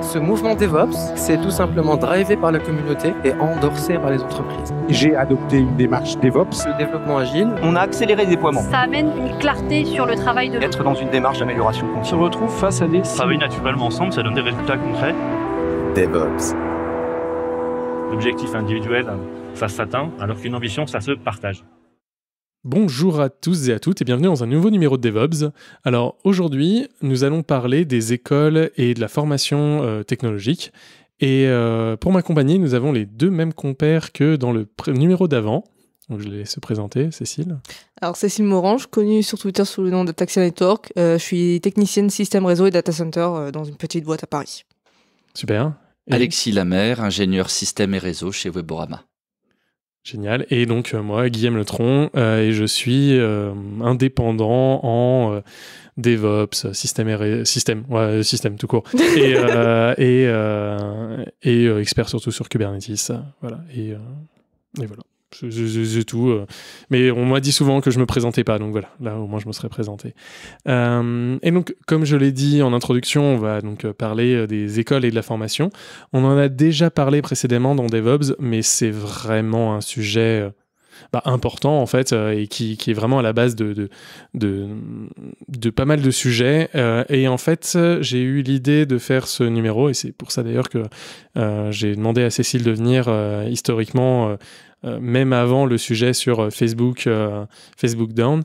Ce mouvement DevOps, c'est tout simplement drivé par la communauté et endorsé par les entreprises. J'ai adopté une démarche DevOps. Le développement agile. On a accéléré le déploiement. Ça amène une clarté sur le travail de... Être dans une démarche d'amélioration continue. On se retrouve face à des... Travailler naturellement ensemble, ça donne des résultats concrets. DevOps. L'objectif individuel, ça s'atteint, alors qu'une ambition, ça se partage. Bonjour à tous et à toutes et bienvenue dans un nouveau numéro de DevOps. Alors aujourd'hui, nous allons parler des écoles et de la formation euh, technologique. Et euh, pour m'accompagner, nous avons les deux mêmes compères que dans le numéro d'avant. je vais se présenter, Cécile. Alors Cécile Morange, connue sur Twitter sous le nom d'Ataxia Network. Euh, je suis technicienne système réseau et data center dans une petite boîte à Paris. Super. Alexis Lamère, ingénieur système et réseau chez Weborama. Génial. Et donc, euh, moi, Guillaume Letron, euh, et je suis euh, indépendant en DevOps, système, système, système tout court, et, et, et expert surtout sur Kubernetes. Voilà. Et, et voilà. C'est tout. Euh. Mais on m'a dit souvent que je me présentais pas, donc voilà, là au moins je me serais présenté. Euh, et donc, comme je l'ai dit en introduction, on va donc euh, parler des écoles et de la formation. On en a déjà parlé précédemment dans DevOps, mais c'est vraiment un sujet bah, important en fait et qui, qui, est vraiment à la base de, de, de, pas mal de sujets. et en fait, j'ai eu l'idée de faire ce numéro et c'est pour ça d'ailleurs que j'ai demandé à Cécile de venir historiquement euh, même avant le sujet sur euh, Facebook, euh, Facebook Down.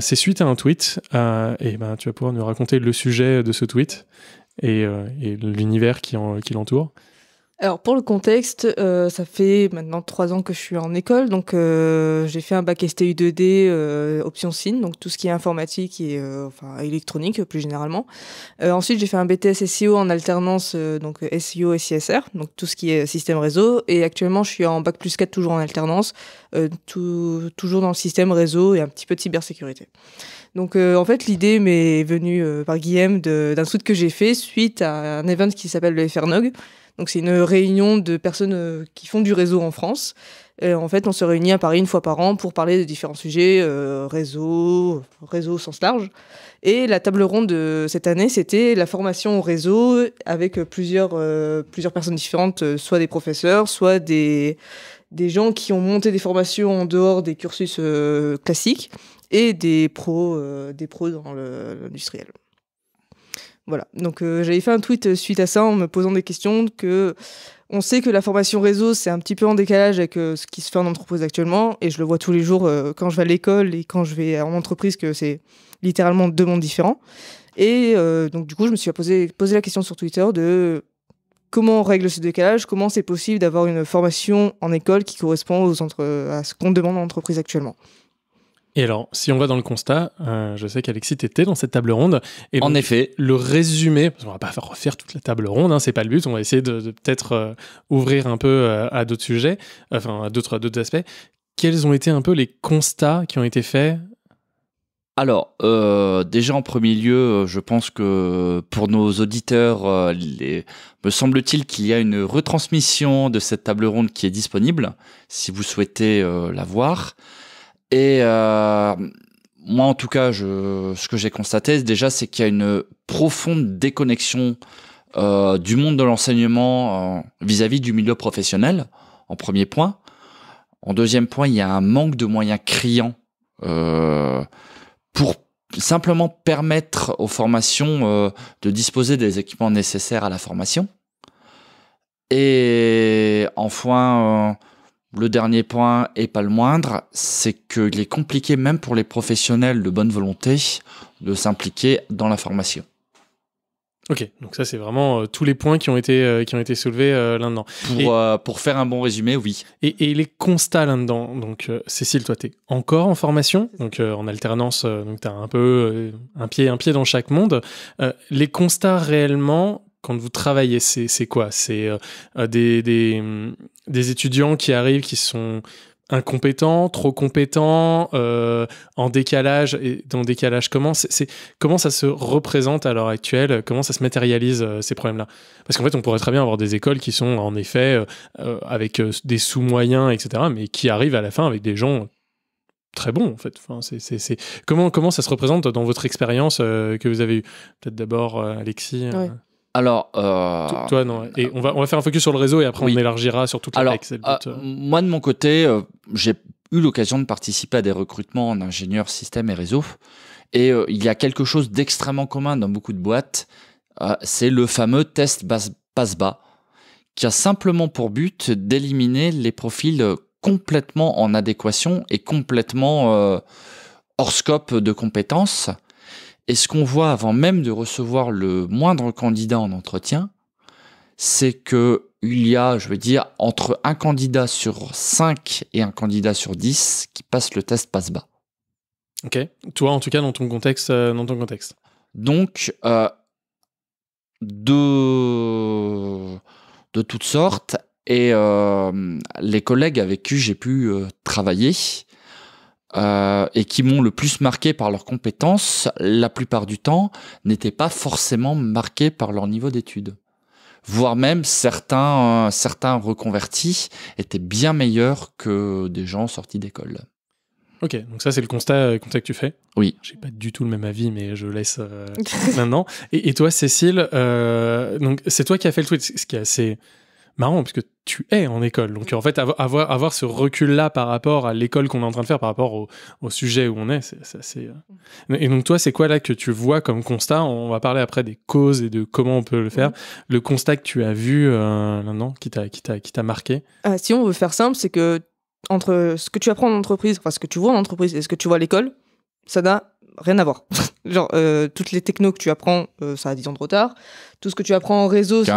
c'est suite à un tweet. et ben, tu vas pouvoir nous raconter le sujet de ce tweet et, l'univers qui l'entoure. Alors pour le contexte, euh, ça fait maintenant trois ans que je suis en école, donc euh, j'ai fait un bac STU 2D euh, option SIN, donc tout ce qui est informatique et enfin électronique plus généralement. ensuite j'ai fait un BTS SEO en alternance donc SEO et CSR, donc tout ce qui est système réseau. Et actuellement je suis en bac plus 4 toujours en alternance, toujours dans le système réseau et un petit peu de cybersécurité. Donc en fait, l'idée m'est venue par Guillaume d'un truc que j'ai fait suite à un event qui s'appelle le FRNOG, donc c'est une réunion de personnes euh, qui font du réseau en France. Et en fait, on se réunit à Paris une fois par an pour parler de différents sujets, euh, réseau, réseau sens large. Et la table ronde de cette année, c'était la formation au réseau avec plusieurs, euh, plusieurs personnes différentes, soit des professeurs, soit des, des gens qui ont monté des formations en dehors des cursus classiques et des pros, des pros dans l'industriel. Voilà. Donc euh, j'avais fait un tweet euh, suite à ça en me posant des questions que on sait que la formation réseau c'est un petit peu en décalage avec euh, ce qui se fait en entreprise actuellement et je le vois tous les jours quand je vais à l'école et quand je vais en entreprise que c'est littéralement deux mondes différents. Et donc du coup je me suis posé, la question sur Twitter de comment on règle ce décalage, comment c'est possible d'avoir une formation en école qui correspond aux à ce qu'on demande en entreprise actuellement. Et alors, si on va dans le constat, euh, je sais qu'Alexis était dans cette table ronde. Et en effet. Le résumé, parce qu'on va pas refaire toute la table ronde, hein, c'est pas le but, on va essayer de, peut-être euh, ouvrir un peu euh, à d'autres sujets, enfin à d'autres aspects. Quels ont été un peu les constats qui ont été faits alors, déjà en premier lieu, je pense que pour nos auditeurs, me semble-t-il qu'il y a une retransmission de cette table ronde qui est disponible, si vous souhaitez la voir. Et euh, moi, en tout cas, je, ce que j'ai constaté déjà, c'est qu'il y a une profonde déconnexion euh, du monde de l'enseignement euh, vis-à-vis du milieu professionnel, en premier point. En deuxième point, il y a un manque de moyens criants pour simplement permettre aux formations de disposer des équipements nécessaires à la formation. Et enfin, le dernier point, et pas le moindre, c'est qu'il est compliqué même pour les professionnels de bonne volonté de s'impliquer dans la formation. Ok, donc ça c'est vraiment euh, tous les points qui ont été, euh, qui ont été soulevés euh, là-dedans. Pour, pour faire un bon résumé, oui. Et, les constats là-dedans, donc Cécile, toi tu es encore en formation, donc en alternance, donc tu as un peu un, pied, un pied dans chaque monde. les constats réellement, quand vous travaillez, c'est quoi C'est euh, euh, hum, des, étudiants qui arrivent qui sont incompétents, trop compétents, euh, en décalage, et dans décalage comment Comment ça se représente à l'heure actuelle Comment ça se matérialise ces problèmes-là Parce qu'en fait, on pourrait très bien avoir des écoles qui sont en effet avec des sous-moyens, etc., mais qui arrivent à la fin avec des gens très bons, en fait. Enfin, Comment, comment ça se représente dans votre expérience que vous avez eue Peut-être d'abord Alexis. Alors, euh, Et on va on va faire un focus sur le réseau et après on élargira sur toutes les Alors, euh, euh. moi de mon côté, j'ai eu l'occasion de participer à des recrutements en ingénieurs système et réseau, et il y a quelque chose d'extrêmement commun dans beaucoup de boîtes, c'est le fameux test passe bas, qui a simplement pour but d'éliminer les profils complètement en adéquation et complètement hors scope de compétences et ce qu'on voit avant même de recevoir le moindre candidat en entretien, c'est qu'il y a, je veux dire, entre un candidat sur 5 et un candidat sur 10 qui passe le test passe-bas. Ok. Toi, en tout cas, dans ton contexte. Euh, dans ton contexte. Donc, euh, de... de toutes sortes, et euh, les collègues avec qui j'ai pu travailler euh, et qui m'ont le plus marqué par leurs compétences, la plupart du temps, n'étaient pas forcément marqués par leur niveau d'études. Voire même certains, euh, certains reconvertis étaient bien meilleurs que des gens sortis d'école. Ok, donc ça c'est le constat, euh, que tu fais. Oui. J'ai pas du tout le même avis, mais je laisse maintenant. Et, et, toi, Cécile, donc c'est toi qui as fait le tweet, ce qui est assez marrant parce que tu es en école. Donc en fait, avoir, avoir ce recul-là par rapport à l'école qu'on est en train de faire, par rapport au, au sujet où on est, c'est assez... Euh. Et donc toi, c'est quoi là que tu vois comme constat On va parler après des causes et de comment on peut le faire. Le constat que tu as vu euh, non, qui t'a marqué euh, Si on veut faire simple, c'est que entre ce que tu apprends en entreprise, enfin ce que tu vois en entreprise et ce que tu vois à l'école, ça n'a rien à voir. Genre, euh, toutes les technos que tu apprends, euh, ça a 10 ans de retard. Tout ce que tu apprends en réseau, c'est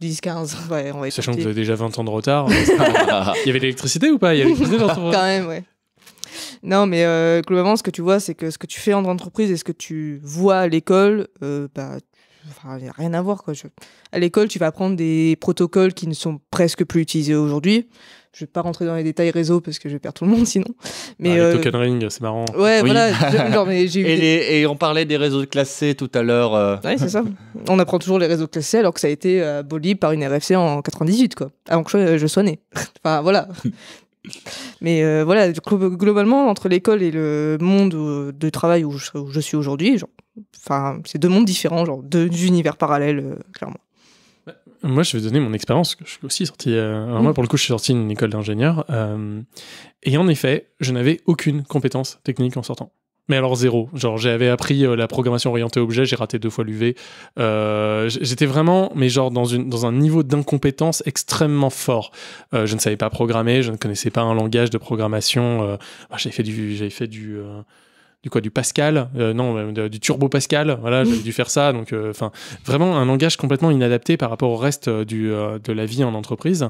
10, 15. Ouais, Sachant que tu avais déjà 20 ans de retard. Il y avait l'électricité ou pas Il y avait l'électricité dans ton... Quand même, ouais. Non, mais euh, globalement, ce que tu vois, c'est que ce que tu fais en entreprise et ce que tu vois à l'école, bah, enfin, rien à voir. Quoi. À l'école, tu vas apprendre des protocoles qui ne sont presque plus utilisés aujourd'hui. Je ne vais pas rentrer dans les détails réseau parce que je vais perdre tout le monde sinon. Mais ah, euh, token ring, c'est marrant. Ouais, voilà. mais eu et, on parlait des réseaux classés tout à l'heure. Euh. c'est ça. On apprend toujours les réseaux classés alors que ça a été euh, aboli par une RFC en 98, quoi. Avant que je, sois né. enfin, voilà. Mais voilà, globalement, entre l'école et le monde de travail où je, où je suis aujourd'hui, genre, Enfin, c'est deux mondes différents, genre deux univers parallèles, euh, clairement. Bah, moi, je vais donner mon expérience. Je suis aussi sorti. Euh, mm. moi, pour le coup, je suis sorti d'une école d'ingénieur. Euh, et en effet, je n'avais aucune compétence technique en sortant. Mais alors zéro. Genre j'avais appris la programmation orientée objet, j'ai raté deux fois l'UV. j'étais vraiment, mais genre dans, une, dans un niveau d'incompétence extrêmement fort. je ne savais pas programmer, je ne connaissais pas un langage de programmation. Bah, j'ai fait du, j'avais fait du du quoi du Pascal euh, non du Turbo Pascal voilà j'ai dû faire ça donc euh, enfin vraiment un langage complètement inadapté par rapport au reste euh, du, de la vie en entreprise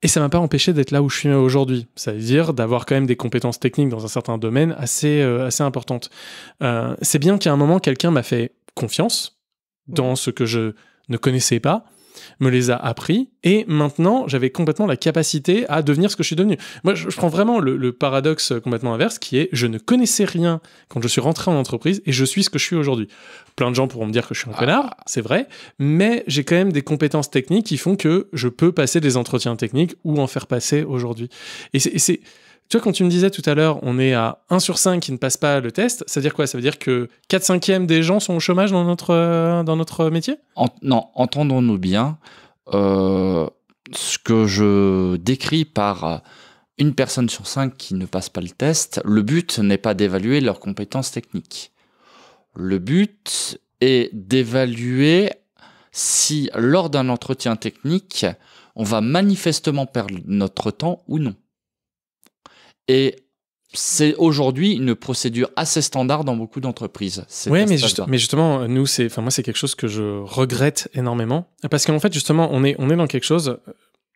et ça m'a pas empêché d'être là où je suis aujourd'hui cest à dire d'avoir quand même des compétences techniques dans un certain domaine assez assez importantes c'est bien qu'à un moment quelqu'un m'a fait confiance dans ce que je ne connaissais pas me les a appris, et maintenant j'avais complètement la capacité à devenir ce que je suis devenu. Moi, je, prends vraiment le, paradoxe complètement inverse, qui est je ne connaissais rien quand je suis rentré en entreprise, et je suis ce que je suis aujourd'hui. Plein de gens pourront me dire que je suis un ah. connard, c'est vrai, mais j'ai quand même des compétences techniques qui font que je peux passer des entretiens techniques ou en faire passer aujourd'hui. Et c'est tu vois, quand tu me disais tout à l'heure, on est à 1 sur 5 qui ne passe pas le test, ça veut dire quoi Ça veut dire que 4 cinquièmes des gens sont au chômage dans notre, euh, dans notre métier Non, entendons-nous bien. Euh, ce que je décris par une personne sur 5 qui ne passe pas le test, le but n'est pas d'évaluer leurs compétences techniques. Le but est d'évaluer si lors d'un entretien technique, on va manifestement perdre notre temps ou non. Et c'est aujourd'hui une procédure assez standard dans beaucoup d'entreprises. Oui, mais, mais, justement, nous, c'est, enfin moi, c'est quelque chose que je regrette énormément parce qu'en fait, justement, on est, on est dans quelque chose. Euh,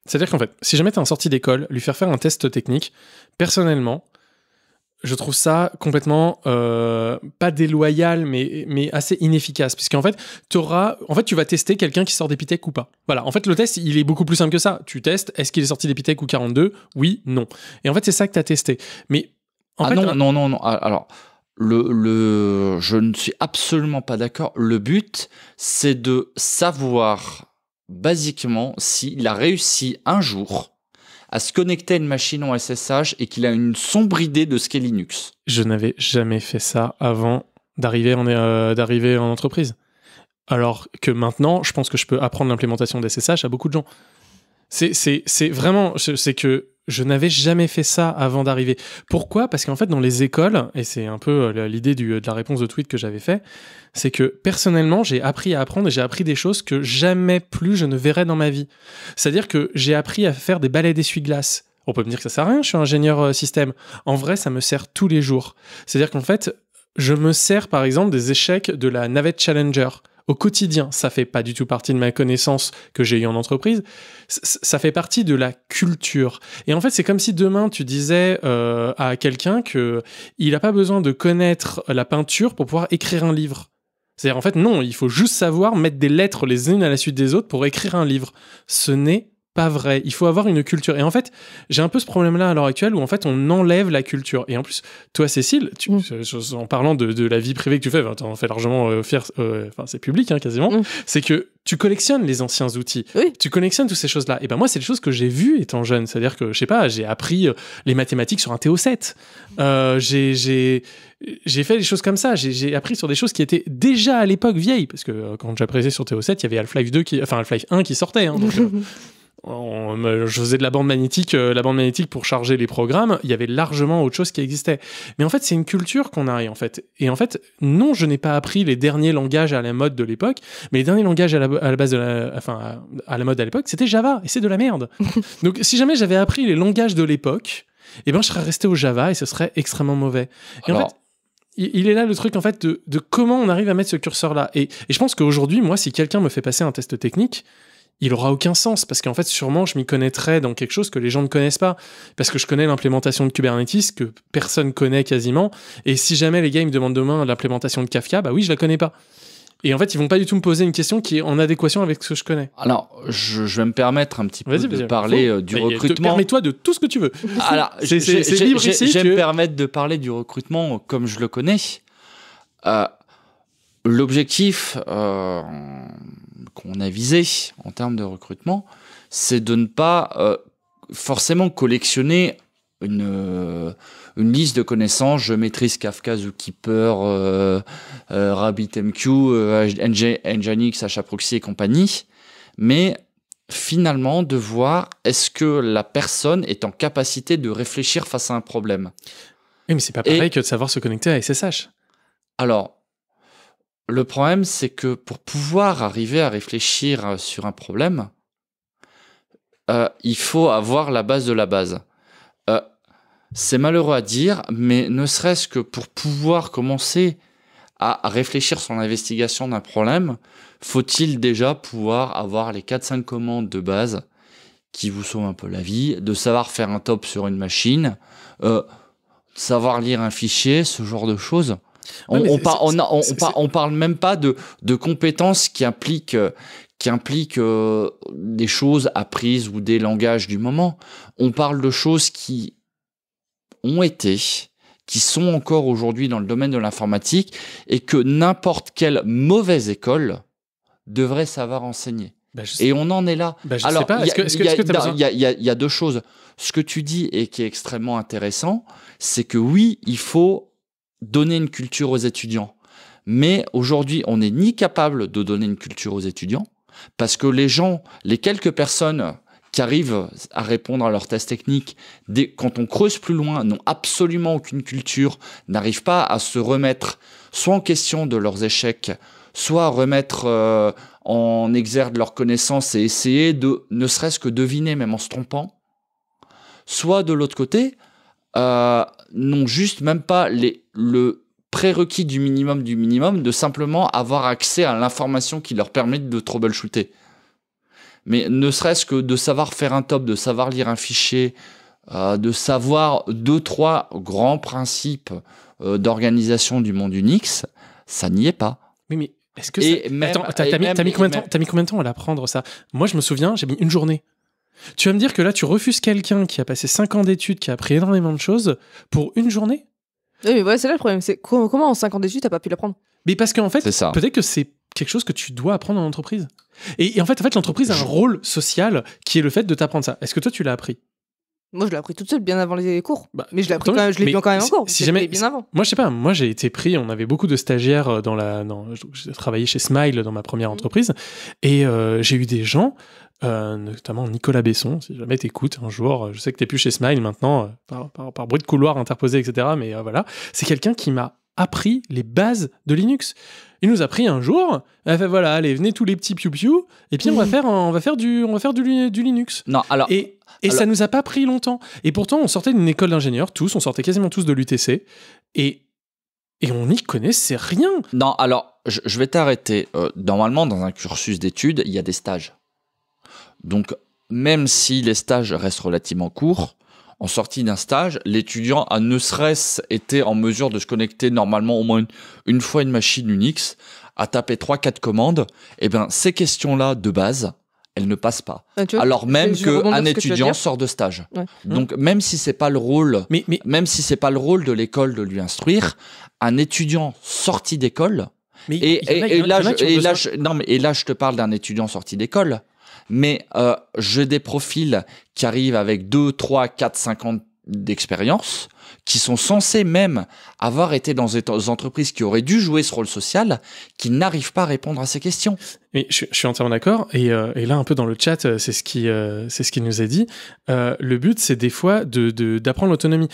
c'est-à-dire qu'en fait, si jamais tu es en sortie d'école, lui faire faire un test technique, personnellement, je trouve ça complètement euh, pas déloyal, mais, mais assez inefficace. Puisqu'en fait, auras, en fait, tu vas tester quelqu'un qui sort d'Epitech ou pas. Voilà. En fait, le test, il est beaucoup plus simple que ça. Tu testes, est-ce qu'il est sorti d'Epitech ou 42 Oui, non. Et en fait, c'est ça que tu as testé. Mais. En ah non, non, non, non. Ah, alors. Le, le, je ne suis absolument pas d'accord. Le but, c'est de savoir, basiquement, s'il a réussi un jour à se connecter à une machine en SSH et qu'il a une sombre idée de ce qu'est Linux. Je n'avais jamais fait ça avant d'arriver en, euh, en entreprise. Alors que maintenant, je pense que je peux apprendre l'implémentation d'SSH à beaucoup de gens. C'est vraiment, c'est que je n'avais jamais fait ça avant d'arriver. Pourquoi Parce qu'en fait, dans les écoles, et c'est un peu euh, l'idée euh, de la réponse de tweet que j'avais fait, c'est que personnellement, j'ai appris à apprendre et j'ai appris des choses que jamais plus je ne verrai dans ma vie. C'est-à-dire que j'ai appris à faire des balais d'essuie-glace. On peut me dire que ça sert à rien, je suis ingénieur euh, système. En vrai, ça me sert tous les jours. C'est-à-dire qu'en fait, je me sers par exemple des échecs de la navette Challenger au quotidien. Ça fait pas du tout partie de ma connaissance que j'ai eue en entreprise. ça fait partie de la culture. Et en fait, c'est comme si demain tu disais euh, à quelqu'un que il n'a pas besoin de connaître la peinture pour pouvoir écrire un livre. C'est-à-dire en fait non, il faut juste savoir mettre des lettres les unes à la suite des autres pour écrire un livre. Ce n'est pas vrai. Il faut avoir une culture. Et en fait, j'ai un peu ce problème-là à l'heure actuelle où en fait on enlève la culture. Et en plus, toi, Cécile, tu, mm. en parlant de, la vie privée que tu fais, t'en fais largement euh, fier. Euh, enfin, c'est public hein, quasiment. Mm. C'est que tu collectionnes les anciens outils. Tu collectionnes toutes ces choses-là. Et ben moi, c'est des choses que j'ai vues étant jeune. C'est-à-dire que je sais pas, j'ai appris euh, les mathématiques sur un TO7. j'ai j'ai fait des choses comme ça. J'ai appris sur des choses qui étaient déjà à l'époque vieilles, parce que quand j'appréciais sur TO7, il y avait Half-Life 2, qui, enfin Half-Life 1 qui sortait. Hein, je faisais de la bande magnétique, euh, la bande magnétique pour charger les programmes, il y avait largement autre chose qui existait. Mais en fait, c'est une culture qu'on a, en fait. Et en fait, non, je n'ai pas appris les derniers langages à la mode de l'époque, mais les derniers langages à la, base de la, à, la mode à l'époque, c'était Java, et c'est de la merde. Donc, si jamais j'avais appris les langages de l'époque, eh ben, je serais resté au Java et ce serait extrêmement mauvais. en fait, il est là le truc en fait de, comment on arrive à mettre ce curseur là. et je pense qu'aujourd'hui, moi, si quelqu'un me fait passer un test technique, il aura aucun sens parce qu'en fait, sûrement, je m'y connaîtrais dans quelque chose que les gens ne connaissent pas parce que je connais l'implémentation de Kubernetes que personne connaît quasiment. Et si jamais les gars me demandent demain l'implémentation de Kafka, bah oui, je la connais pas. Et en fait, ils vont pas du tout me poser une question qui est en adéquation avec ce que je connais. Alors, je, vais me permettre un petit peu de parler euh, du euh, recrutement. Permets-toi de tout ce que tu veux. Alors, c'est libre ici. Je vais me permettre de parler du recrutement comme je le connais. Euh, L'objectif euh, qu'on a visé en termes de recrutement, c'est de ne pas euh, forcément collectionner une, euh, une, liste de connaissances. Je maîtrise Kafka, Zookeeper, RabbitMQ, euh, NG, Nginx, HAProxy et compagnie. Mais finalement, de voir est-ce que la personne est en capacité de réfléchir face à un problème. Oui, mais c'est pas pareil que de savoir se connecter à SSH. Alors, le problème, c'est que pour pouvoir arriver à réfléchir euh, sur un problème, euh, il faut avoir la base de la base. Euh, c'est malheureux à dire, mais ne serait-ce que pour pouvoir commencer à réfléchir sur l'investigation d'un problème, faut-il déjà pouvoir avoir les 4-5 commandes de base qui vous sauvent un peu la vie, de savoir faire un top sur une machine, savoir lire un fichier, ce genre de choses. On, ne parle même pas de, compétences qui impliquent, euh, qui euh, des choses apprises ou des langages du moment. On parle de choses qui ont été, qui sont encore aujourd'hui dans le domaine de l'informatique et que n'importe quelle mauvaise école devrait savoir enseigner. Bah, et on en est là. Bah, Alors, il y, y, y a deux choses. Ce que tu dis et qui est extrêmement intéressant, c'est que oui, il faut donner une culture aux étudiants. Mais aujourd'hui, on n'est ni capable de donner une culture aux étudiants, parce que les gens, les quelques personnes qui arrivent à répondre à leurs tests techniques, quand on creuse plus loin, n'ont absolument aucune culture, n'arrivent pas à se remettre soit en question de leurs échecs, soit à remettre euh, en exergue leurs connaissances et essayer de ne serait-ce que deviner, même en se trompant, soit de l'autre côté, euh, n'ont juste même pas les, le prérequis du minimum du minimum de simplement avoir accès à l'information qui leur permet de troubleshooter. Mais ne serait-ce que de savoir faire un top, de savoir lire un fichier, euh, de savoir deux, trois grands principes euh, d'organisation du monde Unix, ça n'y est pas. Oui, mais est-ce que et Attends, t'as, mis, mis, combien de temps, à l'apprendre ça Moi, je me souviens, j'ai mis une journée. Tu vas me dire que là, tu refuses quelqu'un qui a passé 5 ans d'études, qui a appris énormément de choses, pour une journée Oui, mais c'est là le problème. C'est comment en 5 ans d'études, t'as pas pu l'apprendre Mais parce qu'en fait, peut-être que c'est quelque chose que tu dois apprendre en entreprise. Et, en fait, en fait l'entreprise a un rôle social qui est le fait de t'apprendre ça. Est-ce que toi, tu l'as appris moi, je l'ai appris toute seule bien avant les cours. Bah, mais je l'ai appris quand même, je l'ai quand même en cours. Si jamais, Moi, je sais pas. Moi, j'ai été pris. On avait beaucoup de stagiaires euh, dans la. J'ai travaillé chez Smile dans ma première mm. entreprise. Et euh, j'ai eu des gens, euh, notamment Nicolas Besson, si jamais t'écoutes un jour. Je sais que t'es plus chez Smile maintenant, par, bruit de couloir interposé, etc. Mais voilà. C'est quelqu'un qui m'a appris les bases de Linux. Il nous a pris un jour, Il a fait voilà, allez, venez tous les petits piou piou, et puis on va faire, on va faire du, on va faire du, du Linux. Non, alors. Et ça nous a pas pris longtemps. Et pourtant, on sortait d'une école d'ingénieurs, tous, on sortait quasiment tous de l'UTC. Et et on n'y connaissait rien. Non, alors, je, vais t'arrêter. Euh, normalement, dans un cursus d'études, il y a des stages. Donc, même si les stages restent relativement courts, en sortie d'un stage, l'étudiant a ne serait-ce été en mesure de se connecter normalement au moins une, fois une machine Unix, à taper 3-4 commandes. Eh bien, ces questions-là de base, elle ne passe pas. Ah, Alors même qu'un étudiant sort de stage. Donc hum. même si c'est pas le rôle, même si c'est pas le rôle de l'école de lui instruire, un étudiant sorti d'école. et, et, et là, je te parle d'un étudiant sorti d'école. Mais euh, j'ai des profils qui arrivent avec 2, 3, 4, ans d'expérience qui sont censés même avoir été dans des entreprises qui auraient dû jouer ce rôle social, qui n'arrivent pas à répondre à ces questions. Mais je, suis entièrement d'accord. Euh, et, là, un peu dans le chat, euh, c'est ce qui, euh, c'est ce qui nous est dit. le but, c'est des fois d'apprendre l'autonomie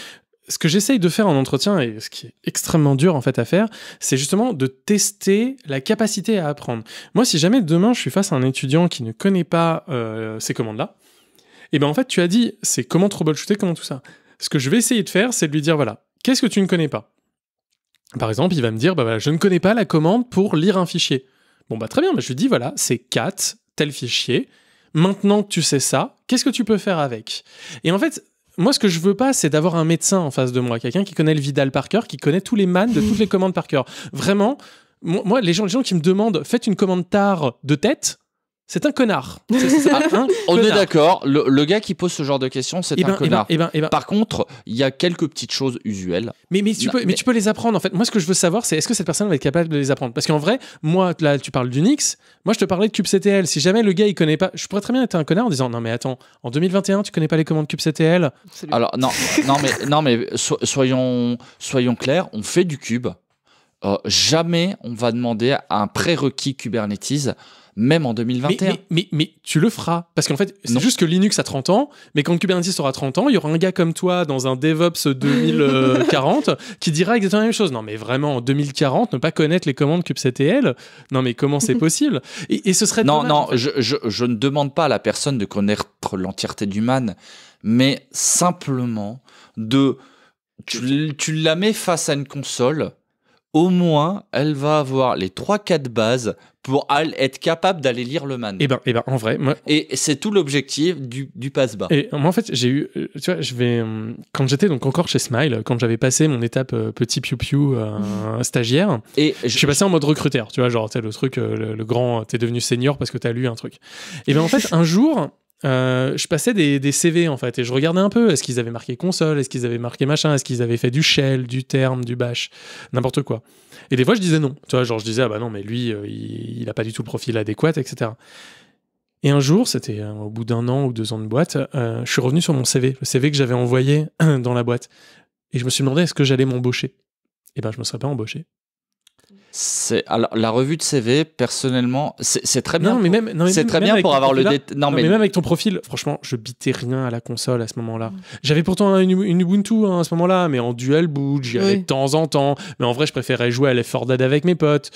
ce que j'essaye de faire en entretien, et ce qui est extrêmement dur en fait à faire, c'est justement de tester la capacité à apprendre. Moi, si jamais demain je suis face à un étudiant qui ne connaît pas ces commandes-là, et eh ben en fait tu as dit c'est comment troubleshooter, comment tout ça. Ce que je vais essayer de faire, c'est de lui dire voilà, qu'est-ce que tu ne connais pas Par exemple, il va me dire bah je ne connais pas la commande pour lire un fichier. Bon bah très bien, je lui dis voilà, c'est cat tel fichier. Maintenant que tu sais ça, qu'est-ce que tu peux faire avec Et en fait, moi, ce que je veux pas, c'est d'avoir un médecin en face de moi, quelqu'un qui connaît le Vidal par cœur, qui connaît tous les man de toutes les commandes par cœur. Vraiment, moi, les gens, les gens qui me demandent, faites une commande tard de tête, c'est un connard. on est d'accord, le, gars qui pose ce genre de questions, c'est eh ben, un eh ben, connard. Eh ben, Par contre, il y a quelques petites choses usuelles. Mais, tu, peux, les apprendre en fait. Moi, ce que je veux savoir, c'est est-ce que cette personne va être capable de les apprendre Parce qu'en vrai, moi, là, tu parles d'Unix, moi, je te parlais de kubectl. Si jamais le gars, il connaît pas, je pourrais très bien être un connard en disant non, mais attends, en 2021, tu connais pas les commandes kubectl Alors, non, non, mais, non, mais soyons, clairs, on fait du cube. Euh, jamais on va demander à un prérequis Kubernetes même en 2021. Mais, mais, tu le feras. Parce qu'en fait, c'est juste que Linux a 30 ans, mais quand Kubernetes aura 30 ans, il y aura un gars comme toi dans un DevOps 2040 qui dira exactement la même chose. Non, mais vraiment, en 2040, ne pas connaître les commandes kubectl, non, mais comment c'est possible et, ce serait. Non, non, je, ne demande pas à la personne de connaître l'entièreté du man, mais simplement de. Tu, tu, la mets face à une console, au moins elle va avoir les 3-4 bases pour être capable d'aller lire le man. Et eh ben, et eh ben, en vrai. Et c'est tout l'objectif du, du passe-bas. Et moi, en fait, j'ai eu, euh, tu vois, je vais, euh, quand j'étais donc encore chez Smile, quand j'avais passé mon étape euh, petit piou-piou stagiaire, et je suis passé en mode recruteur, tu vois, genre, tu le truc, le, grand, t'es devenu senior parce que t'as lu un truc. Et eh ben, en fait, un jour, euh, je passais des, CV en fait et je regardais un peu est-ce qu'ils avaient marqué console, est-ce qu'ils avaient marqué machin, est-ce qu'ils avaient fait du shell, du terme, du bash, n'importe quoi. Et des fois je disais non, tu vois, genre je disais ah bah non, mais lui euh, il, il, a pas du tout le profil adéquat, etc. Et un jour, c'était euh, au bout d'un an ou deux ans de boîte, je suis revenu sur mon CV, le CV que j'avais envoyé dans la boîte et je me suis demandé est-ce que j'allais m'embaucher. Et eh ben je me serais pas embauché alors la revue de CV personnellement c'est très bien non, mais même c'est très bien pour avoir le détail non, mais... même avec ton profil franchement je bitais rien à la console à ce moment-là mm. j'avais pourtant une, Ubuntu hein, à ce moment-là mais en duel boot j'y allais de temps en temps mais en vrai je préférais jouer à l'effort d'aide avec mes potes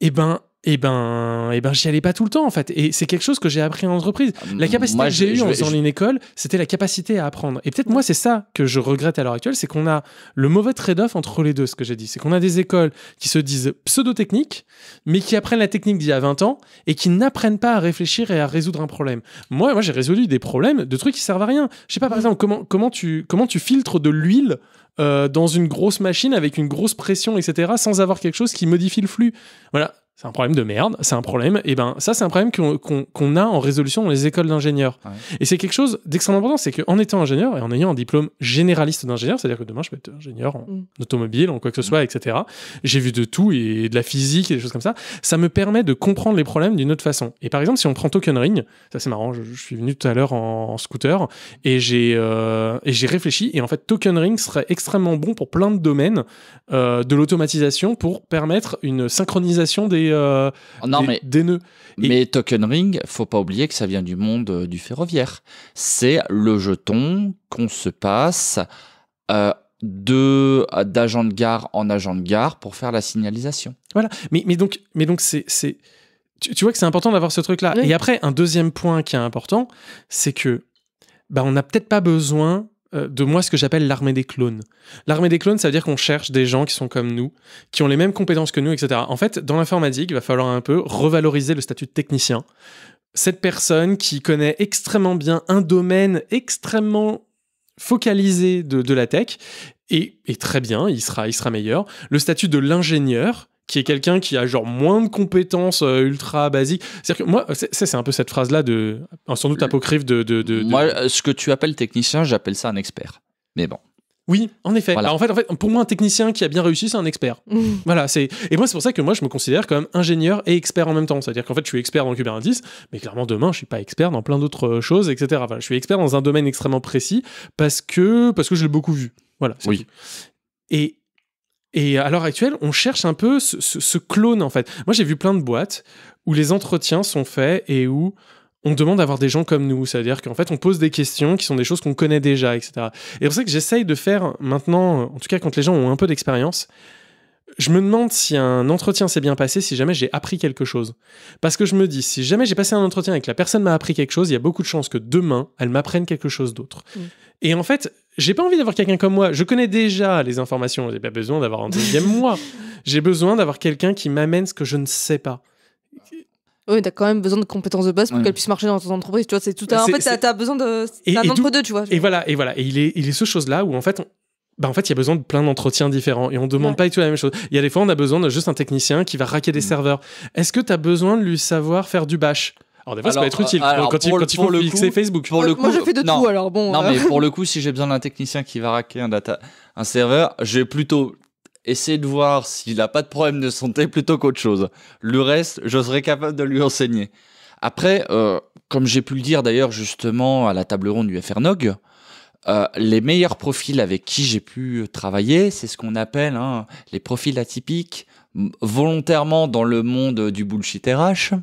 et eh ben et eh ben, et eh ben j'y allais pas tout le temps en fait. Et c'est quelque chose que j'ai appris en entreprise. La capacité que j'ai eue en faisant une école, c'était la capacité à apprendre. Et peut-être moi, c'est ça que je regrette à l'heure actuelle, c'est qu'on a le mauvais trade-off entre les deux, ce que j'ai dit. C'est qu'on a des écoles qui se disent pseudo-techniques, mais qui apprennent la technique d'il y a 20 ans et qui n'apprennent pas à réfléchir et à résoudre un problème. Moi, moi j'ai résolu des problèmes de trucs qui servent à rien. Je sais pas, par exemple, comment, comment, tu, comment tu filtres de l'huile euh, dans une grosse machine avec une grosse pression, etc., sans avoir quelque chose qui modifie le flux. Voilà c'est un problème de merde, c'est un problème, et eh ben ça c'est un problème qu'on a en résolution dans les écoles d'ingénieurs. Et c'est quelque chose d'extrêmement important, c'est qu'en étant ingénieur et en ayant un diplôme généraliste d'ingénieur, c'est-à-dire que demain je peux être ingénieur en mm. automobile, en quoi que ce mm. soit, etc. J'ai vu de tout et de la physique et des choses comme ça, ça me permet de comprendre les problèmes d'une autre façon. Et par exemple si on prend Token Ring, ça c'est marrant, je, suis venu tout à l'heure en, scooter euh, et j'ai réfléchi, et en fait Token Ring serait extrêmement bon pour plein de domaines euh, de l'automatisation pour permettre une synchronisation des des, euh, non, mais, des nœuds. Mais Token Ring, faut pas oublier que ça vient du monde euh, du ferroviaire. C'est le jeton qu'on se passe euh, d'agent de gare en agent de gare pour faire la signalisation. Voilà. Mais, mais donc mais donc c'est c'est tu, vois que c'est important d'avoir ce truc là. Et après un deuxième point qui est important, c'est que bah, on n'a peut-être pas besoin euh, de moi ce que j'appelle l'armée des clones. L'armée des clones, ça veut dire qu'on cherche des gens qui sont comme nous, qui ont les mêmes compétences que nous, etc. En fait, dans l'informatique, il va falloir un peu revaloriser le statut de technicien. Cette personne qui connaît extrêmement bien un domaine extrêmement focalisé de, de la tech, et, et, très bien, il sera, il sera meilleur. Le statut de l'ingénieur, qui est quelqu'un qui a genre moins de compétences euh, ultra basiques. C'est-à-dire que moi, c'est un peu cette phrase-là de, sans doute apocryphe de, de, Moi, ce que tu appelles technicien, j'appelle ça un expert. Mais bon. Oui, en effet. Voilà. en fait, en fait, pour moi, un technicien qui a bien réussi, c'est un expert. Mmh. Voilà, c'est et moi c'est pour ça que moi je me considère comme ingénieur et expert en même temps. C'est-à-dire qu'en fait, je suis expert dans Kubernetes, mais clairement demain, je suis pas expert dans plein d'autres euh, choses, etc. Enfin, je suis expert dans un domaine extrêmement précis parce que parce que je l'ai beaucoup vu. Voilà. Oui. Tout. Et et à l'heure actuelle, on cherche un peu ce, clone, en fait. Moi, j'ai vu plein de boîtes où les entretiens sont faits et où on demande d'avoir des gens comme nous. C'est-à-dire qu'en fait, on pose des questions qui sont des choses qu'on connaît déjà, etc. Et c'est pour ça que j'essaye de faire maintenant, en tout cas quand les gens ont un peu d'expérience, je me demande si un entretien s'est bien passé, si jamais j'ai appris quelque chose. Parce que je me dis, si jamais j'ai passé un entretien et que la personne m'a appris quelque chose, il y a beaucoup de chances que demain, elle m'apprenne quelque chose d'autre. Mm. Et en fait, j'ai pas envie d'avoir quelqu'un comme moi. Je connais déjà les informations. J'ai pas besoin d'avoir un deuxième moi. J'ai besoin d'avoir quelqu'un qui m'amène ce que je ne sais pas. Oui, t'as quand même besoin de compétences de base pour qu'elles qu'elle puisse marcher dans ton entreprise. Tu vois, c'est tout. En bah, fait, t'as as besoin de. entre deux, tu vois. Et voilà, et voilà. Et il est, il est ce chose-là où en fait, Bah en fait, il y a besoin de plein d'entretiens différents et on ne demande pas du tout la même chose. Il y a des fois, on a besoin de juste un technicien qui va raquer des mm. serveurs. Est-ce que tu as besoin de lui savoir faire du bash alors ça peut être utile quand, pour, il, faut le fixer coup, Facebook. moi, je fais de tout alors bon. Non, euh. mais pour le coup, si j'ai besoin d'un technicien qui va raquer un data, un serveur, je vais plutôt essayer de voir s'il n'a pas de problème de santé plutôt qu'autre chose. Le reste, je serai capable de lui enseigner. Après, euh, comme j'ai pu le dire d'ailleurs justement à la table ronde du FRNOG, euh, les meilleurs profils avec qui j'ai pu travailler, c'est ce qu'on appelle hein, les profils atypiques, volontairement dans le monde du bullshit RH,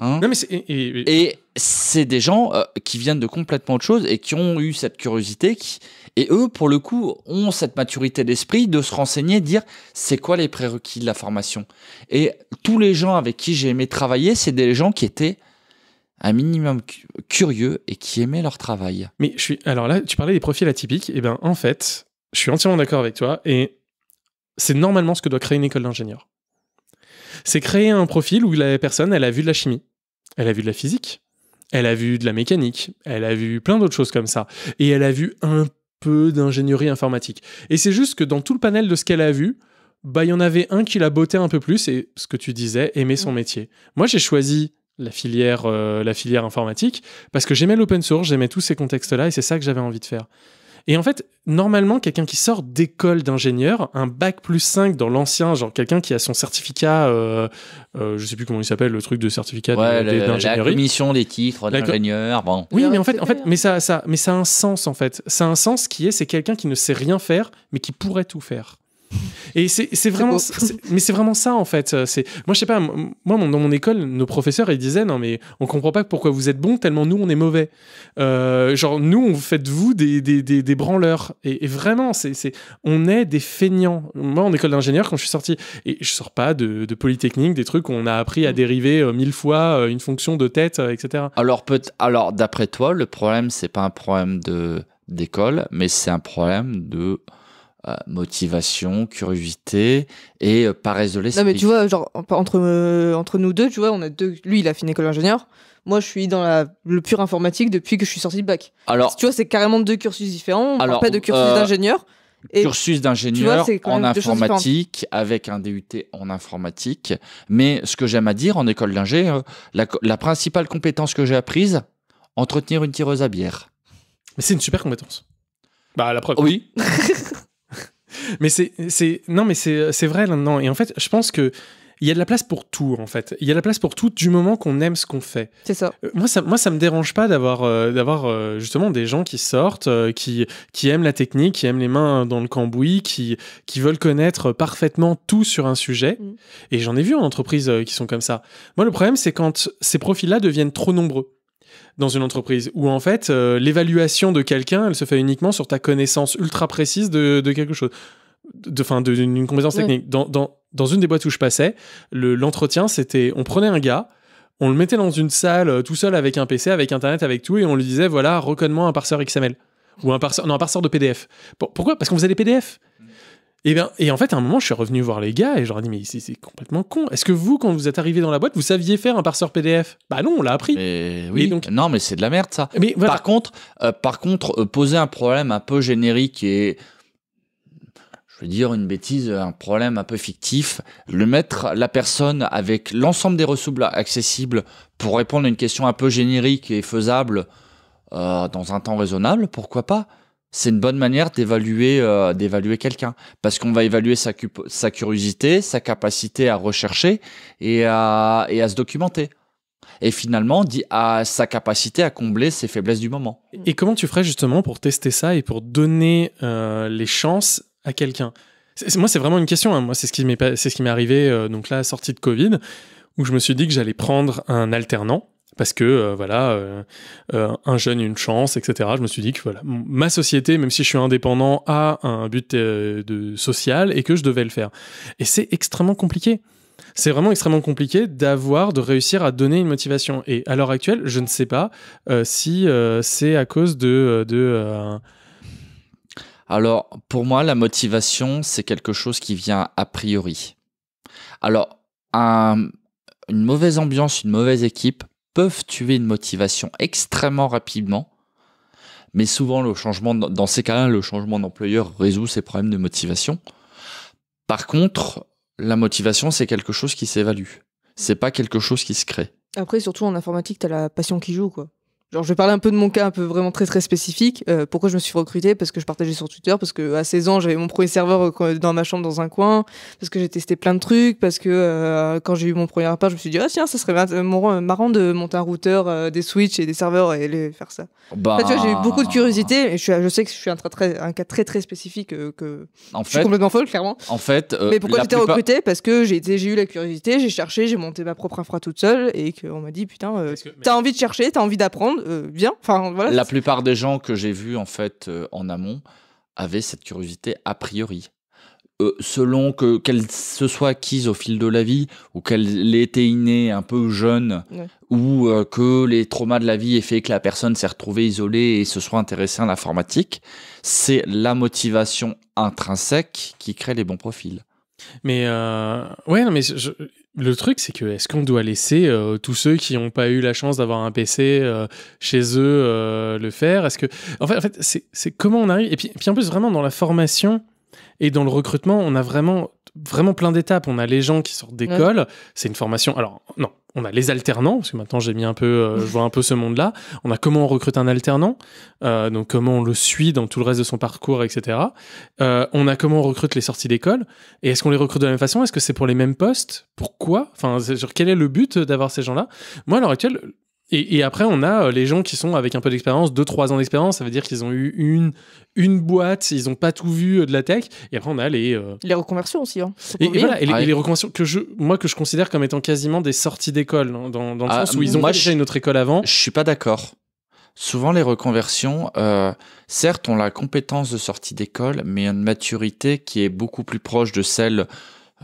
Hein et, c'est des gens euh, qui viennent de complètement autre chose et qui ont eu cette curiosité. Et eux, pour le coup, ont cette maturité d'esprit de se renseigner, de dire c'est quoi les prérequis de la formation. Et tous les gens avec qui j'ai aimé travailler, c'est des gens qui étaient un minimum curieux et qui aimaient leur travail. Mais je suis. Alors là, tu parlais des profils atypiques. Et eh bien, en fait, je suis entièrement d'accord avec toi. Et c'est normalement ce que doit créer une école d'ingénieur c'est créer un profil où la personne, elle a vu de la chimie, elle a vu de la physique, elle a vu de la mécanique, elle a vu plein d'autres choses comme ça, et elle a vu un peu d'ingénierie informatique. Et c'est juste que dans tout le panel de ce qu'elle a vu, bah il y en avait un qui la beauté un peu plus, et ce que tu disais, aimer son métier. Moi, j'ai choisi la filière, euh, la filière informatique, parce que j'aimais l'open source, j'aimais tous ces contextes-là, et c'est ça que j'avais envie de faire. Et en fait, normalement, quelqu'un qui sort d'école d'ingénieur, un bac plus 5 dans l'ancien, genre quelqu'un qui a son certificat, je euh, ne euh, je sais plus comment il s'appelle, le truc de certificat d'ingénierie. La commission des titres d'ingénieur, bon. Oui, mais en fait, en fait mais, ça, ça, mais ça a un sens, en fait. Ça a un sens qui est, c'est quelqu'un qui ne sait rien faire, mais qui pourrait tout faire. Et c'est vraiment, mais c'est vraiment ça en fait. Euh, c'est moi je sais pas, moi dans mon école, nos professeurs ils disaient non mais on comprend pas pourquoi vous êtes bons tellement nous on est mauvais. Euh, genre nous on fait de vous des, branleurs et, vraiment c'est on est des feignants. Moi en école d'ingénieur quand je suis sorti et je sors pas de, polytechnique des trucs on a appris à mm. dériver euh, mille fois une fonction de tête etc. Alors peut alors d'après toi le problème c'est pas un problème de d'école mais c'est un problème de euh, motivation, curiosité et euh, pas résolé. de Non mais tu vois, genre entre euh, entre nous deux, tu vois, on a deux. Lui, il a fait une école d'ingénieur. Moi, je suis dans la, le pur informatique depuis que je suis sorti de bac. Alors, tu vois, c'est carrément deux cursus différents. alors, pas de cursus d'ingénieur. cursus d'ingénieur en informatique avec un DUT en informatique. Mais ce que j'aime à dire en école d'ingé, la, la principale compétence que j'ai apprise, entretenir une tireuse à bière. Mais c'est une super compétence. Bah, la preuve. Oui. mais c'est non mais c'est vrai là Et en fait, je pense que il y a de la place pour tout en fait. Il y a de la place pour tout du moment qu'on aime ce qu'on fait. C'est ça. Euh, moi ça moi ça me dérange pas d'avoir euh, d'avoir euh, justement des gens qui sortent qui aiment la technique, qui aiment les mains dans le cambouis, qui veulent connaître parfaitement tout sur un sujet mm. et j'en ai vu en entreprise qui sont comme ça. Moi le problème c'est quand ces profils-là deviennent trop nombreux dans une entreprise où en fait euh, l'évaluation de quelqu'un elle se fait uniquement sur ta connaissance ultra précise de, quelque chose de fin d'une compétence technique dans, une des boîtes où je passais l'entretien c'était on prenait un gars on le mettait dans une salle euh, tout seul avec un PC avec internet avec tout et on lui disait voilà reconne moi un parseur XML ou un parseur un parseur de PDF pourquoi parce qu'on faisait des PDF et, eh bien, et en fait, à un moment, je suis revenu voir les gars et je leur ai dit, mais c'est complètement con. Est-ce que vous, quand vous êtes arrivé dans la boîte, vous saviez faire un parseur PDF Bah non, on l'a appris. oui, donc... non, mais c'est de la merde, ça. Mais Par contre, euh, par contre euh, poser un problème un peu générique et je veux dire une bêtise, un problème un peu fictif, le mettre la personne avec l'ensemble des ressources accessibles pour répondre à une question un peu générique et faisable euh, dans un temps raisonnable, pourquoi pas c'est une bonne manière d'évaluer euh, d'évaluer quelqu'un parce qu'on va évaluer sa, curiosité, sa capacité à rechercher et à, se documenter. Et finalement, dit à sa capacité à combler ses faiblesses du moment. Et comment tu ferais justement pour tester ça et pour donner euh, les chances à quelqu'un Moi, c'est vraiment une question. Hein. Moi, c'est ce qui m'est ce qui m'est arrivé euh, donc là, sortie de Covid, où je me suis dit que j'allais prendre un alternant parce que euh, voilà euh, euh, un jeune une chance etc je me suis dit que voilà ma société même si je suis indépendant a un but de social et que je devais le faire et c'est extrêmement compliqué c'est vraiment extrêmement compliqué d'avoir de réussir à donner une motivation et à l'heure actuelle je ne sais pas si c'est à cause de, alors pour moi la motivation c'est quelque chose qui vient a priori alors une mauvaise ambiance une mauvaise équipe peuvent tuer une motivation extrêmement rapidement. Mais souvent, le changement, dans ces cas-là, le changement d'employeur résout ces problèmes de motivation. Par contre, la motivation, c'est quelque chose qui s'évalue. C'est pas quelque chose qui se crée. Après, surtout en informatique, tu as la passion qui joue, quoi. Genre, je vais parler un peu de mon cas, un peu vraiment très très spécifique. Euh, pourquoi je me suis recrutée Parce que je partageais sur Twitter, parce que à 16 ans j'avais mon premier serveur euh, dans ma chambre dans un coin, parce que j'ai testé plein de trucs, parce que euh, quand j'ai eu mon premier appart, je me suis dit ah tiens, ça serait marrant de monter un routeur, des switches et des serveurs et les faire ça. Oh, bah... tu vois, j'ai eu beaucoup de curiosité. Et je, suis, je sais que je suis un, très, un cas très très spécifique que je suis complètement folle clairement. En fait, mais pourquoi j'étais recrutée Parce que j'ai eu la curiosité, j'ai cherché, j'ai monté ma propre infra toute seule et qu'on m'a dit putain, t'as envie de chercher, t'as envie d'apprendre euh, enfin, la plupart des gens que j'ai vus en fait euh, en amont avaient cette curiosité a priori. Euh, selon que qu'elle se soit acquise au fil de la vie ou qu'elle été innée un peu jeune ou que les traumas de la vie aient fait que la personne s'est retrouvée isolée et se soit intéressée à l'informatique, c'est la motivation intrinsèque qui crée les bons profils. Mais ouais, mais je, le truc, c'est que est-ce qu'on doit laisser euh, tous ceux qui n'ont pas eu la chance d'avoir un PC euh, chez eux euh, le faire Est-ce que, en fait, en fait c'est comment on arrive Et puis, puis en plus, vraiment dans la formation, et dans le recrutement, on a vraiment vraiment plein d'étapes. On a les gens qui sortent d'école, c'est une formation. Alors non, on a les alternants parce que maintenant j'ai mis un peu, euh, je vois un peu ce monde-là. On a comment on recrute un alternant, euh, donc comment on le suit dans tout le reste de son parcours, etc. Euh, on a comment on recrute les sorties d'école et est-ce qu'on les recrute de la même façon Est-ce que c'est pour les mêmes postes Pourquoi Enfin, sur quel est le but d'avoir ces gens-là Moi, à l'heure actuelle, et, après, on a euh, les gens qui sont avec un peu d'expérience, 2-3 ans d'expérience, ça veut dire qu'ils ont eu une, une boîte, ils n'ont pas tout vu euh, de la tech. Et après, on a les. Euh, les reconversions aussi. Hein. Et, voilà, les, reconversions que je, moi, que je considère comme étant quasiment des sorties d'école, hein, dans, dans, le ah, sens où ils ont déjà une autre école avant. Je suis pas d'accord. Souvent, les reconversions, certes, ont la compétence de sortie d'école, mais une maturité qui est beaucoup plus proche de celle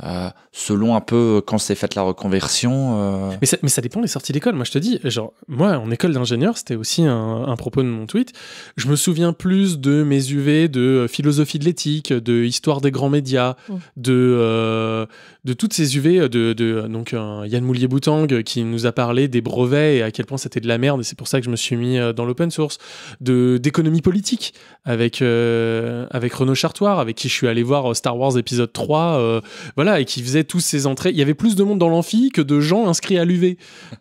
euh, selon un peu quand s'est faite la reconversion. Euh. Mais, ça, ça, dépend des sorties d'école. Moi, je te dis, genre, moi, en école d'ingénieur, c'était aussi un, propos de mon tweet. Je me souviens plus de mes UV de euh, philosophie de l'éthique, de histoire des grands médias, mm. de, de toutes ces UV de, de donc, Yann Moulier-Boutang qui nous a parlé des brevets et à quel point c'était de la merde. Et c'est pour ça que je me suis mis dans l'open source. de D'économie politique avec, avec Renaud Chartoir, avec qui je suis allé voir Star Wars épisode 3. voilà et qui faisait tous ses entrées. Il y avait plus de monde dans l'amphi que de gens inscrits à l'UV.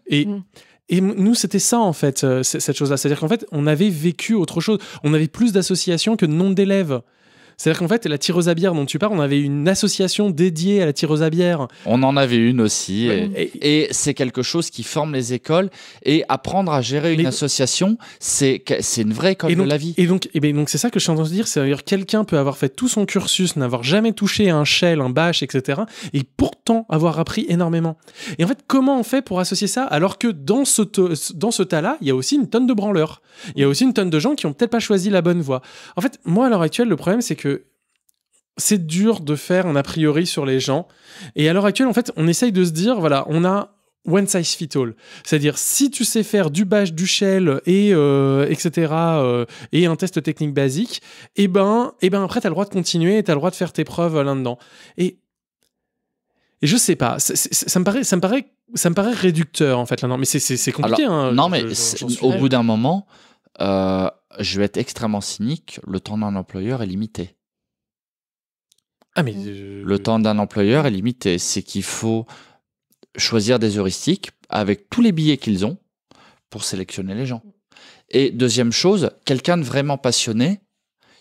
Et. Mm. Et nous, c'était ça, en fait, euh, cette chose-là. C'est-à-dire qu'en fait, on avait vécu autre chose. On avait plus d'associations que de nombre d'élèves. C'est-à-dire qu'en fait, la tireuse à bière dont tu parles, on avait une association dédiée à la tireuse à bière. On en avait une aussi. Et, c'est quelque chose qui forme les écoles. Et apprendre à gérer une association, c'est une vraie école de la vie. Et donc, et eh ben, c'est ça que je suis en train de dire. C'est-à-dire quelqu'un peut avoir fait tout son cursus, n'avoir jamais touché un shell, un bash, etc. Et pourtant avoir appris énormément. Et en fait, comment on fait pour associer ça alors que dans ce, dans ce tas-là, il y a aussi une tonne de branleurs. Il y a aussi une tonne de gens qui ont peut-être pas choisi la bonne voie. En fait, moi, à l'heure actuelle, le problème, c'est que c'est dur de faire un a priori sur les gens. Et à l'heure actuelle, en fait, on essaye de se dire, voilà, on a one size fit all. C'est-à-dire, si tu sais faire du bash, du shell, et, euh, etc., euh, et un test technique basique, et eh ben, eh ben après, tu as le droit de continuer, tu as le droit de faire tes preuves là-dedans. Et, et je sais pas, ça me paraît, ça me paraît, ça me paraît réducteur, en fait, là-dedans. Mais c'est compliqué. Hein, non, mais au bout d'un moment, euh, je vais être extrêmement cynique, le temps d'un employeur est limité. Ah, mmh. euh, le temps d'un employeur est limité. C'est qu'il faut choisir des heuristiques avec tous les billets qu'ils ont pour sélectionner les gens. Et deuxième chose, quelqu'un de vraiment passionné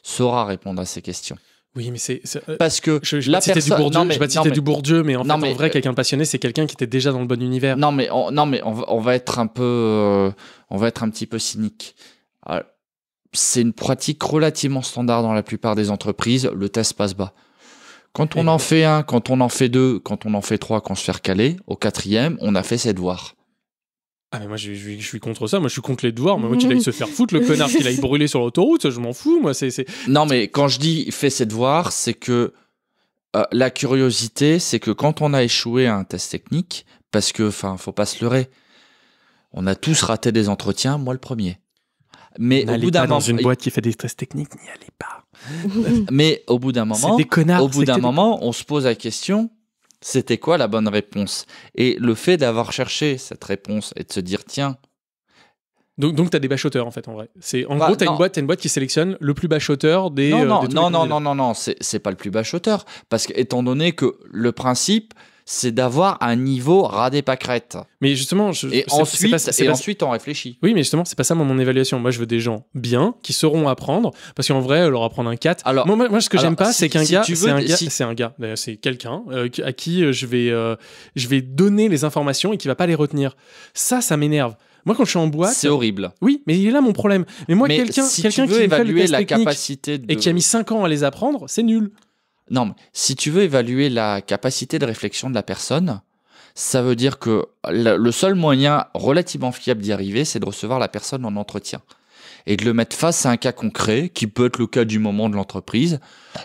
saura répondre à ces questions. Oui, mais c'est euh, parce que je, la personne. Du Bourdieu, du Bourdieu, mais en fait, en vrai, euh, quelqu'un passionné, c'est quelqu'un qui était déjà dans le bon univers. Non, mais on, non, mais on, va être un peu, on va être un petit peu cynique. Ah, c'est une pratique relativement standard dans la plupart des entreprises. Le test passe bas. Quand on en fait un, quand on en fait deux, quand on en fait trois, quand on se fait recaler, au quatrième, on a fait ses devoirs. Ah mais moi je, suis contre ça, moi je suis contre les devoirs, moi, moi qu'il aille mhm. se faire foutre le connard, qui aille brûlé sur l'autoroute, je m'en fous, moi c'est... Non mais quand je dis fait ses devoirs, c'est que euh, la curiosité, c'est que quand on a échoué à un test technique, parce que, enfin, faut pas se leurrer, on a tous raté des entretiens, moi le premier. Mais au bout d'un moment, dans une boîte qui fait des stress techniques, n'y allez pas. mais au bout d'un moment, des connards, au bout d'un moment, on se pose la question c'était quoi la bonne réponse Et le fait d'avoir cherché cette réponse et de se dire tiens. Donc, donc tu as des bachoteurs en fait en vrai. C'est en bah, gros tu as, une boîte, qui sélectionne le plus bachoteur des Non euh, non des non, non, non, non non c'est pas le plus bachoteur parce que étant donné que le principe c'est d'avoir un niveau radé pâquerette. Mais justement, je, et ensuite, ensuite on réfléchit. Oui, mais justement, c'est pas ça mon, mon, évaluation. Moi, je veux des gens bien qui sauront apprendre, parce qu'en vrai, leur apprendre un 4. moi, ce que j'aime pas, c'est qu'un gars, c'est un, gars, c'est quelqu'un euh, à qui euh, je vais, euh, je vais donner les informations et qui va pas les retenir. Ça, ça m'énerve. Moi, quand je suis en boîte, c'est horrible. Oui, mais il est là mon problème. Mais moi, quelqu'un, quelqu'un qui veut la capacité et qui a mis 5 ans à les apprendre, c'est nul. Non, mais si tu veux évaluer la capacité de réflexion de la personne, ça veut dire que le seul moyen relativement fiable d'y arriver, c'est de recevoir la personne en entretien et de le mettre face à un cas concret, qui peut être le cas du moment de l'entreprise,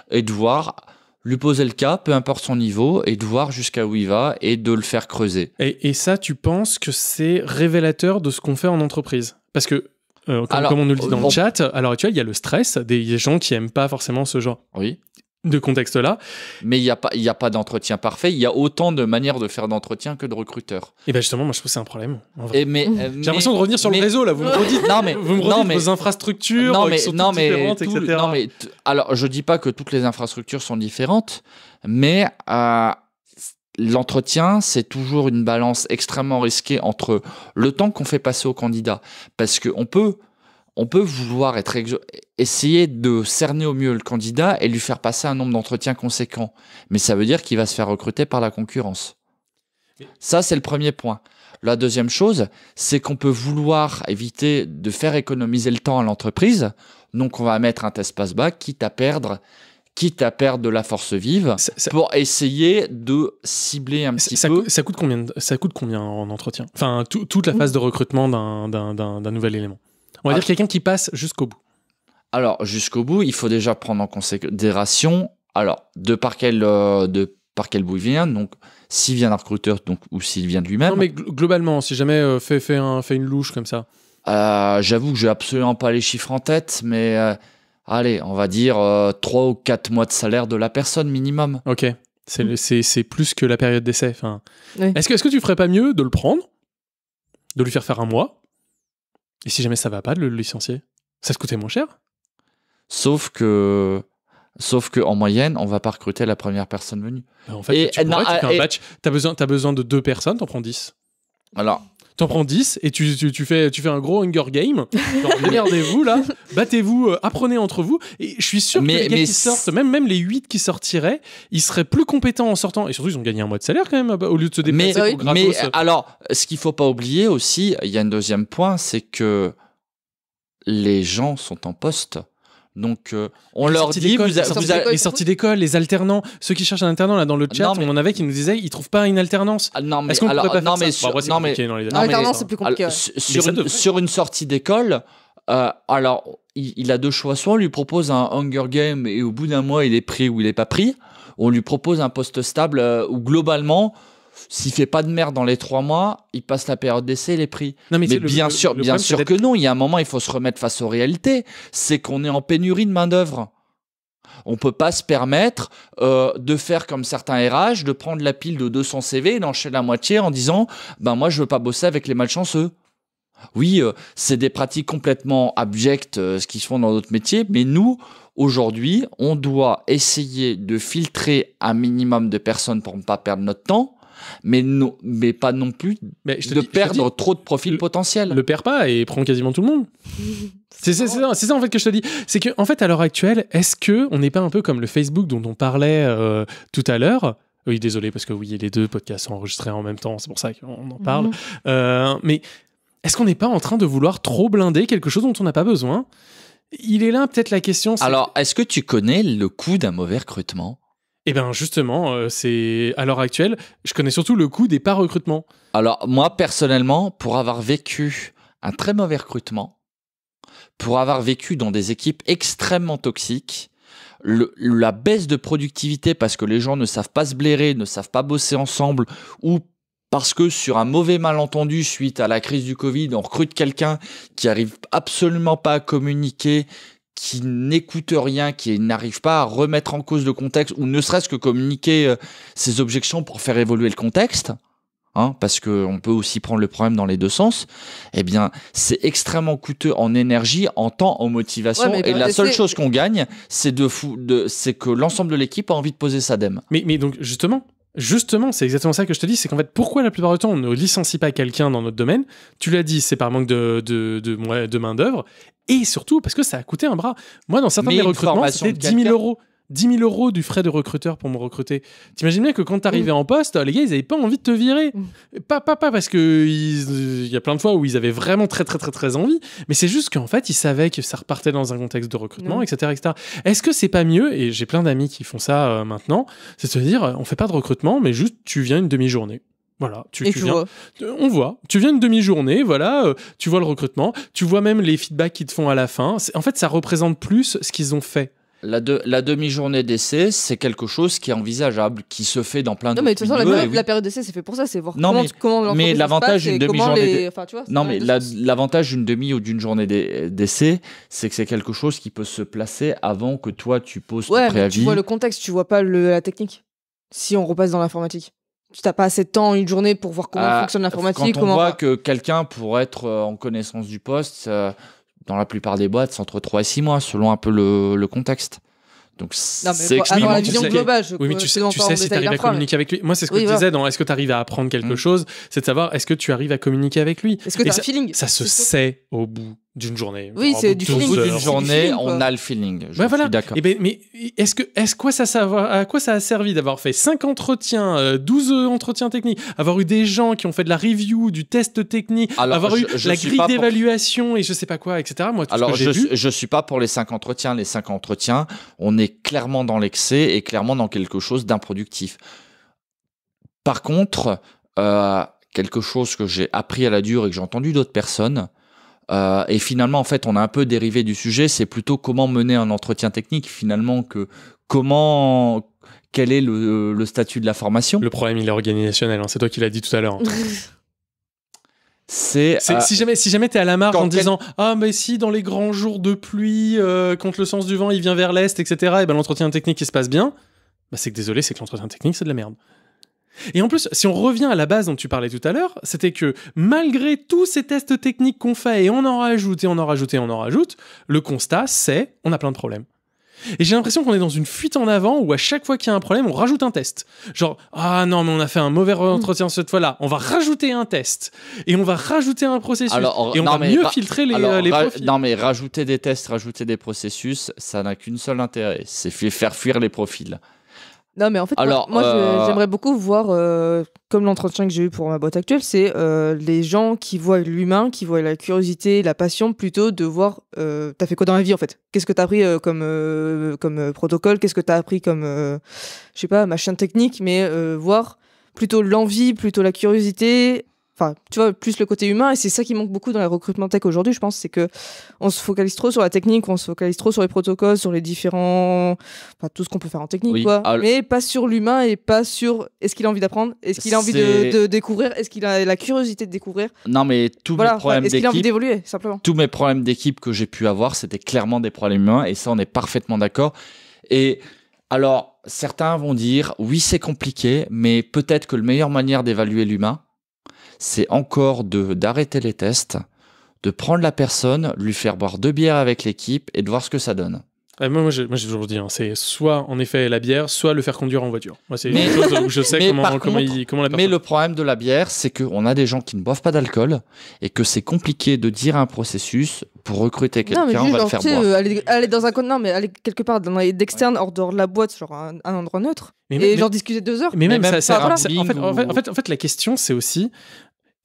et de voir lui poser le cas, peu importe son niveau, et de voir jusqu'à où il va et de le faire creuser. Et, ça, tu penses que c'est révélateur de ce qu'on fait en entreprise Parce que, euh, comme, on nous le dit dans le euh, chat, à l'heure actuelle, il y a le stress des gens qui n'aiment pas forcément ce genre. Oui de contexte-là. Mais il n'y a pas, a pas d'entretien parfait. Il y a autant de manières de faire d'entretien que de recruteurs. Et bien justement, moi je trouve que c'est un problème. Euh, J'ai l'impression de revenir sur le réseau là. Vous me redites, non, mais, vos infrastructures non, euh, mais, sont non, mais, différentes, etc. alors je dis pas que toutes les infrastructures sont différentes, mais euh, l'entretien, c'est toujours une balance extrêmement risquée entre le temps qu'on fait passer au candidat, parce qu'on peut on peut vouloir essayer de cerner au mieux le candidat et lui faire passer un nombre d'entretiens conséquents. Mais ça veut dire qu'il va se faire recruter par la concurrence. Ça, c'est le premier point. La deuxième chose, c'est qu'on peut vouloir éviter de faire économiser le temps à l'entreprise. Donc, on va mettre un test passe back quitte à perdre quitte à perdre de la force vive pour essayer de cibler un petit peu. Ça coûte combien, ça coûte combien en entretien Enfin, toute la mmh. phase de recrutement d'un nouvel élément on va dire ah. quelqu'un qui passe jusqu'au bout. Alors, jusqu'au bout, il faut déjà prendre en considération, alors, de par quel, euh, de par quel bout il vient, donc s'il vient d'un recruteur donc, ou s'il vient de lui-même. Non, mais globalement, si jamais euh, fait, fait, un, fait une louche comme ça. Euh, j'avoue que j'ai absolument pas les chiffres en tête, mais allez, on va dire 3 ou 4 mois de salaire de la personne minimum. Ok, c'est plus que la période d'essai. Est-ce que, est -ce que tu ferais pas mieux de le prendre, de lui faire faire un mois et si jamais ça va pas de le licencier Ça se coûtait moins cher Sauf que. Sauf en moyenne, on va pas recruter la première personne venue. Bah, en fait, tu, tu ah, fais batch. T'as as besoin de deux personnes, t'en prends dix. Alors, t'en prends 10 et tu, tu, fais, un gros Hunger Game. Regardez-vous là, battez-vous, euh, apprenez entre vous. Et je suis sûr que les gars qui sortent, même, même les 8 qui sortiraient, ils seraient plus compétents en sortant. Et surtout, ils ont gagné un mois de salaire quand même, au lieu de se déplacer mais, pour Mais alors, ce qu'il faut pas oublier aussi, il y a un deuxième point, c'est que les gens sont en poste. Donc, euh, on les leur dit, les sorties d'école, les alternants, ceux qui cherchent un alternant là dans le chat, on en avait qui nous disaient, ils trouvent pas une alternance. Ah, non mais non, mais bah, sur... non ah, c'est plus compliqué. sur, une, sortie d'école, euh, alors il, a deux choix, soit on lui propose un Hunger Game et au bout d'un mois il est pris ou il est pas pris. On lui propose un poste stable ou euh, où globalement s'il fait pas de merde dans les trois mois, il passe la période d'essai, les prix. mais, bien sûr, bien sûr que non. Il y a un moment, il faut se remettre face aux réalités. C'est qu'on est en pénurie de main d'œuvre. On peut pas se permettre euh, de faire comme certains RH, de prendre la pile de 200 CV et d'enchaîner la moitié en disant ben moi je veux pas bosser avec les malchanceux. Oui, euh, c'est des pratiques complètement abjectes, euh, ce qu'ils font dans d'autres métiers, mais nous, aujourd'hui, on doit essayer de filtrer un minimum de personnes pour ne pas perdre notre temps, mais, non, mais pas non plus mais je te de perdre trop de profils potentiels. Le perd pas et prend quasiment tout le monde. c'est ça, en fait que je te dis. C'est qu'en en fait, à l'heure actuelle, est-ce que on n'est pas un peu comme le Facebook dont on parlait euh, tout à l'heure Oui, désolé, parce que oui, les deux podcasts sont enregistrés en même temps, c'est pour ça qu'on en parle. Mhm. Euh, mais est-ce qu'on n'est pas en train de vouloir trop blinder quelque chose dont on n'a pas besoin il est là peut-être la question. Alors, est-ce que tu connais le coût d'un mauvais recrutement eh bien justement, euh, c'est à l'heure actuelle, je connais surtout le coût des pas recrutements. Alors moi personnellement, pour avoir vécu un très mauvais recrutement, pour avoir vécu dans des équipes extrêmement toxiques, la baisse de productivité parce que les gens ne savent pas se blairer, ne savent pas bosser ensemble ou parce que sur un mauvais malentendu suite à la crise du Covid, on recrute quelqu'un qui arrive absolument pas à communiquer, qui n'écoute rien, qui n'arrive pas à remettre en cause le contexte, ou ne serait-ce que communiquer euh, ses objections pour faire évoluer le contexte, hein, parce qu'on peut aussi prendre le problème dans les deux sens, eh bien, c'est extrêmement coûteux en énergie, en temps, en motivation. et bah, la seule chose qu'on gagne, c'est que l'ensemble de l'équipe a envie de poser sa dème. Mais, mais donc, justement, Justement, c'est exactement ça que je te dis, c'est qu'en fait, pourquoi la plupart du temps on ne licencie pas quelqu'un dans notre domaine Tu l'as dit, c'est par manque de, de, main-d'œuvre, et surtout parce que ça a coûté un bras. Moi, dans certains des recrutements, c'était 10 000 euros. 10 000 euros du frais de recruteur pour me recruter. T'imagines bien que quand t'arrivais en poste, les gars, ils avaient pas envie de te virer. Mm. Pas, pas, pas parce que il y a plein de fois où ils avaient vraiment très, très, très, très envie. Mais c'est juste qu'en fait, ils savaient que ça repartait dans un contexte de recrutement, etc., etc. Est-ce que c'est pas mieux, et j'ai plein d'amis qui font ça euh, maintenant, c'est de se dire, on fait pas de recrutement, mais juste tu viens une demi-journée. Voilà, tu, tu viens, euh, on voit. Tu viens une demi-journée, voilà, euh, tu vois le recrutement, tu vois même les feedbacks qu'ils te font à la fin. En fait, ça représente plus ce qu'ils ont fait la, la demi-journée d'essai, c'est quelque chose qui est envisageable, qui se fait dans plein de Non, mais de toute façon, la, la, période d'essai, c'est fait pour ça, c'est voir non, comment, mais, l'avantage d'une demi non, mais l'avantage d'une demi ou d'une journée d'essai, c'est que c'est quelque chose qui peut se placer avant que toi tu poses ton préavis. tu vois le contexte, tu vois pas le, la technique. Si on repasse dans l'informatique tu n'as pas assez de temps, une journée pour voir comment ah, fonctionne l'informatique. Quand on voit que quelqu'un, pour être euh, en connaissance du poste, dans la plupart des boîtes, c'est entre 3 et 6 mois, selon un peu le, le contexte. Donc c'est extrêmement la vision globale. Je oui, mais tu sais, tu sais si tu arrives à communiquer avec lui. Moi, c'est ce que je disais dans est-ce que tu arrives à apprendre quelque mm. chose, c'est de savoir est-ce que tu arrives à communiquer avec lui. Est-ce que tu un feeling Ça se sait au bout d'une journée. Oui, c'est du feeling. d'une journée, on a le feeling. Je suis d'accord. Eh ben, mais est-ce que, est-ce quoi ça, à quoi ça a servi d'avoir fait 5 entretiens, 12 euh, euh, entretiens techniques, avoir eu des gens qui ont fait de la review, du test technique, avoir eu la grille d'évaluation et je sais pas quoi, etc. Moi, Alors, ce que je, vu... je suis pas pour les 5 entretiens. Les 5 entretiens, on est clairement dans l'excès et clairement dans quelque chose d'improductif. Par contre, euh, quelque chose que j'ai appris à la dure et que j'ai entendu d'autres personnes, euh, et finalement, en fait, on a un peu dérivé du sujet. C'est plutôt comment mener un entretien technique finalement que comment. Quel est le, statut de la formation Le problème, il est organisationnel. Hein. C'est toi qui l'as dit tout à l'heure. C'est euh, si jamais si jamais t'es à la marge en disant ah mais si dans les grands jours de pluie euh, contre le sens du vent il vient vers l'est etc et ben l'entretien technique il se passe bien bah c'est que désolé c'est que l'entretien technique c'est de la merde et en plus, si on revient à la base dont tu parlais tout à l'heure, c'était que malgré tous ces tests techniques qu'on fait et on en rajoute et on en rajoute et on en rajoute, le constat c'est on a plein de problèmes. Et j'ai l'impression qu'on est dans une fuite en avant où à chaque fois qu'il y a un problème, on rajoute un test. Genre, ah non, mais on a fait un mauvais entretien cette fois-là. On va rajouter un test. Et on va rajouter un processus. et on va mieux filtrer les, euh, les profils. Non, mais rajouter des tests, rajouter des processus, ça n'a qu'une seule intérêt. C'est faire fuir les profils. Non, mais en fait, moi, euh, j'aimerais beaucoup voir, euh, comme l'entretien que j'ai eu pour ma boîte actuelle, c'est euh, les gens qui voient l'humain, qui voient la curiosité, la passion, plutôt de voir, t'as fait quoi dans la vie en fait Qu'est-ce que t'as appris comme, comme protocole Qu'est-ce que t'as appris comme, je sais pas, machin technique Mais voir plutôt l'envie, plutôt la curiosité, tu vois, plus le côté humain, et c'est ça qui manque beaucoup dans les recrutements tech aujourd'hui, je pense, c'est que on se focalise trop sur la technique, on se focalise trop sur les protocoles, sur les différents, enfin, tout ce qu'on peut faire en technique, quoi. Ah, mais pas sur l'humain et pas sur est-ce qu'il a envie d'apprendre, est-ce qu'il a envie de, découvrir, est-ce qu'il a la curiosité de découvrir. Non, mais tous mes problèmes d'équipe. Est-ce qu'il a envie d'évoluer, simplement. Tous mes problèmes d'équipe que j'ai pu avoir, c'était clairement des problèmes humains, et ça, on est parfaitement d'accord. Et alors, certains vont dire, oui, c'est compliqué, mais peut-être que la meilleure manière d'évaluer l'humain, c'est encore de d'arrêter les tests, de prendre la personne, lui faire boire deux bières avec l'équipe et de voir ce que ça donne. Euh, moi, moi j'ai toujours dit, c'est soit en effet la bière, soit le faire conduire en voiture. Moi, c'est une chose où je sais comment, la personne... Mais le problème de la bière, c'est qu'on a des gens qui ne boivent pas d'alcool et que c'est compliqué de dire un processus pour recruter quelqu'un, on va le faire boire. Euh, aller, dans un non, mais aller quelque part d'externe, hors de la boîte, genre un, un endroit neutre. et genre discuter deux heures. Mais même, ça, ça, en, fait, en, fait, en, fait, en, fait, la question, c'est aussi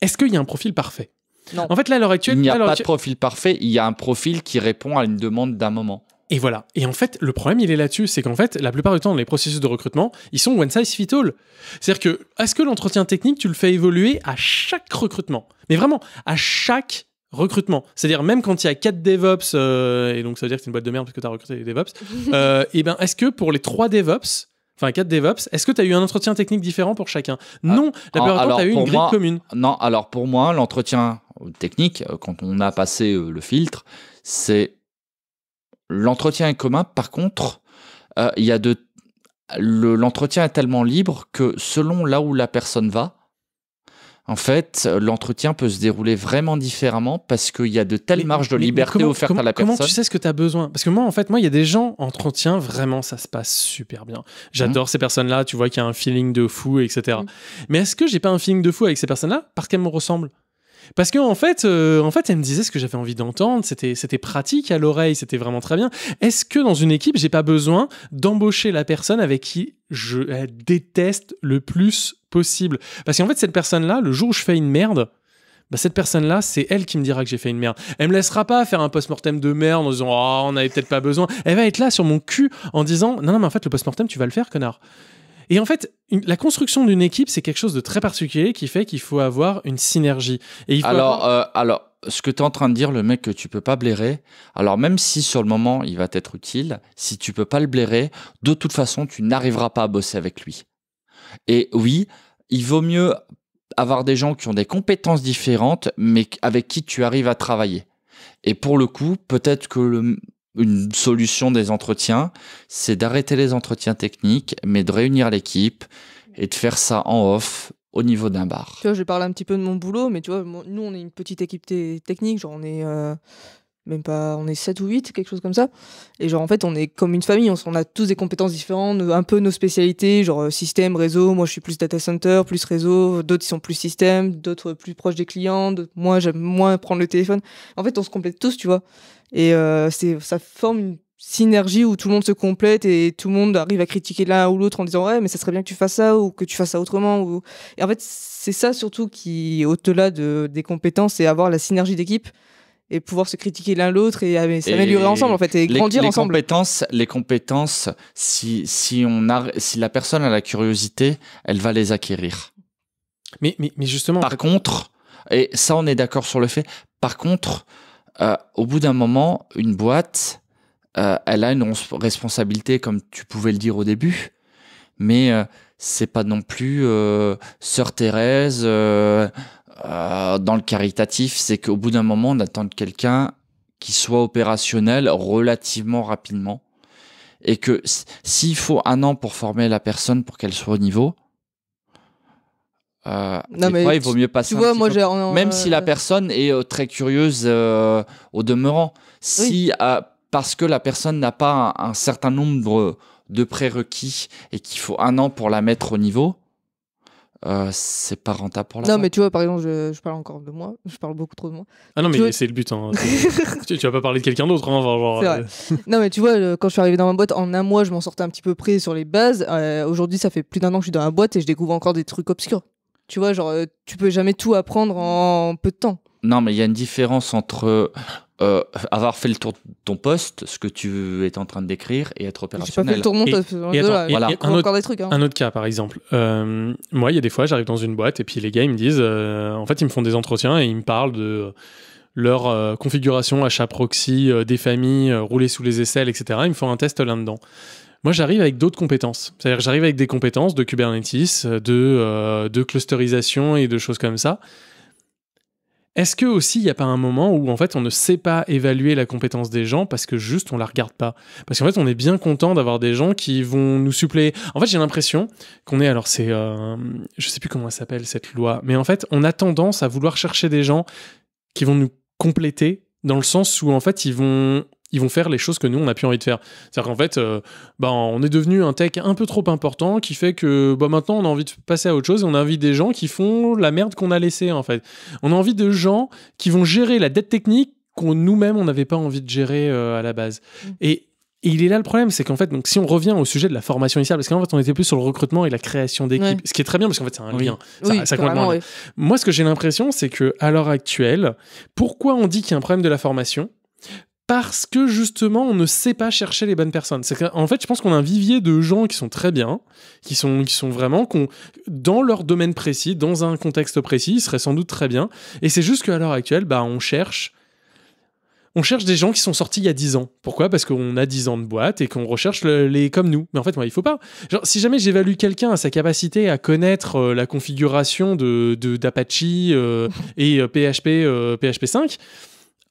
est-ce qu'il y a un profil parfait En fait, là, à l'heure actuelle. Il n'y a pas de profil parfait, il y a un profil qui répond à une demande d'un moment. Et voilà. Et en fait, le problème, il est là-dessus. C'est qu'en fait, la plupart du temps, les processus de recrutement, ils sont one size fit all. C'est-à-dire que, est-ce que l'entretien technique, tu le fais évoluer à chaque recrutement Mais vraiment, à chaque recrutement. C'est-à-dire, même quand il y a quatre DevOps, euh, et donc ça veut dire que c'est une boîte de merde parce que tu as recruté des DevOps, euh, et ben, est-ce que pour les 3 DevOps, Enfin, 4 DevOps. Est-ce que tu as eu un entretien technique différent pour chacun ah, Non, la plupart du tu as eu une grille commune. Non, alors pour moi, l'entretien euh, technique, euh, quand on a passé euh, le filtre, c'est. L'entretien est commun. Par contre, il y a de l'entretien est tellement libre que selon là où la personne va, en fait, l'entretien peut se dérouler vraiment différemment parce qu'il y a de telles marges de liberté offertes à la personne. Comment tu sais ce que tu as besoin Parce que moi, en fait, moi, il y a des gens, entretien, vraiment, ça se passe super bien. J'adore mmh. ces personnes-là, tu vois qu'il y a un feeling de fou, etc. Mmh. Mais est-ce que j'ai pas un feeling de fou avec ces personnes-là parce qu'elles me ressemblent parce qu'en en fait, euh, en fait, elle me disait ce que j'avais envie d'entendre, c'était, pratique à l'oreille, c'était vraiment très bien. Est-ce que dans une équipe, j'ai pas besoin d'embaucher la personne avec qui je déteste le plus possible Parce qu'en fait, cette personne-là, le jour où je fais une merde, bah, cette personne-là, c'est elle qui me dira que j'ai fait une merde. Elle me laissera pas faire un post-mortem de merde en disant oh, on avait peut-être pas besoin. Elle va être là sur mon cul en disant non non mais en fait le post-mortem tu vas le faire connard. Et en fait, la construction d'une équipe, c'est quelque chose de très particulier qui fait qu'il faut avoir une synergie. Et alors, euh, alors, ce que tu es en train de dire, le mec que tu peux pas blairer, alors même si sur le moment il va t'être utile, si tu peux pas le blairer, de toute façon, tu n'arriveras pas à bosser avec lui. Et oui, il vaut mieux avoir des gens qui ont des compétences différentes, mais avec qui tu arrives à travailler. Et pour le coup, peut-être que le, une solution des entretiens, c'est d'arrêter les entretiens techniques, mais de réunir l'équipe et de faire ça en off au niveau d'un bar. Tu vois, je parle un petit peu de mon boulot, mais tu vois, nous, on est une petite équipe technique, genre on est... Euh, même pas, on est 7 ou 8, quelque chose comme ça. Et genre, en fait, on est comme une famille, on, a tous des compétences différentes, un peu nos spécialités, genre euh, système, réseau. Moi, je suis plus data center, plus réseau. D'autres, ils sont plus système, d'autres plus proches des clients. Moi, j'aime moins prendre le téléphone. En fait, on se complète tous, tu vois. Et euh, c'est, ça forme une synergie où tout le monde se complète et tout le monde arrive à critiquer l'un ou l'autre en disant ouais mais ça serait bien que tu fasses ça ou que tu fasses ça autrement ou et en fait c'est ça surtout qui au-delà de, des compétences c'est avoir la synergie d'équipe et pouvoir se critiquer l'un l'autre et euh, s'améliorer ensemble en fait et grandir ensemble. Compétences, les compétences, si si on a si la personne a la curiosité, elle va les acquérir. Mais mais, justement. Par contre, et ça on est d'accord sur le fait. Par contre, euh, au bout d'un moment, une boîte, euh, elle a une responsabilité comme tu pouvais le dire au début, mais c'est pas non plus Sœur Thérèse euh, dans le caritatif, c'est qu'au bout d'un moment, on attend quelqu'un qui soit opérationnel relativement rapidement. Et que s'il faut un an pour former la personne pour qu'elle soit au niveau, euh, il vaut mieux passer. vois, moi, même si la euh, personne est très curieuse au demeurant, si parce que la personne n'a pas un certain nombre de prérequis et qu'il faut un an pour la mettre au niveau, euh, c'est pas rentable pour la Non, mais tu vois, par exemple, je, parle encore de moi, je parle beaucoup trop de moi. Ah non, mais c'est le but. Hein. tu, tu, vas pas parler de quelqu'un d'autre. Hein, euh. non, mais tu vois, quand je suis arrivé dans ma boîte, en un mois, je m'en sortais un petit peu près sur les bases. Euh, aujourd'hui, ça fait plus d'un an que je suis dans la boîte et je découvre encore des trucs obscurs. Tu vois, genre, tu peux jamais tout apprendre en peu de temps. Non, mais il y a une différence entre euh, avoir fait le tour de ton poste, ce que tu es en train de décrire, et être opérationnel. J'ai pas fait le tour de mon poste. Un, autre, encore des trucs, hein. un autre cas, par exemple. Euh, moi, il y a des fois, j'arrive dans une boîte et puis les gars, ils me disent, euh, en fait, ils me font des entretiens et ils me parlent de leur configuration achat proxy, des familles, rouler sous les aisselles, etc. Ils me font un test là-dedans. Moi, j'arrive avec d'autres compétences. C'est-à-dire, j'arrive avec des compétences de Kubernetes, de, de clusterisation et de choses comme ça. Est-ce que aussi il n'y a pas un moment où en fait on ne sait pas évaluer la compétence des gens parce que juste on la regarde pas Parce qu'en fait on est bien content d'avoir des gens qui vont nous suppléer. En fait j'ai l'impression qu'on est alors c'est euh, je sais plus comment elle s'appelle cette loi, mais en fait on a tendance à vouloir chercher des gens qui vont nous compléter dans le sens où en fait ils vont ils vont faire les choses que nous, on n'a plus envie de faire. C'est-à-dire qu'en fait, ben, on est devenu un tech un peu trop important qui fait que bah, maintenant, on a envie de passer à autre chose et on a envie des gens qui font la merde qu'on a laissée, en fait. On a envie de gens qui vont gérer la dette technique qu'on nous-mêmes, on n'avait pas envie de gérer euh, à la base. Mm. Et il est là le problème, c'est qu'en fait, donc, si on revient au sujet de la formation initiale, parce qu'en fait, on était plus sur le recrutement et la création d'équipes, ce qui est très bien, parce qu'en fait, c'est un lien. ça, Moi, ce que j'ai l'impression, c'est que à l'heure actuelle, pourquoi on dit qu'il y a un problème de la formation parce que justement on ne sait pas chercher les bonnes personnes. C'est en fait, je pense qu'on a un vivier de gens qui sont très bien, qui sont qui sont vraiment dans leur domaine précis, dans un contexte précis, ils seraient sans doute très bien. Et c'est juste qu'à l'heure actuelle, bah on cherche on cherche des gens qui sont sortis il y a 10 ans. Pourquoi Parce qu'on a 10 ans de boîte et qu'on recherche les comme nous. Mais en fait, il il faut pas. si jamais j'évalue quelqu'un à sa capacité à connaître euh, la configuration de d'Apache euh, et PHP PHP 5,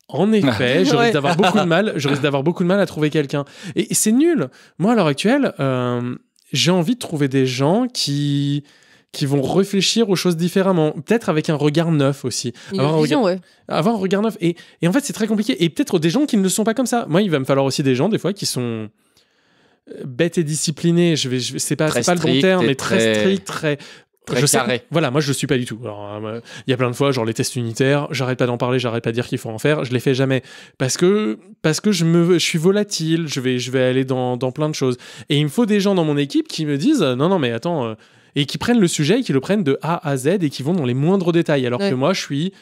en effet, je risque d'avoir beaucoup de mal. Je d'avoir beaucoup de mal à trouver quelqu'un. Et, c'est nul. Moi, à l'heure actuelle, euh, j'ai envie de trouver des gens qui qui vont réfléchir aux choses différemment, peut-être avec un regard neuf aussi. avoir, un regard, neuf. Et, en fait, c'est très compliqué. Et peut-être des gens qui ne le sont pas comme ça. Moi, il va me falloir aussi des gens, des fois, qui sont euh, bêtes et disciplinés. Je vais, je, c'est pas, le bon terme, mais très, très... très je carré. voilà, moi je suis pas du tout. Euh, il y a plein de fois, genre les tests unitaires, j'arrête pas d'en parler, j'arrête pas de dire qu'il faut en faire, je les fais jamais parce que parce que je me suis volatile, je vais je vais aller dans, plein de choses et il me faut des gens dans mon équipe qui me disent non non mais attends euh, et qui prennent le sujet et qui le prennent de A à Z et qui vont dans les moindres détails alors que moi je suis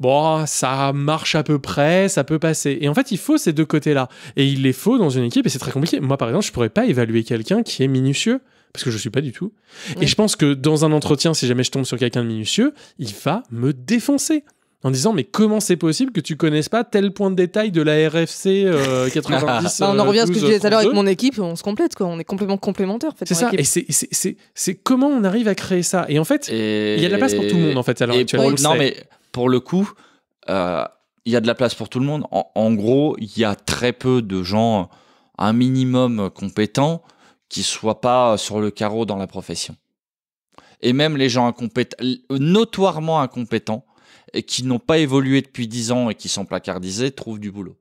bon, ça marche à peu près, ça peut passer. Et en fait, il faut ces deux côtés-là. Et il les faut dans une équipe, et c'est très compliqué. Moi, par exemple, je pourrais pas évaluer quelqu'un qui est minutieux parce que je suis pas du tout. Et je pense que dans un entretien, si jamais je tombe sur quelqu'un de minutieux, il va me défoncer en disant mais comment c'est possible que tu connaisses pas tel point de détail de la RFC euh, 90 bah, On en euh, revient à ce que je disais tout à l'heure avec mon équipe, on se complète quoi, on est complètement complémentaires. En fait, c'est ça, et c'est comment on arrive à créer ça. Et en fait, il y a de la place pour tout le monde en fait à non mais pour le coup, euh, il y a de la place pour tout le monde. En, en gros, il y a très peu de gens un minimum compétents qui soient pas euh, sur le carreau dans la profession. Et même les gens incompétents, notoirement incompétents, et qui n'ont pas évolué depuis dix ans et qui sont placardisés, trouvent du boulot.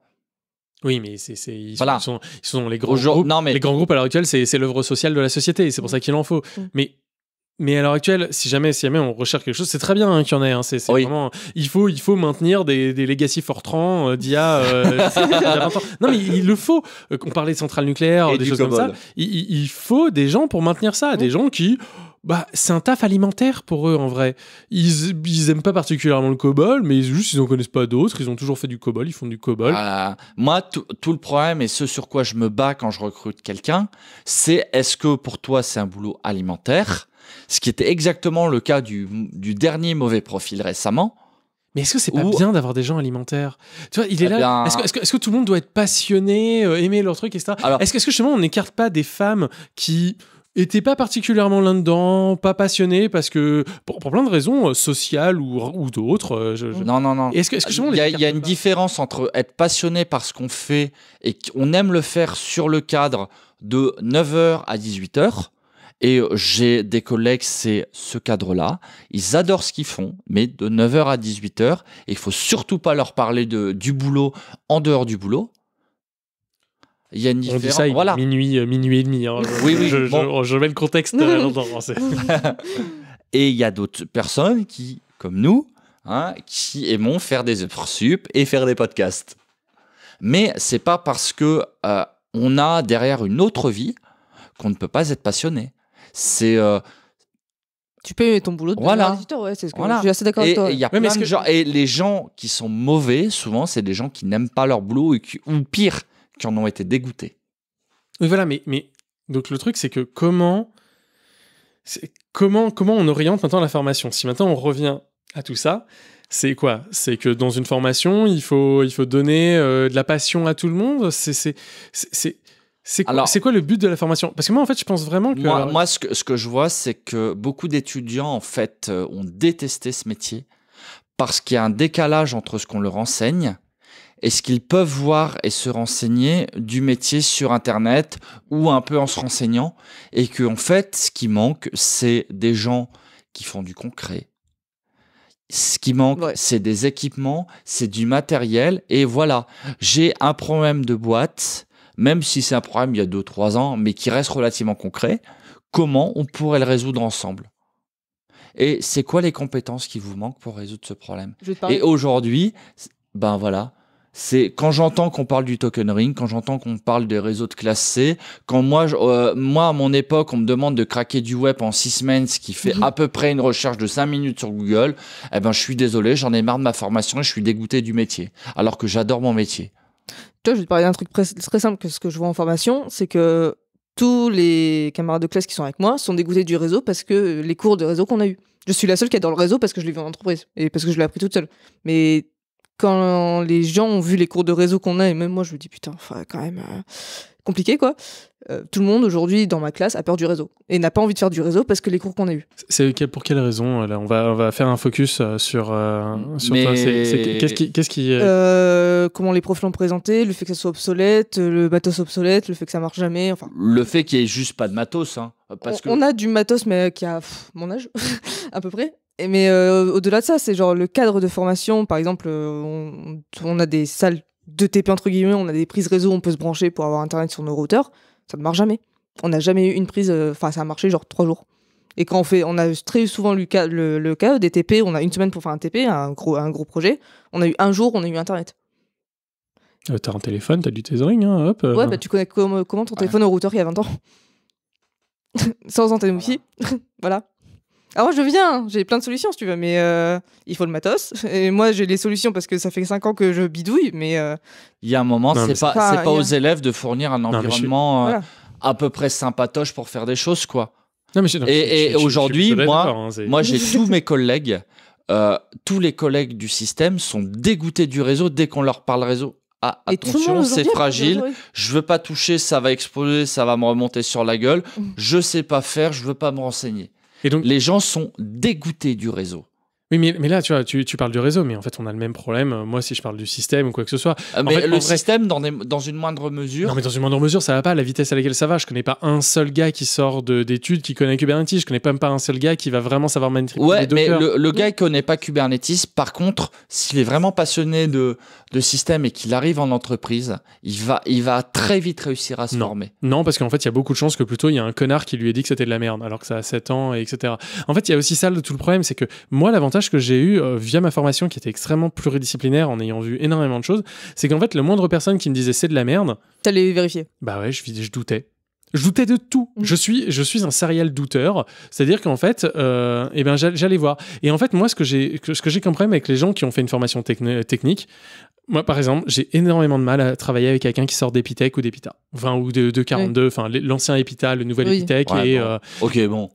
Oui, mais c'est, ils, voilà. sont, ils, sont, les grands groupes. mais... Les grands groupes à l'heure actuelle, c'est, l'œuvre sociale de la société, c'est pour mm. ça qu'il en faut. Mm. Mais mais à l'heure actuelle, si jamais, si jamais on recherche quelque chose, c'est très bien hein, qu'il y en ait. Hein. c'est, vraiment, il faut, il faut maintenir des, des legacy Fortran euh, d'IA. Euh, non, mais il, le faut. Euh, on parlait de centrales nucléaires, des choses comme ça. Il, il, faut des gens pour maintenir ça, des mm. gens qui bah, c'est un taf alimentaire pour eux en vrai. Ils, ils aiment pas particulièrement le COBOL, mais ils, juste ils en connaissent pas d'autres. Ils ont toujours fait du COBOL, ils font du COBOL. Moi, tout le problème et ce sur quoi je me bats quand je recrute quelqu'un, c'est est-ce que pour toi c'est un boulot alimentaire ce qui était exactement le cas du, dernier mauvais profil récemment. Mais est-ce que c'est pas bien d'avoir des gens alimentaires Tu vois, il est eh là. Est-ce que, tout le monde doit être passionné, euh, aimer leur truc, etc. Alors... Est-ce que, justement on n'écarte pas des femmes qui n'étaient pas particulièrement là-dedans, pas passionnées, parce que pour, plein de raisons euh, sociales ou, d'autres. Euh, non, non, non. Est-ce que, est il y a, y a une différence entre être passionné par ce qu'on fait et qu'on aime le faire sur le cadre de 9h à 18h et j'ai des collègues, c'est ce cadre-là. Ils adorent ce qu'ils font, mais de 9h à 18h, il faut surtout pas leur parler de, du boulot en dehors du boulot. Il y a une différence. On voilà. minuit, euh, minuit et demi. Hein. Je, oui, oui, je, mets le contexte. Euh, et il y a d'autres personnes qui, comme nous, hein, qui aimons faire des heures sup et faire des podcasts. Mais c'est pas parce que euh, on a derrière une autre vie qu'on ne peut pas être passionné. C'est euh, tu payes ton boulot de voilà. ouais, c'est ce je suis assez d'accord avec toi. Et, genre, et les gens qui sont mauvais, souvent, c'est des gens qui n'aiment pas leur boulot et qui, ou pire, qui en ont été dégoûtés. voilà, mais, mais donc le truc, c'est que comment, comment, comment on oriente maintenant la formation Si maintenant on revient à tout ça, c'est quoi C'est que dans une formation, il faut, il faut donner euh, de la passion à tout le monde. C'est c'est quoi, le but de la formation Parce que moi, en fait, je pense vraiment que. Moi, ce, que, je vois, c'est que beaucoup d'étudiants, en fait, euh, ont détesté ce métier parce qu'il y a un décalage entre ce qu'on leur enseigne et ce qu'ils peuvent voir et se renseigner du métier sur Internet ou un peu en se renseignant. Et qu'en en fait, ce qui manque, c'est des gens qui font du concret, ce qui manque, c'est des équipements, c'est du matériel. Et voilà, j'ai un problème de boîte même si c'est un problème il y a 2-3 ans, mais qui reste relativement concret, comment on pourrait le résoudre ensemble Et c'est quoi les compétences qui vous manquent pour résoudre ce problème Et aujourd'hui, ben voilà, c'est quand j'entends qu'on parle du token ring, quand j'entends qu'on parle des réseaux de classe C, quand moi, euh, moi à mon époque, on me demande de craquer du web en 6 semaines, ce qui fait mhm. à peu près une recherche de 5 minutes sur Google, eh ben je suis désolé, j'en ai marre de ma formation et je suis dégoûté du métier, alors que j'adore mon métier je vais te parler d'un truc très simple que ce que je vois en formation, c'est que tous les camarades de classe qui sont avec moi sont dégoûtés du réseau parce que les cours de réseau qu'on a eu. Je suis la seule qui est dans le réseau parce que je l'ai vu en entreprise et parce que je l'ai appris toute seule. Mais quand les gens ont vu les cours de réseau qu'on a, et même moi, je me dis putain, enfin, quand même, euh, compliqué, quoi. Euh, tout le monde aujourd'hui dans ma classe a peur du réseau et n'a pas envie de faire du réseau parce que les cours qu'on a eu. C'est pour quelle raison euh, on va on va faire un focus sur Qu'est-ce comment les profs l'ont présenté, le fait que ça soit obsolète, euh, le matos obsolète, le fait que ça marche jamais, Le fait qu'il n'y ait juste pas de matos, hein, parce on, a du matos mais qui a mon âge à peu près mais au-delà de ça, c'est genre le cadre de formation. Par exemple, on, on, a des salles de TP entre guillemets, on a des prises réseau, on peut se brancher pour avoir internet sur nos routeurs, ça ne marche jamais. On n'a jamais eu une prise, euh, enfin ça a marché genre trois jours. Et quand on fait, on a très souvent le cas, le, cas des TP, on a une semaine pour faire un TP, un gros, un gros projet, on a eu un jour, on a eu internet. Euh, t'as un téléphone, t'as du tethering, hein, hop. Euh. Ouais, bah tu connais comment ton téléphone au routeur il y a 20 ans Sans antenne wifi, voilà. Alors ah, je viens, j'ai plein de solutions si tu veux, mais euh, il faut le matos. Et moi j'ai les solutions parce que ça fait 5 ans que je bidouille, mais... Euh, il y a un moment, c'est pas, pas, aux élèves de fournir un environnement euh, à peu près sympatoche pour faire des choses, quoi. et, aujourd'hui, moi, hein, moi j'ai tous mes collègues, tous les collègues du système sont dégoûtés du réseau dès qu'on leur parle réseau. Ah, attention, c'est hein, fragile. Je veux pas toucher, ça va exploser, ça va me remonter sur la gueule. Mm. Je sais pas faire, je veux pas me renseigner donc, les gens sont dégoûtés du réseau. Oui, mais, là, tu, vois, tu, parles du réseau, mais en fait, on a le même problème. Euh, moi, si je parle du système ou quoi que ce soit. Euh, mais le système, dans, une moindre mesure. Non, mais dans une moindre mesure, ça va pas. La vitesse à laquelle ça va, je connais pas un seul gars qui sort d'études qui connaît Kubernetes. Je connais même pas un seul gars qui va vraiment savoir manipuler. Ouais, mais le, gars, qui connaît pas Kubernetes. Par contre, s'il est vraiment passionné de, le système et qu'il arrive en entreprise, il va, il va très vite réussir à se non. former. Non, parce qu'en fait, il y a beaucoup de chances que plutôt il y a un connard qui lui ait dit que c'était de la merde, alors que ça a 7 ans, et etc. En fait, il y a aussi ça, tout le problème, c'est que moi, l'avantage que j'ai eu euh, via ma formation qui était extrêmement pluridisciplinaire, en ayant vu énormément de choses, c'est qu'en fait, le moindre personne qui me disait c'est de la merde, T'allais vérifier Bah ouais, je, je doutais. Je doutais de tout. Mm. Je suis, je suis un serial douteur. C'est-à-dire qu'en fait, euh, eh ben, j'allais voir. Et en fait, moi, ce que j'ai, ce que j'ai comme problème avec les gens qui ont fait une formation euh, technique, moi, par exemple, j'ai énormément de mal à travailler avec quelqu'un qui sort d'Epitech ou d'Epita. 20 ou de, 42, enfin, l'ancien Epita, le nouvel Epitech. et, euh, Ok, bon.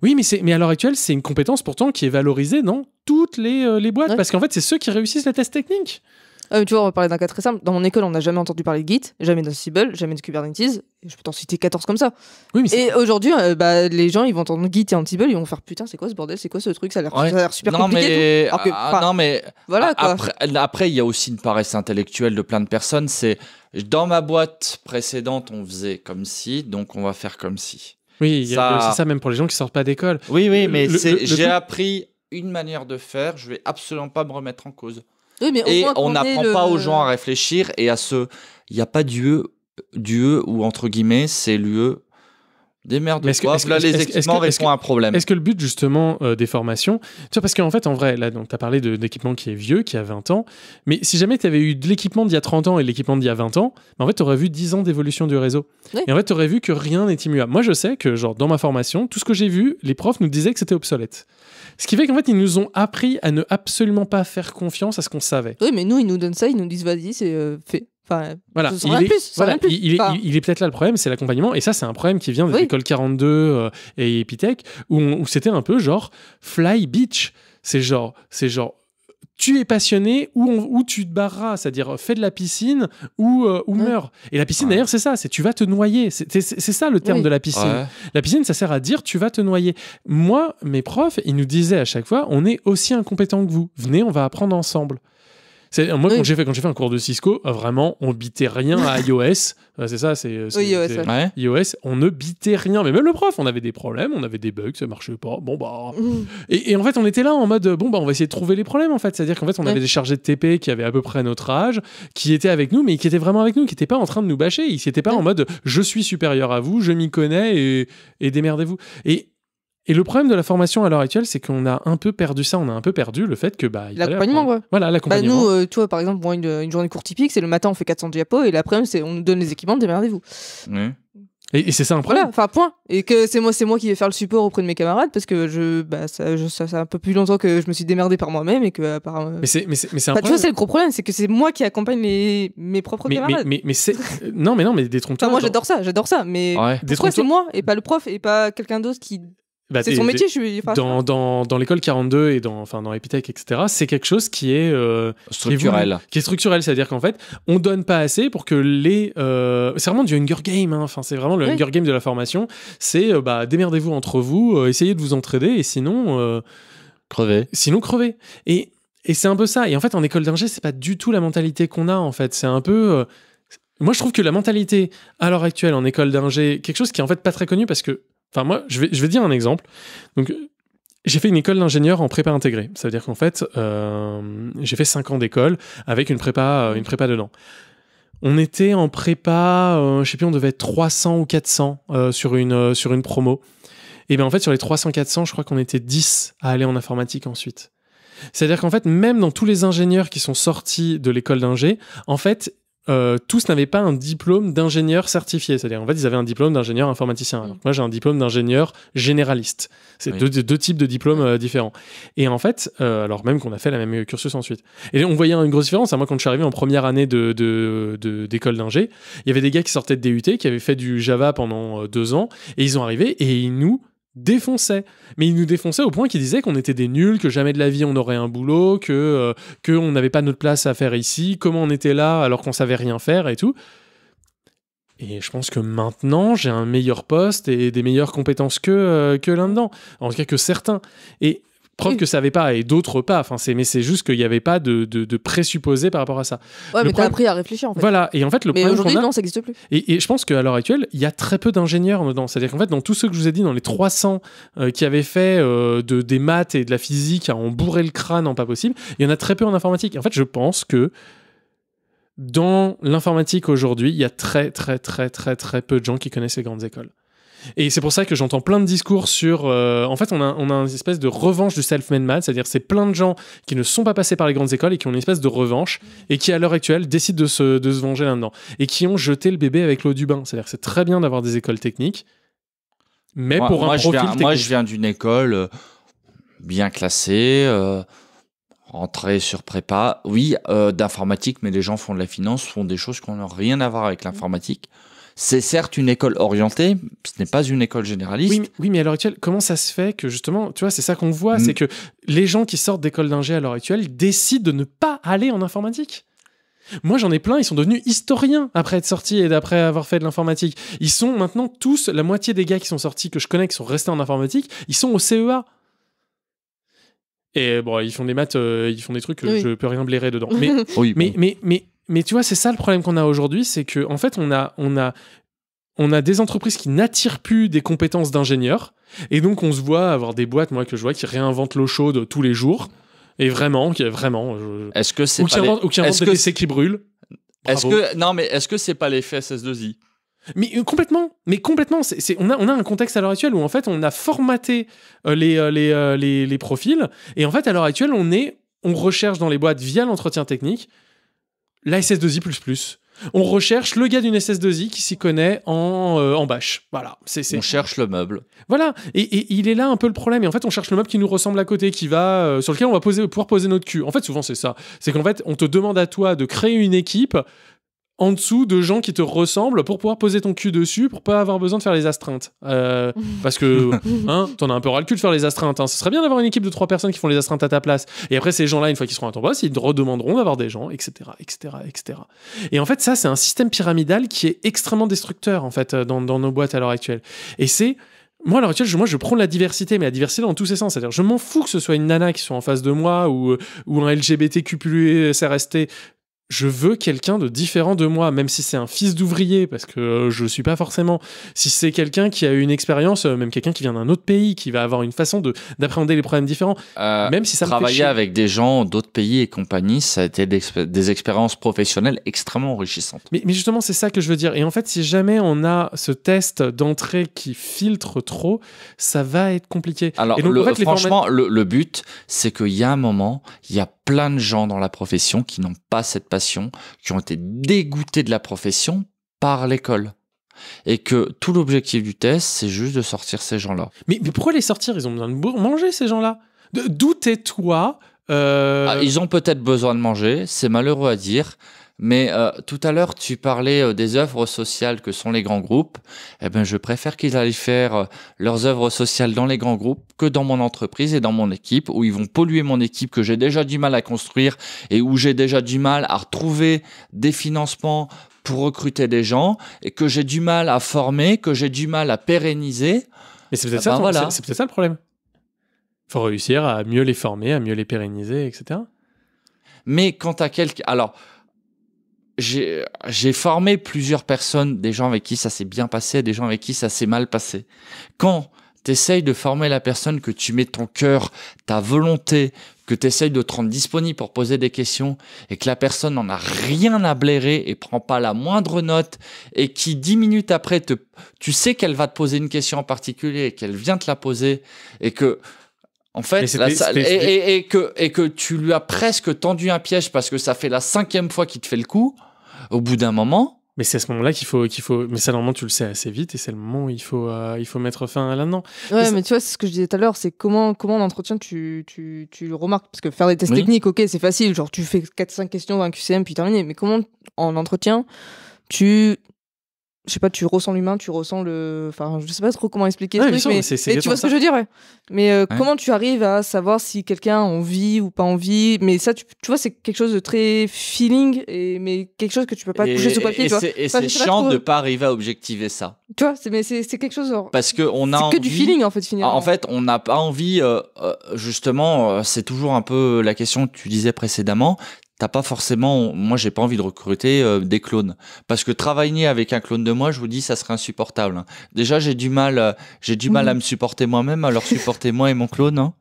Oui, mais, mais à l'heure actuelle, c'est une compétence pourtant qui est valorisée dans toutes les, les boîtes. Parce qu'en fait, c'est ceux qui réussissent la test technique. Ah tu vois, on va parler d'un cas très simple. Dans mon école, on n'a jamais entendu parler de Git, jamais d'Ansible, jamais de Kubernetes. je peux t'en citer 14 comme ça. Oui, et aujourd'hui, euh, bah, les gens, ils vont entendre Git et Ansible, ils vont faire putain, c'est quoi ce bordel, c'est quoi ce truc, ça a l'air super compliqué. Mais... Ah, non, mais voilà, Après, il y a aussi une paresse intellectuelle de plein de personnes. C'est dans ma boîte précédente, on faisait comme si, donc on va faire comme si. Oui, c'est ça même pour les gens qui sortent pas d'école. Oui, oui, euh, mais j'ai appris une manière de faire, je vais absolument pas me remettre en cause et on n'apprend pas aux gens à réfléchir et à se. Il n'y a pas Dieu, Dieu ou entre guillemets, c'est l'UE des merdes de que là les équipements répondent à un problème est-ce que le but justement euh, des formations tu vois parce qu'en fait en vrai là donc as parlé d'équipement qui est vieux qui a 20 ans mais si jamais tu avais eu de l'équipement d'il y a 30 ans et l'équipement d'il y a 20 ans bah, en fait tu aurais vu 10 ans d'évolution du réseau et en fait tu aurais vu que rien n'est immuable moi je sais que genre dans ma formation tout ce que j'ai vu les profs nous disaient que c'était obsolète ce qui fait qu'en fait, ils nous ont appris à ne absolument pas faire confiance à ce qu'on savait. Oui, mais nous, ils nous donnent ça, ils nous disent vas-y, c'est euh, fait. Enfin, voilà, il est, plus, il, est peut-être là le problème, c'est l'accompagnement. Et ça, c'est un problème qui vient de l'école 42 et Epitech, où, c'était un peu genre fly beach. C'est genre, c'est genre, tu es passionné ou, tu te barreras, c'est-à-dire fais de la piscine ou, euh, ou mmh. meurs. Et la piscine, d'ailleurs, c'est ça, c'est tu vas te noyer. C'est ça le terme de la piscine. La piscine, ça sert à dire tu vas te noyer. Moi, mes profs, ils nous disaient à chaque fois, on est aussi incompétents que vous. Venez, on va apprendre ensemble moi, quand, j'ai fait, quand j'ai fait un cours de Cisco, euh, vraiment, on bitait rien à iOS. c'est ça, c'est, iOS, ouais. iOS, On ne bitait rien. Mais même le prof, on avait des problèmes, on avait des bugs, ça marchait pas. Bon, bah. Et, en fait, on était là en mode, bon, bah, on va essayer de trouver les problèmes, en fait. C'est-à-dire qu'en fait, on avait des chargés de TP qui avaient à peu près notre âge, qui étaient avec nous, mais qui étaient vraiment avec nous, qui n'étaient pas en train de nous bâcher. Ils n'étaient pas en mode, je suis supérieur à vous, je m'y connais et, et démerdez-vous. Et et le problème de la formation à l'heure actuelle, c'est qu'on a un peu perdu ça, on a un peu perdu le fait que. Bah, l'accompagnement, quoi. Voilà, bah, l'accompagnement. Bah nous, tu euh, toi, par exemple, une, journée courte typique, c'est le matin, on fait 400 diapos, et l'après-midi, c'est on nous donne les équipements, démerdez-vous. Oui. Et, c'est ça un problème. Voilà, enfin point. Et que c'est moi, c'est moi qui vais faire le support auprès de mes camarades parce que je, bah, ça, je, ça, un peu plus longtemps que je me suis démerdé par moi-même et que euh, euh, Mais c'est, un bah, problème. Tu vois, c'est le gros problème, c'est que c'est moi qui accompagne mes, mes propres camarades. Mais, mais, mais c'est, non, mais non, mais détrompe-toi. moi, j'adore ça, j'adore ça, mais ouais. pourquoi c'est moi et pas le prof et pas quelqu'un d'autre qui bah, c'est son métier, je dans, dans, dans l'école 42 et dans, enfin, dans Epitech, etc., c'est quelque chose qui est. Euh, structurel. Qui est, structurel, c'est-à-dire qu'en fait, on donne pas assez pour que les. Euh, c'est vraiment du Hunger Game, hein. enfin, c'est vraiment le Hunger Game de la formation. C'est, euh, bah, démerdez-vous entre vous, essayez de vous entraider et sinon. Crevez. Sinon, crevez. Et, et c'est un peu ça. Et en fait, en école d'ingé, c'est pas du tout la mentalité qu'on a, en fait. C'est un peu. moi, je trouve que la mentalité à l'heure actuelle en école d'ingé, quelque chose qui est en fait pas très connu parce que Enfin, moi, je vais, je vais dire un exemple. Donc, j'ai fait une école d'ingénieur en prépa intégrée. Ça veut dire qu'en fait, euh, j'ai fait 5 ans d'école avec une prépa, euh, une prépa dedans. On était en prépa, je euh, je sais plus, on devait être 300 ou 400 sur, une, sur une promo. Et bien en fait, sur les 300-400, je crois qu'on était 10 à aller en informatique ensuite. C'est-à-dire qu'en fait, même dans tous les ingénieurs qui sont sortis de l'école d'ingé, en fait, euh, tous n'avaient pas un diplôme d'ingénieur certifié. C'est-à-dire, en fait, ils avaient un diplôme d'ingénieur informaticien. Mmh. moi, j'ai un diplôme d'ingénieur généraliste. C'est deux, types de diplômes euh, différents. Et en fait, euh, alors même qu'on a fait la même cursus ensuite. Et on voyait une grosse différence. Hein, moi, quand je suis arrivé en première année d'école de, d'ingé, il y avait des gars qui sortaient de DUT, qui avaient fait du Java pendant deux ans, et ils ont arrivé et ils nous défonçait. Mais il nous défonçait au point qu'il disait qu'on était des nuls, que jamais de la vie on aurait un boulot, que euh, que qu'on n'avait pas notre place à faire ici, comment on était là alors qu'on savait rien faire et tout. Et je pense que maintenant, j'ai un meilleur poste et des meilleures compétences que, euh, que l'un dedans. En tout cas, que certains. Et Preuve que ça n'avait pas et d'autres pas. Enfin, c'est mais c'est juste qu'il n'y avait pas de, de, présupposé par rapport à ça. Ouais, mais t'as appris à réfléchir en fait. Voilà. Et en fait, le mais aujourd'hui, non, ça n'existe plus. Et, je pense qu'à l'heure actuelle, il y a très peu d'ingénieurs dedans. C'est-à-dire qu'en fait, dans tous ceux que je vous ai dit, dans les 300 euh, qui avaient fait euh, de, des maths et de la physique à en bourrer le crâne en pas possible, il y en a très peu en informatique. en fait, je pense que dans l'informatique aujourd'hui, il y a très, très, très, très, très peu de gens qui connaissent les grandes écoles. Et c'est pour ça que j'entends plein de discours sur. Euh, en fait, on a, on a une espèce de revanche du self-made man, c'est-à-dire c'est plein de gens qui ne sont pas passés par les grandes écoles et qui ont une espèce de revanche et qui, à l'heure actuelle, décident de se, de se venger là-dedans et qui ont jeté le bébé avec l'eau du bain. C'est-à-dire c'est très bien d'avoir des écoles techniques, mais pour un profil. technique... Moi, je viens d'une école euh, bien classée. Euh sur prépa. Oui, euh, d'informatique, mais les gens font de la finance, font des choses qui n'ont rien à voir avec l'informatique. C'est certes une école orientée, ce n'est pas une école généraliste. Oui, mais, oui, à l'heure actuelle, comment ça se fait que justement, tu vois, c'est ça qu'on voit, c'est mm. que les gens qui sortent d'école d'ingé à l'heure actuelle décident de ne pas aller en informatique. Moi, j'en ai plein, ils sont devenus historiens après être sortis et après avoir fait de l'informatique. Ils sont maintenant tous, la moitié des gars qui sont sortis, que je connais, qui sont restés en informatique, ils sont au CEA. Et bon, ils font des maths, euh, ils font des trucs que je peux rien blairer dedans. Mais, oui, mais, mais, mais tu vois, c'est ça le problème qu'on a aujourd'hui, c'est que en fait, on a, on a, on a des entreprises qui n'attirent plus des compétences d'ingénieurs, et donc on se voit avoir des boîtes, moi que je vois, qui réinventent l'eau chaude tous les jours, et vraiment, qui vraiment. Euh, est-ce que c'est ou, qui inventent que... qui brûlent non, mais est-ce que c'est pas l'effet SS2I mais euh, complètement, mais complètement. on, a, un contexte à l'heure actuelle où en fait on a formaté euh, les, les, profils et en fait à l'heure actuelle on est on recherche dans les boîtes via l'entretien technique la SS2I++. On recherche le gars d'une SS2I qui s'y connaît en, euh, en bâche. Voilà. c'est On cherche le meuble. Voilà. Et, il est là un peu le problème. Et en fait, on cherche le meuble qui nous ressemble à côté, qui va, euh, sur lequel on va poser, pouvoir poser notre cul. En fait, souvent, c'est ça. C'est qu'en fait, on te demande à toi de créer une équipe en dessous de gens qui te ressemblent pour pouvoir poser ton cul dessus pour pas avoir besoin de faire les astreintes euh, parce que hein, t'en as un peu ras le cul de faire les astreintes hein. ce serait bien d'avoir une équipe de trois personnes qui font les astreintes à ta place et après ces gens là une fois qu'ils seront à ton poste ils te redemanderont d'avoir des gens etc etc etc et en fait ça c'est un système pyramidal qui est extrêmement destructeur en fait euh, dans, nos boîtes à l'heure actuelle et c'est moi, à l'heure actuelle, moi, je prends la diversité, mais la diversité dans tous ses sens. C'est-à-dire, je m'en fous que ce soit une nana qui soit en face de moi ou, euh, ou un LGBTQ+, SRST je veux quelqu'un de différent de moi, même si c'est un fils d'ouvrier, parce que euh, je ne suis pas forcément. Si c'est quelqu'un qui a eu une expérience, euh, même quelqu'un qui vient d'un autre pays, qui va avoir une façon d'appréhender les problèmes différents, euh, même si ça travailler avec des gens d'autres pays et compagnie, ça a été des, expériences professionnelles extrêmement enrichissantes. Mais, justement, c'est ça que je veux dire. Et en fait, si jamais on a ce test d'entrée qui filtre trop, ça va être compliqué. Alors, le, franchement, le, but, c'est qu'il y a un moment, il y a plein de gens dans la profession qui n'ont pas cette passion, qui ont été dégoûtés de la profession par l'école. Et que tout l'objectif du test, c'est juste de sortir ces gens-là. Mais, pourquoi les sortir Ils ont besoin de manger, ces gens-là. D'où tais-toi euh ah, Ils ont peut-être besoin de manger, c'est malheureux à dire. Mais euh, tout à l'heure, tu parlais euh, des œuvres sociales que sont les grands groupes. Eh ben, je préfère qu'ils aillent faire euh, leurs œuvres sociales dans les grands groupes que dans mon entreprise et dans mon équipe, où ils vont polluer mon équipe que j'ai déjà du mal à construire et où j'ai déjà du mal à retrouver des financements pour recruter des gens et que j'ai du mal à former, que j'ai du mal à pérenniser. Mais c'est peut-être ah ça, ben voilà. c'est peut ça le problème. Faut réussir à mieux les former, à mieux les pérenniser, etc. Mais quant à quelqu'un, alors j'ai formé plusieurs personnes, des gens avec qui ça s'est bien passé, des gens avec qui ça s'est mal passé. Quand t'essayes de former la personne que tu mets ton cœur, ta volonté, que t'essayes de te rendre disponible pour poser des questions et que la personne n'en a rien à blairer et prend pas la moindre note et qui dix minutes après te, tu sais qu'elle va te poser une question en particulier et qu'elle vient te la poser et que en fait, la et, et, que, et que tu lui as presque tendu un piège parce que ça fait la cinquième fois qu'il te fait le coup au bout d'un moment. Mais c'est à ce moment-là qu'il faut, qu'il faut. Mais ça, normalement, tu le sais assez vite et c'est le moment où il faut, euh, il faut mettre fin à l'annonce Ouais, mais, tu vois, c'est ce que je disais tout à l'heure, c'est comment, comment en entretien tu, tu, le remarques. Parce que faire des tests techniques, ok, c'est facile. Genre, tu fais 4-5 questions dans un QCM puis terminé. Mais comment en entretien tu je sais pas, tu ressens l'humain, tu ressens le. Enfin, je sais pas trop comment expliquer mais, tu vois ce que je veux dire, ouais. Mais euh, comment tu arrives à savoir si quelqu'un en vit ou pas en Mais ça, tu, vois, c'est quelque chose de très feeling, et, mais quelque chose que tu peux pas toucher sur papier. Et c'est chiant de pas arriver à objectiver ça. Tu vois, mais c'est quelque chose. Parce que on a. que du feeling, en fait, finalement. Ah, en fait, on n'a pas envie, euh, euh, justement, c'est toujours un peu la question que tu disais précédemment, t'as pas forcément, moi j'ai pas envie de recruter euh, des clones parce que travailler avec un clone de moi, je vous dis, ça serait insupportable. Hein. Déjà j'ai du mal, euh, j'ai du mal à mhm. me supporter moi-même, alors supporter moi et mon clone. Hein.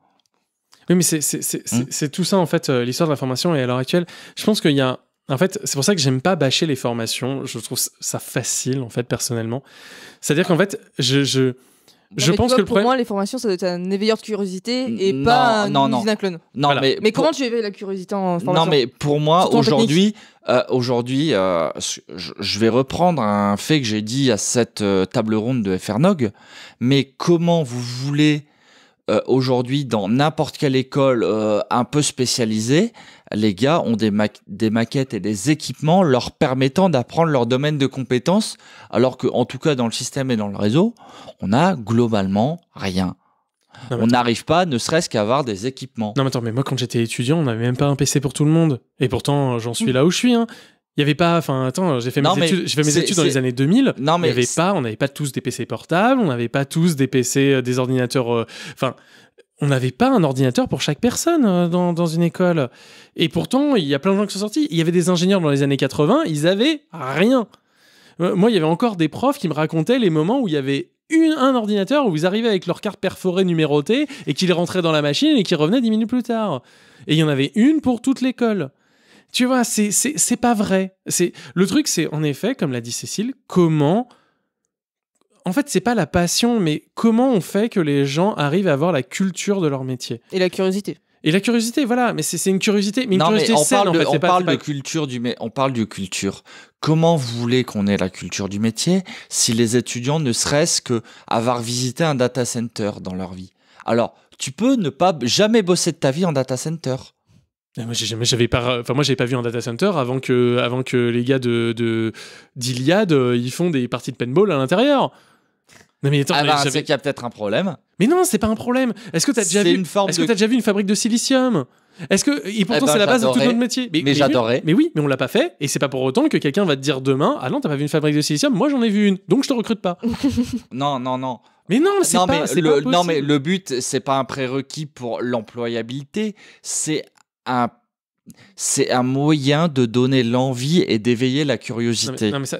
Oui, mais hein? c'est tout ça en fait euh, l'histoire de la formation et à l'heure actuelle, je pense qu'il y a en fait, c'est pour ça que j'aime pas bâcher les formations. Je trouve ça facile, en fait, personnellement. C'est-à-dire qu'en fait, je, je, je pense que pour moi, les formations, ça doit être un éveilleur de curiosité et pas un, non, non. clone. Non, mais, comment tu éveilles la curiosité en formation Non, mais pour moi, aujourd'hui, euh, aujourd'hui, euh, je vais reprendre un fait que j'ai dit à cette euh, table ronde de FRNOG, mais comment vous voulez aujourd'hui dans n'importe quelle école un peu spécialisée les gars ont des, des maquettes et des équipements leur permettant d'apprendre leur domaine de compétences, alors que, en tout cas, dans le système et dans le réseau, on a globalement rien. on n'arrive pas, ne serait-ce qu'à avoir des équipements. Non, mais attends, mais moi, quand j'étais étudiant, on n'avait même pas un PC pour tout le monde. Et pourtant, j'en suis là où je suis. Hein. Il y avait pas, enfin, attends, j'ai fait, mes études, mes études dans les années 2000. Non, mais y avait pas, on n'avait pas tous des PC portables, on n'avait pas tous des PC, euh, des ordinateurs, euh, enfin, on n'avait pas un ordinateur pour chaque personne euh, dans, une école. Et pourtant, il y a plein de gens qui sont sortis. Il y avait des ingénieurs dans les années 80, ils avaient rien. Euh, moi, il y avait encore des profs qui me racontaient les moments où il y avait un ordinateur où ils arrivaient avec leur carte perforées, numérotée et qu'ils rentraient dans la machine et qu'ils revenaient dix minutes plus tard. Et il y en avait une pour toute l'école. Tu vois, c'est pas vrai. C'est Le truc, c'est en effet, comme l'a dit Cécile, comment en fait, c'est pas la passion, mais comment on fait que les gens arrivent à avoir la culture de leur métier Et la curiosité. Et la curiosité, voilà, mais c'est une curiosité, mais une curiosité mais on parle de, culture du, on parle de culture. Comment vous voulez qu'on ait la culture du métier si les étudiants ne seraient ce que avoir visité un data center dans leur vie Alors, tu peux ne pas jamais bosser de ta vie en data center. Ah, moi, j'avais pas, enfin moi, pas vu un data center avant que, avant que les gars de d'Iliade, euh, ils font des parties de paintball à l'intérieur. Non mais attends, ah bah, c'est qu'il y a peut-être un problème. Mais non, c'est pas un problème. Est-ce que tu as déjà vu une Est-ce as déjà vu une fabrique de silicium Est-ce que et pourtant eh c'est ben, la base de tout notre métier. Mais, j'adorais. Mais oui, mais on l'a pas fait et c'est pas pour autant que quelqu'un va te dire demain "Ah non, t'as pas vu une fabrique de silicium Moi j'en ai vu une. Donc je te recrute pas." non, non, non. Mais non, c'est pas, mais le, non mais le but c'est pas un prérequis pour l'employabilité, c'est un c'est un moyen de donner l'envie et d'éveiller la curiosité. Non mais, ça,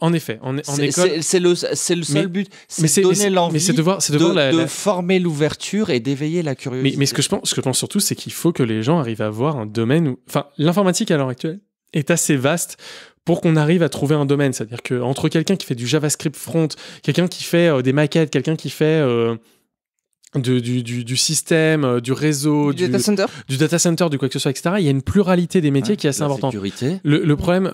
en effet, en, école, c'est le, le, seul mais, but, c'est donner l'envie, de, former l'ouverture et d'éveiller la curiosité. Mais, ce que je pense, que je surtout, c'est qu'il faut que les gens arrivent à avoir un domaine où, enfin, l'informatique à l'heure actuelle est assez vaste pour qu'on arrive à trouver un domaine. C'est-à-dire que entre quelqu'un qui fait du JavaScript front, quelqu'un qui fait euh, des maquettes, quelqu'un qui fait euh, du, du, système, euh, du réseau, du, data center, du quoi que ce soit, etc. Il y a une pluralité des métiers qui est assez importante. Le, le problème.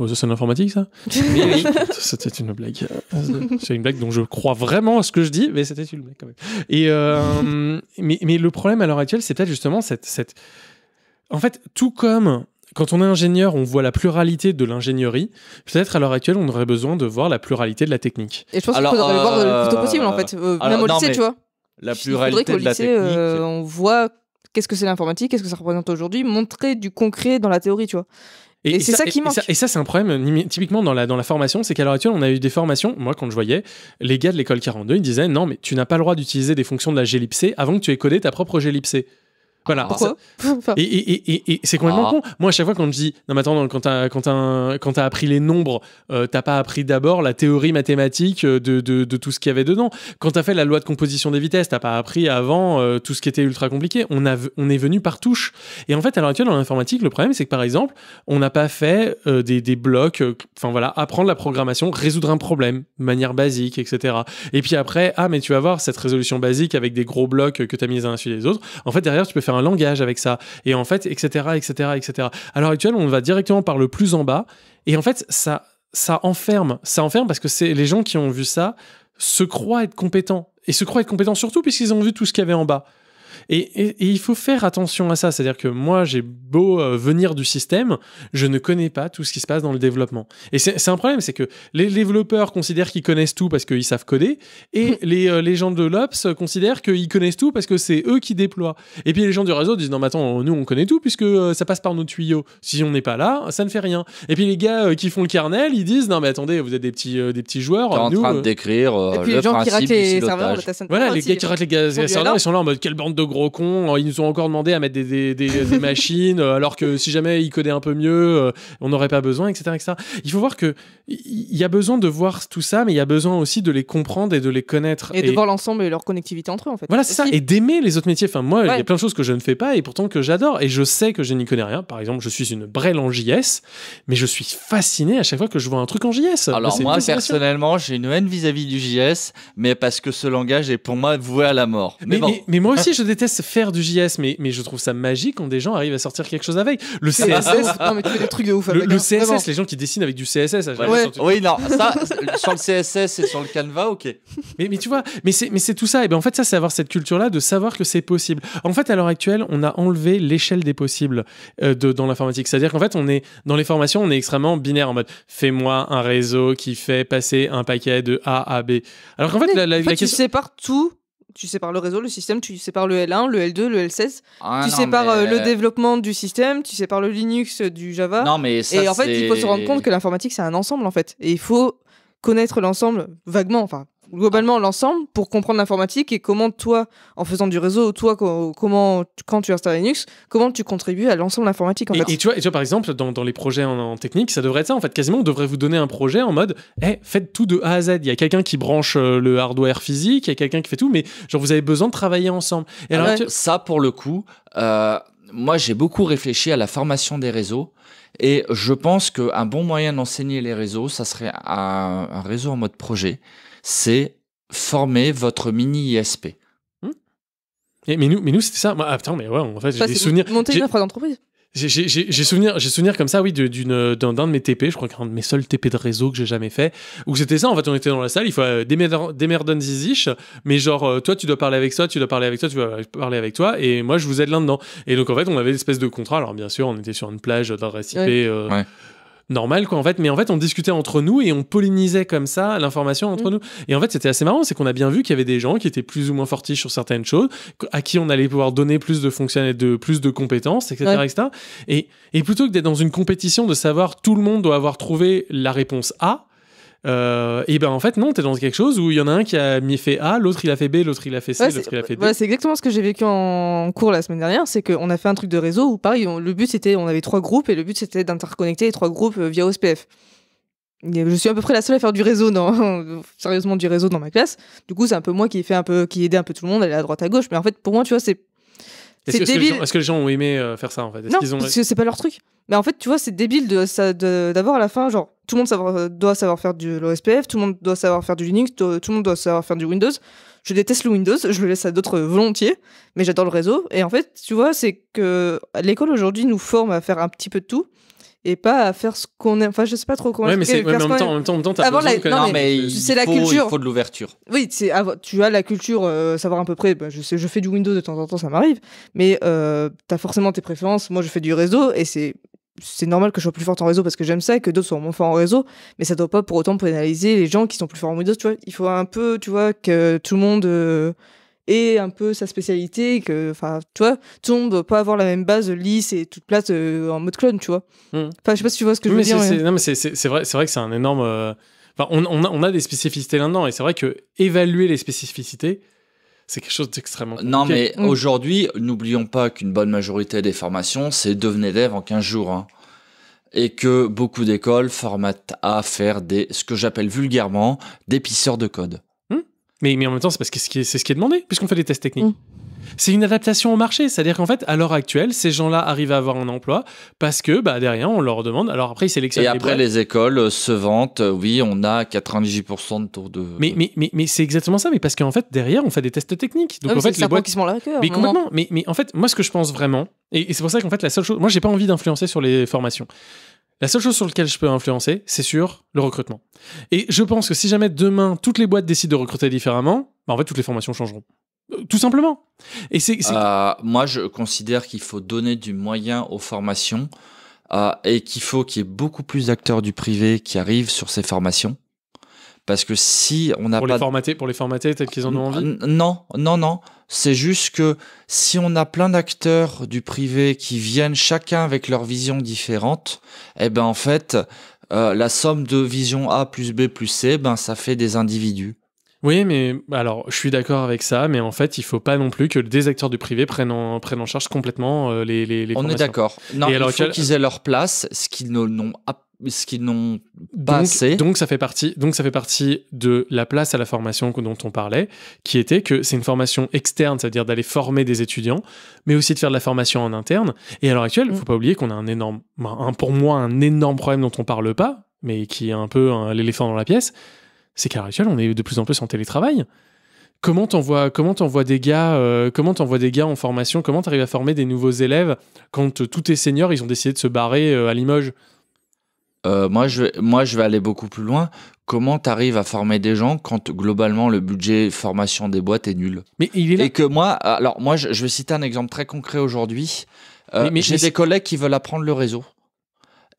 Oh, ça, c'est l'informatique, ça oui. C'était une blague. Euh, c'est une blague dont je crois vraiment à ce que je dis, mais c'était une blague quand même. Et euh, mais, le problème à l'heure actuelle, c'est peut-être justement cette, cette. En fait, tout comme quand on est ingénieur, on voit la pluralité de l'ingénierie. Peut-être à l'heure actuelle, on aurait besoin de voir la pluralité de la technique. Et je pense qu'on devrait le voir le plus tôt possible, en fait. même au lycée, tu vois la pluralité de la technique. Euh, on voit qu'est-ce que c'est l'informatique, qu'est-ce que ça représente aujourd'hui, montrer du concret dans la théorie, tu vois. Et, c'est ça, qui manque. Et ça, c'est un problème euh, typiquement dans la, dans la formation, c'est qu'à l'heure actuelle, on a eu des formations, moi quand je voyais, les gars de l'école 42, ils disaient non mais tu n'as pas le droit d'utiliser des fonctions de la glipc avant que tu aies codé ta propre glipc. Voilà. et, c'est complètement oh. con. Moi, à chaque fois, quand je dis, non, mais attends, quand t'as, quand as, appris les nombres, tu euh, t'as pas appris d'abord la théorie mathématique euh, de, de, tout ce qu'il y avait dedans. Quand t'as fait la loi de composition des vitesses, t'as pas appris avant euh, tout ce qui était ultra compliqué. On, a, on est venu par touche. Et en fait, à l'heure actuelle, dans l'informatique, le problème, c'est que par exemple, on n'a pas fait des, des, blocs, enfin voilà, apprendre la programmation, résoudre un problème de manière basique, etc. Et puis après, ah, mais tu vas voir cette résolution basique avec des gros blocs que t'as mis les uns sur les autres. En fait, derrière, tu peux faire langage avec ça. Et en fait, etc., etc., etc. À l'heure actuelle, on va directement par le plus en bas. Et en fait, ça, ça enferme. Ça enferme parce que c'est les gens qui ont vu ça se croient être compétents. Et se croient être compétents surtout puisqu'ils ont vu tout ce qu'il y avait en bas. Et, il faut faire attention à ça. C'est-à-dire que moi, j'ai beau euh, venir du système, je ne connais pas tout ce qui se passe dans le développement. Et c'est un problème, c'est que les développeurs considèrent qu'ils connaissent tout parce qu'ils savent coder, et euh, les, gens de l'Ops considèrent qu'ils connaissent tout parce que c'est eux qui déploient. Et puis les gens du réseau disent non, mais attends, nous on connaît tout puisque euh, ça passe par nos tuyaux. Si on n'est pas là, ça ne fait rien. Et puis les gars qui font le kernel, ils disent non, mais attendez, vous êtes des petits, des petits joueurs. T'es en train de décrire le principe voilà, les gars qui ratent les serveurs, ils sont là en mode quelle bande de gros con hein. Ils nous ont encore demandé à mettre des, machines, euh, alors que si jamais ils codaient un peu mieux, euh, on n'aurait pas besoin, etc., Il faut voir que il y a besoin de voir tout ça, mais il y a besoin aussi de les comprendre et de les connaître. Et, de voir l'ensemble et leur connectivité entre eux, en fait. Voilà, c'est ça. Et d'aimer les autres métiers. Enfin, moi, il y a plein de choses que je ne fais pas et pourtant que j'adore. Et je sais que je n'y connais rien. Par exemple, je suis une brêle en JS, mais je suis fasciné à chaque fois que je vois un truc en JS. Alors, moi, personnellement, j'ai une haine vis-à-vis du JS, mais parce que ce langage est pour moi voué à la mort. mais, mais moi aussi, je déteste faire du JS, mais, mais je trouve ça magique quand des gens arrivent à sortir quelque chose avec Le CSS. avec Le, hein, CSS, les gens qui dessinent avec du CSS. Oui, non, ça, sur le CSS et sur le Canva, ok. Mais, mais tu vois, mais c'est tout ça. Et ben en fait, ça, c'est avoir cette culture-là de savoir que c'est possible. En fait, à l'heure actuelle, on a enlevé l'échelle des possibles euh, de, dans l'informatique. C'est-à-dire qu'en fait, on est dans les formations, on est extrêmement binaire en mode fais-moi un réseau qui fait passer un paquet de A à B. Alors qu'en fait, la, la question... tu sépares tu sépares le réseau, le système, tu sépares le L1, le L2, le L16. Ah tu sépares euh, le euh, développement du système, tu sépares le Linux euh, du Java. Non, mais ça, et en fait, il faut se rendre compte que l'informatique, c'est un ensemble, en fait. Et il faut connaître l'ensemble vaguement. Enfin, globalement l'ensemble pour comprendre l'informatique et comment toi, en faisant du réseau, toi, comment, quand tu installes Linux, comment tu contribues à l'ensemble de l'informatique. En fait. Et, tu vois, par exemple, dans, les projets en, technique, ça devrait être ça. En fait, quasiment, on devrait vous donner un projet en mode, hey, eh, faites tout de A à Z. Il y a quelqu'un qui branche euh, le hardware physique, il y a quelqu'un qui fait tout, mais genre, vous avez besoin de travailler ensemble. Et ah Ça, pour le coup, euh, moi, j'ai beaucoup réfléchi à la formation des réseaux. Et je pense qu'un bon moyen d'enseigner les réseaux, ça serait un réseau en mode projet c'est former votre mini ISP. Hmm. mais nous, mais nous c'était ça. Ah attends, mais ouais, en fait, j'ai des souvenirs. Monter une offre d'entreprise. J'ai souvenir, j'ai souvenir comme ça, oui, d'une d'un de mes TP, je crois qu'un de mes seuls TP de réseau que j'ai jamais fait, où c'était ça. En fait, on était dans la salle, il faut euh, démerdon ziziche, mais genre euh, toi, tu dois parler avec toi, tu dois parler avec toi, tu dois parler avec toi, et moi, je vous aide là dedans. Et donc en fait, on avait l'espèce de contrat. Alors bien sûr, on était sur une plage d'adresse IP. ouais euh, normal, quoi, en fait. Mais en fait, on discutait entre nous et on pollinisait comme ça l'information entre mm. nous. Et en fait, c'était assez marrant, c'est qu'on a bien vu qu'il y avait des gens qui étaient plus ou moins fortiches sur certaines choses, à qui on allait pouvoir donner plus de fonctionnalités, de, plus de compétences, etc. etc. Et, et plutôt que d'être dans une compétition de savoir tout le monde doit avoir trouvé la réponse A, euh, et ben en fait non, t'es dans quelque chose où il y en a un qui a mis fait A, l'autre il a fait B, l'autre il a fait C, l'autre il a fait D. c'est exactement ce que j'ai vécu en cours la semaine dernière, c'est qu'on a fait un truc de réseau où pareil, le but c'était, on avait trois groupes et le but c'était d'interconnecter les trois groupes euh, via OSPF. Je suis à peu près la seule à faire du réseau, dans, sérieusement du réseau dans ma classe. Du coup, c'est un peu moi qui fait un peu, qui un peu tout le monde, aller à droite à gauche. Mais en fait, pour moi, tu vois, c'est est-ce que, les gens ont aimé euh, faire ça en fait Non, parce que c'est pas leur truc. Mais en fait, tu vois, c'est débile d'avoir à la fin, genre, tout le monde euh, doit savoir faire de l'OSPF, tout le monde doit savoir faire du Linux, tout, le monde doit savoir faire du Windows. Je déteste le Windows, je le laisse à d'autres volontiers, mais j'adore le réseau. Et en fait, tu vois, c'est que l'école aujourd'hui nous forme à faire un petit peu de tout et pas à faire ce qu'on aime. Enfin, je sais pas trop comment. Oui, mais, mais en, même temps, en même temps, besoin la... Non, mais la culture. Il faut de l'ouverture. Oui, tu as la culture, euh, savoir à peu près. Bah, je je fais du Windows de temps en temps, ça m'arrive. Mais euh, t'as forcément tes préférences. Moi, je fais du réseau et c'est c'est normal que je sois plus forte en réseau parce que j'aime ça et que d'autres soient moins forts en réseau, mais ça doit pas pour autant pénaliser les gens qui sont plus forts en Windows, tu vois. Il faut un peu, tu vois, que tout le monde euh, ait un peu sa spécialité, que, enfin, tu vois, tout le monde doit pas avoir la même base lisse et toute plate euh, en mode clone, tu vois. Hmm. Enfin, je sais pas si tu vois ce que je veux dire. c'est vrai, que c'est un énorme. Euh, on, a, des spécificités là-dedans, et c'est vrai que évaluer les spécificités, c'est quelque chose d'extrêmement Non, mais mm. aujourd'hui, n'oublions pas qu'une bonne majorité des formations, c'est devenir élève en 15 jours. Hein. et que beaucoup d'écoles formatent à faire des, ce que j'appelle vulgairement, des pisseurs de code. Hmm. Mais, mais en même temps, c'est parce que c'est ce qui est demandé, puisqu'on fait des tests techniques. Mm c'est une adaptation au marché. C'est-à-dire qu'en fait, à l'heure actuelle, ces gens-là arrivent à avoir un emploi parce que bah, derrière, on leur demande. Alors après, ils sélectionnent. Et après, les, écoles euh, se vantent. Euh, oui, on a 98% de taux de. Mais, mais, mais, mais c'est exactement ça. Mais parce qu'en fait, derrière, on fait des tests techniques. Donc ah en fait, les boîtes qui sont là. Mais complètement. Mais, en fait, moi, ce que je pense vraiment, et, c'est pour ça qu'en fait, la seule chose. Moi, j'ai pas envie d'influencer sur les formations. La seule chose sur laquelle je peux influencer, c'est sur le recrutement. Et je pense que si jamais demain toutes les boîtes décident de recruter différemment, bah, en fait toutes les formations changeront. Tout simplement. Et c'est, euh, moi, je considère qu'il faut donner du moyen aux formations euh, et qu'il faut qu'il y ait beaucoup plus d'acteurs du privé qui arrivent sur ces formations. Parce que si on n'a pas. Les pour les formater peut-être qu'ils en ont envie Non, non, non. C'est juste que si on a plein d'acteurs du privé qui viennent chacun avec leur vision différente, eh ben en fait, euh, la somme de vision A plus B plus C, ben ça fait des individus. Oui, mais alors je suis d'accord avec ça, mais en fait, il faut pas non plus que des acteurs du privé prennent en, prennent en charge complètement euh, les, les, On est d'accord. Non, il qu'ils aient leur place, ce qu'ils n'ont ce qu'ils n'ont pas donc, assez. Donc ça fait partie, donc ça fait partie de la place à la formation dont on parlait, qui était que c'est une formation externe, c'est-à-dire d'aller former des étudiants, mais aussi de faire de la formation en interne. Et à l'heure actuelle, il ne faut mm. pas oublier qu'on a un énorme, ben, pour moi, un énorme problème dont on parle pas, mais qui est un peu l'éléphant dans la pièce, c'est qu'à on est de plus en plus en télétravail. Comment t'envoies, comment t'envoies des gars, euh, comment t'envoies des gars en formation, comment t'arrives à former des nouveaux élèves quand tout euh, tous tes seniors, ils ont décidé de se barrer euh, à Limoges moi, je, moi, je vais aller beaucoup plus loin. Comment t'arrives à former des gens quand globalement le budget formation des boîtes est nul Mais il est Et que moi, alors moi, je, je, vais citer un exemple très concret aujourd'hui. J'ai des collègues qui veulent apprendre le réseau.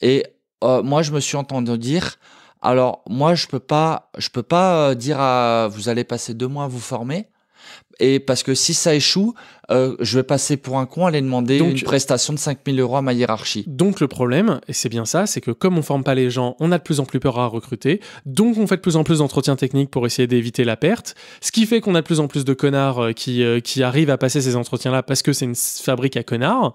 Et moi, je me suis entendu dire, alors moi, je peux pas, je peux pas euh, dire à vous allez passer deux mois à vous former. Et parce que si ça échoue, euh, je vais passer pour un con, aller demander une prestation de 5000 euros à ma hiérarchie. Donc le problème, et c'est bien ça, c'est que comme on forme pas les gens, on a de plus en plus peur à recruter, donc on fait de plus en plus d'entretiens techniques pour essayer d'éviter la perte, ce qui fait qu'on a de plus en plus de connards euh, qui, euh, qui arrivent à passer ces entretiens-là parce que c'est une fabrique à connards,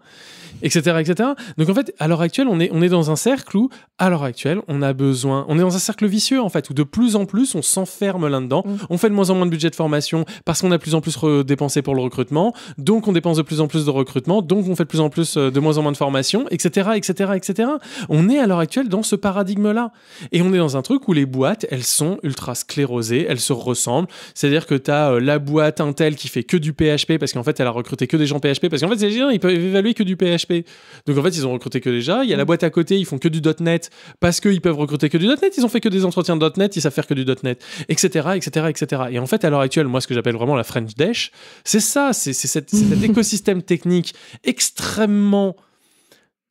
etc., etc. Donc en fait, à l'heure actuelle, on est, on est dans un cercle où, à l'heure actuelle, on a besoin, on est dans un cercle vicieux en fait, où de plus en plus on s'enferme là-dedans, mmh. on fait de moins en moins de budget de formation parce qu'on a de plus en plus dépensé pour le recrutement, donc on dépense de plus en plus de recrutement, donc on fait de plus en plus euh, de moins en moins de formation, etc., etc., etc. On est à l'heure actuelle dans ce paradigme-là. Et on est dans un truc où les boîtes, elles sont ultra sclérosées, elles se ressemblent. C'est-à-dire que tu as euh, la boîte Intel qui fait que du PHP parce qu'en fait, elle a recruté que des gens PHP parce qu'en fait, c'est gens, ils peuvent évaluer que du PHP. Donc en fait, ils ont recruté que déjà. Il y a la boîte à côté, ils font que du .NET parce qu'ils peuvent recruter que du .NET. Ils ont fait que des entretiens .NET, ils savent faire que du .NET, etc., etc., etc. Et en fait, à l'heure actuelle, moi, ce que j'appelle vraiment la French Dash, c'est ça, c'est cette c'est cet écosystème technique extrêmement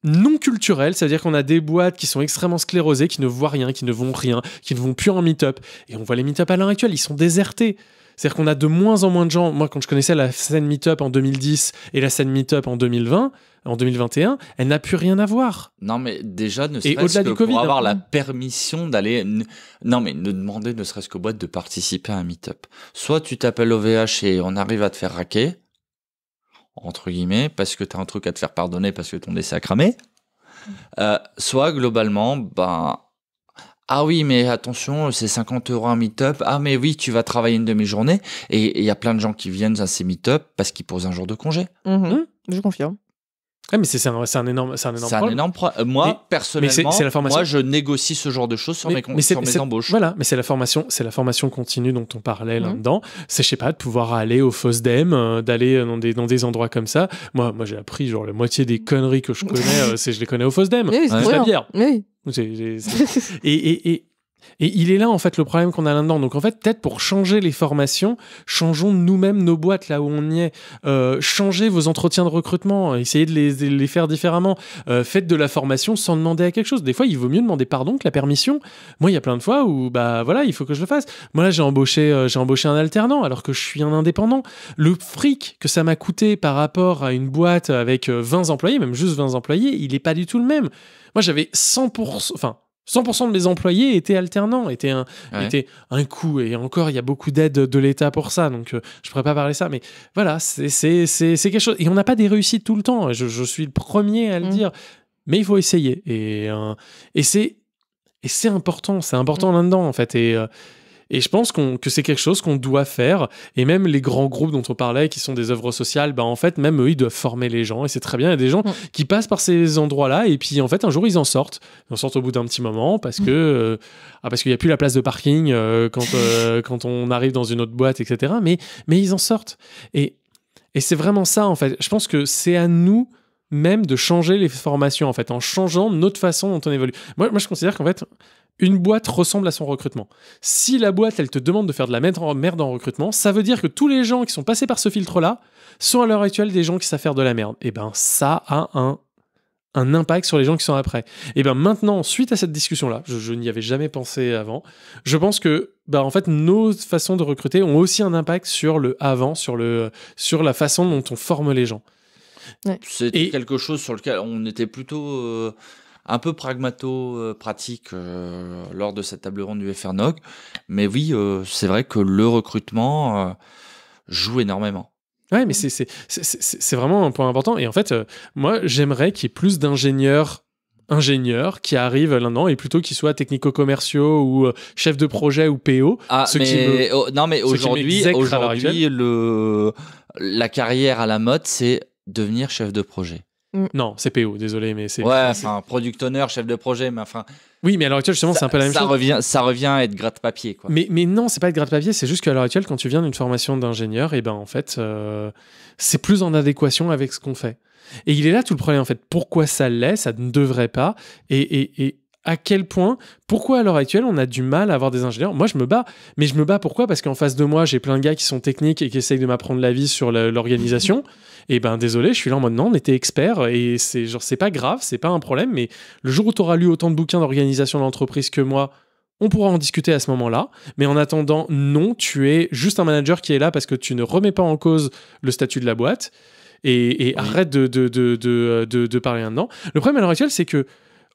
non culturel, c'est-à-dire qu'on a des boîtes qui sont extrêmement sclérosées, qui ne voient rien, qui ne vont rien, qui ne vont plus en meet-up. Et on voit les meet-up à l'heure actuelle, ils sont désertés. C'est-à-dire qu'on a de moins en moins de gens. Moi, quand je connaissais la scène meet-up en 2010 et la scène meet-up en 2020, en 2021, elle n'a plus rien à voir. Non, mais déjà, ne serait-ce que avoir hein. la permission d'aller. Non, mais ne demander ne serait-ce qu'aux boîtes de participer à un meet-up. Soit tu t'appelles OVH et on arrive à te faire raquer, entre guillemets, parce que tu as un truc à te faire pardonner parce que ton décès a cramé. Euh, soit globalement, ben, ah oui, mais attention, c'est 50 euros un meet-up. Ah, mais oui, tu vas travailler une demi-journée. Et il y a plein de gens qui viennent à ces meet-up parce qu'ils posent un jour de congé. Mm-hmm. je confirme mais c'est un, un, énorme, c'est un énorme problème. Un énorme euh, moi, personnellement, moi, je négocie ce genre de choses sur mes, mais sur mes embauches. Voilà, mais c'est la formation, c'est la formation continue dont on parlait là-dedans. Mhm. C'est, je sais pas, de pouvoir aller au FOSDEM, euh, d'aller euh, dans des, dans des endroits comme ça. Moi, moi j'ai appris genre la moitié des conneries que je connais, c'est je les connais au FOSDEM. Oui, c'est la hein. bière. Oui. et, et, et et il est là, en fait, le problème qu'on a là-dedans. Donc, en fait, peut-être pour changer les formations, changeons nous-mêmes nos boîtes là où on y est. Euh, changez vos entretiens de recrutement, essayez de les, les faire différemment. Euh, faites de la formation sans demander à quelque chose. Des fois, il vaut mieux demander pardon que la permission. Moi, il y a plein de fois où, bah voilà, il faut que je le fasse. Moi, là, j'ai embauché, euh, j'ai embauché un alternant alors que je suis un indépendant. Le fric que ça m'a coûté par rapport à une boîte avec 20 employés, même juste 20 employés, il n'est pas du tout le même. Moi, j'avais 100%, enfin, 100% de mes employés étaient alternants, étaient un, un coup. Et encore, il y a beaucoup d'aide de l'État pour ça, donc euh, je ne pourrais pas parler ça. Mais voilà, c'est quelque chose. Et on n'a pas des réussites tout le temps. Je, je suis le premier à le mm. dire. Mais il faut essayer. Et, euh, et c'est important. C'est important mm. là-dedans, en fait. Et, euh, et je pense que c'est quelque chose qu'on doit faire. Et même les grands groupes dont on parlait, qui sont des œuvres sociales, bah en fait, même eux, ils doivent former les gens. Et c'est très bien. Il y a des gens mm. qui passent par ces endroits-là. Et puis, en fait, un jour, ils en sortent. Ils en sortent au bout d'un petit moment parce mm. que euh, ah, parce qu'il n'y a plus la place de parking euh, quand, euh, quand on arrive dans une autre boîte, etc. Mais, mais ils en sortent. Et, et c'est vraiment ça, en fait. Je pense que c'est à nous même de changer les formations en fait en changeant notre façon dont on évolue moi, moi je considère qu'en fait une boîte ressemble à son recrutement. Si la boîte, elle te demande de faire de la merde en recrutement, ça veut dire que tous les gens qui sont passés par ce filtre-là sont à l'heure actuelle des gens qui savent faire de la merde. Et eh ben ça a un impact sur les gens qui sont après. Et eh bien maintenant, suite à cette discussion-là, je, n'y avais jamais pensé avant, je pense que bah, en fait nos façons de recruter ont aussi un impact sur le avant, sur, le, sur la façon dont on forme les gens. C'est quelque chose sur lequel on était plutôt... Euh, un peu pragmato-pratique euh, euh, lors de cette table ronde du FRNOC. Mais oui, euh, c'est vrai que le recrutement joue énormément. Ouais, mais c'est vraiment un point important. Et en fait, moi, j'aimerais qu'il y ait plus d'ingénieurs qui arrivent là an et plutôt qu'ils soient technico-commerciaux ou chefs de projet ou PO. Ah, non, mais aujourd'hui, aujourd'hui, la carrière à la mode, c'est devenir chef de projet. Mm. Non, c'est PO, désolé, mais c'est. Ouais, c'est un product owner, chef de projet, mais enfin. Oui, mais à l'heure actuelle, justement, c'est un peu la même ça chose. Revient, ça revient à être gratte-papier, quoi. Mais, mais non, c'est pas être gratte-papier, c'est juste qu'à l'heure actuelle, quand tu viens d'une formation d'ingénieur, et eh ben en fait, euh, c'est plus en adéquation avec ce qu'on fait. Et il est là tout le problème, en fait. Pourquoi ça l'est Ça ne devrait pas. Et, et, et, à quel point, pourquoi à l'heure actuelle on a du mal à avoir des ingénieurs. Moi je me bats, mais je me bats pourquoi Parce qu'en face de moi j'ai plein de gars qui sont techniques et qui essayent de m'apprendre la vie sur l'organisation. et ben désolé, je suis là en mode non, on était expert et c'est genre c'est pas grave, c'est pas un problème, mais le jour où tu auras lu autant de bouquins d'organisation de l'entreprise que moi, on pourra en discuter à ce moment-là, mais en attendant, non, tu es juste un manager qui est là parce que tu ne remets pas en cause le statut de la boîte et, arrête de, de, de, de, parler maintenant. Le problème à l'heure actuelle, c'est que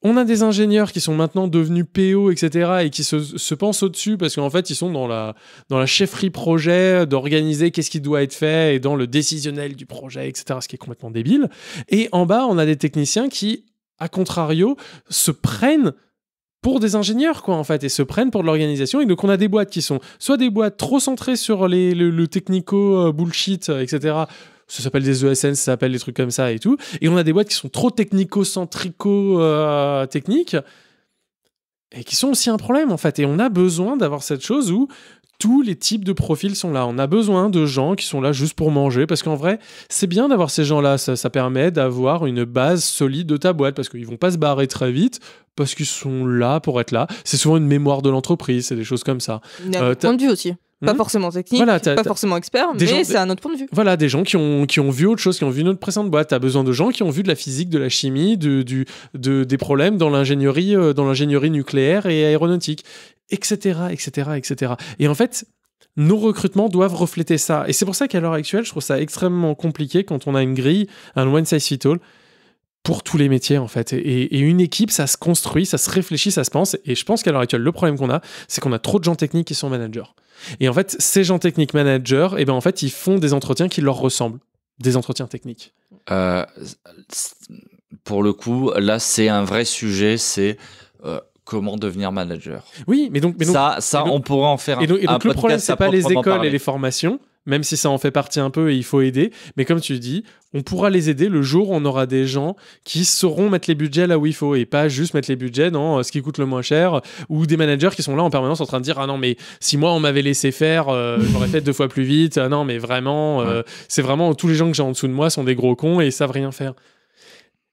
on a des ingénieurs qui sont maintenant devenus PO, etc., et qui se, pensent au-dessus parce qu'en fait, ils sont dans la, dans la chefferie projet, d'organiser qu'est-ce qui doit être fait, et dans le décisionnel du projet, etc., ce qui est complètement débile. Et en bas, on a des techniciens qui, à contrario, se prennent pour des ingénieurs, quoi, en fait, et se prennent pour de l'organisation. Et donc, on a des boîtes qui sont soit des boîtes trop centrées sur les, le technico-bullshit, euh, etc., ça s'appelle des ESN, ça s'appelle des trucs comme ça et tout. Et on a des boîtes qui sont trop technico-centrico-techniques euh, et qui sont aussi un problème en fait. Et on a besoin d'avoir cette chose où tous les types de profils sont là. On a besoin de gens qui sont là juste pour manger, parce qu'en vrai, c'est bien d'avoir ces gens-là. Ça, ça, permet d'avoir une base solide de ta boîte, parce qu'ils vont pas se barrer très vite, parce qu'ils sont là pour être là. C'est souvent une mémoire de l'entreprise, c'est des choses comme ça. Une euh, aussi. Pas hmm. forcément technique, pas forcément expert, mais c'est un autre point de vue. Voilà, des gens qui ont, qui ont vu autre chose, qui ont vu notre autre précédente boîte. Tu as besoin de gens qui ont vu de la physique, de la chimie, de, du, de, des problèmes dans l'ingénierie, euh, dans l'ingénierie nucléaire et aéronautique, etc., etc., etc. Et en fait, nos recrutements doivent refléter ça. Et c'est pour ça qu'à l'heure actuelle, je trouve ça extrêmement compliqué quand on a une grille, un one size fit all pour tous les métiers en fait. et, une équipe, ça se construit, ça se réfléchit, ça se pense. Et je pense qu'à l'heure actuelle, le problème qu'on a, c'est qu'on a trop de gens techniques qui sont managers. Et en fait, ces gens techniques managers, et eh ben en fait, ils font des entretiens qui leur ressemblent, des entretiens techniques. Euh, pour le coup, là, c'est un vrai sujet, c'est euh, comment devenir manager. Oui, mais donc, ça, ça on pourrait en faire un, et donc le problème, ce n'est pas les écoles et les formations, même si ça en fait partie un peu et il faut aider. Mais comme tu dis, on pourra les aider le jour où on aura des gens qui sauront mettre les budgets là où il faut et pas juste mettre les budgets dans euh, ce qui coûte le moins cher euh, ou des managers qui sont là en permanence en train de dire ah non mais si moi on m'avait laissé faire euh, j'aurais fait deux fois plus vite ah non mais vraiment c'est vraiment tous les gens que j'ai en dessous de moi sont des gros cons et ils savent rien faire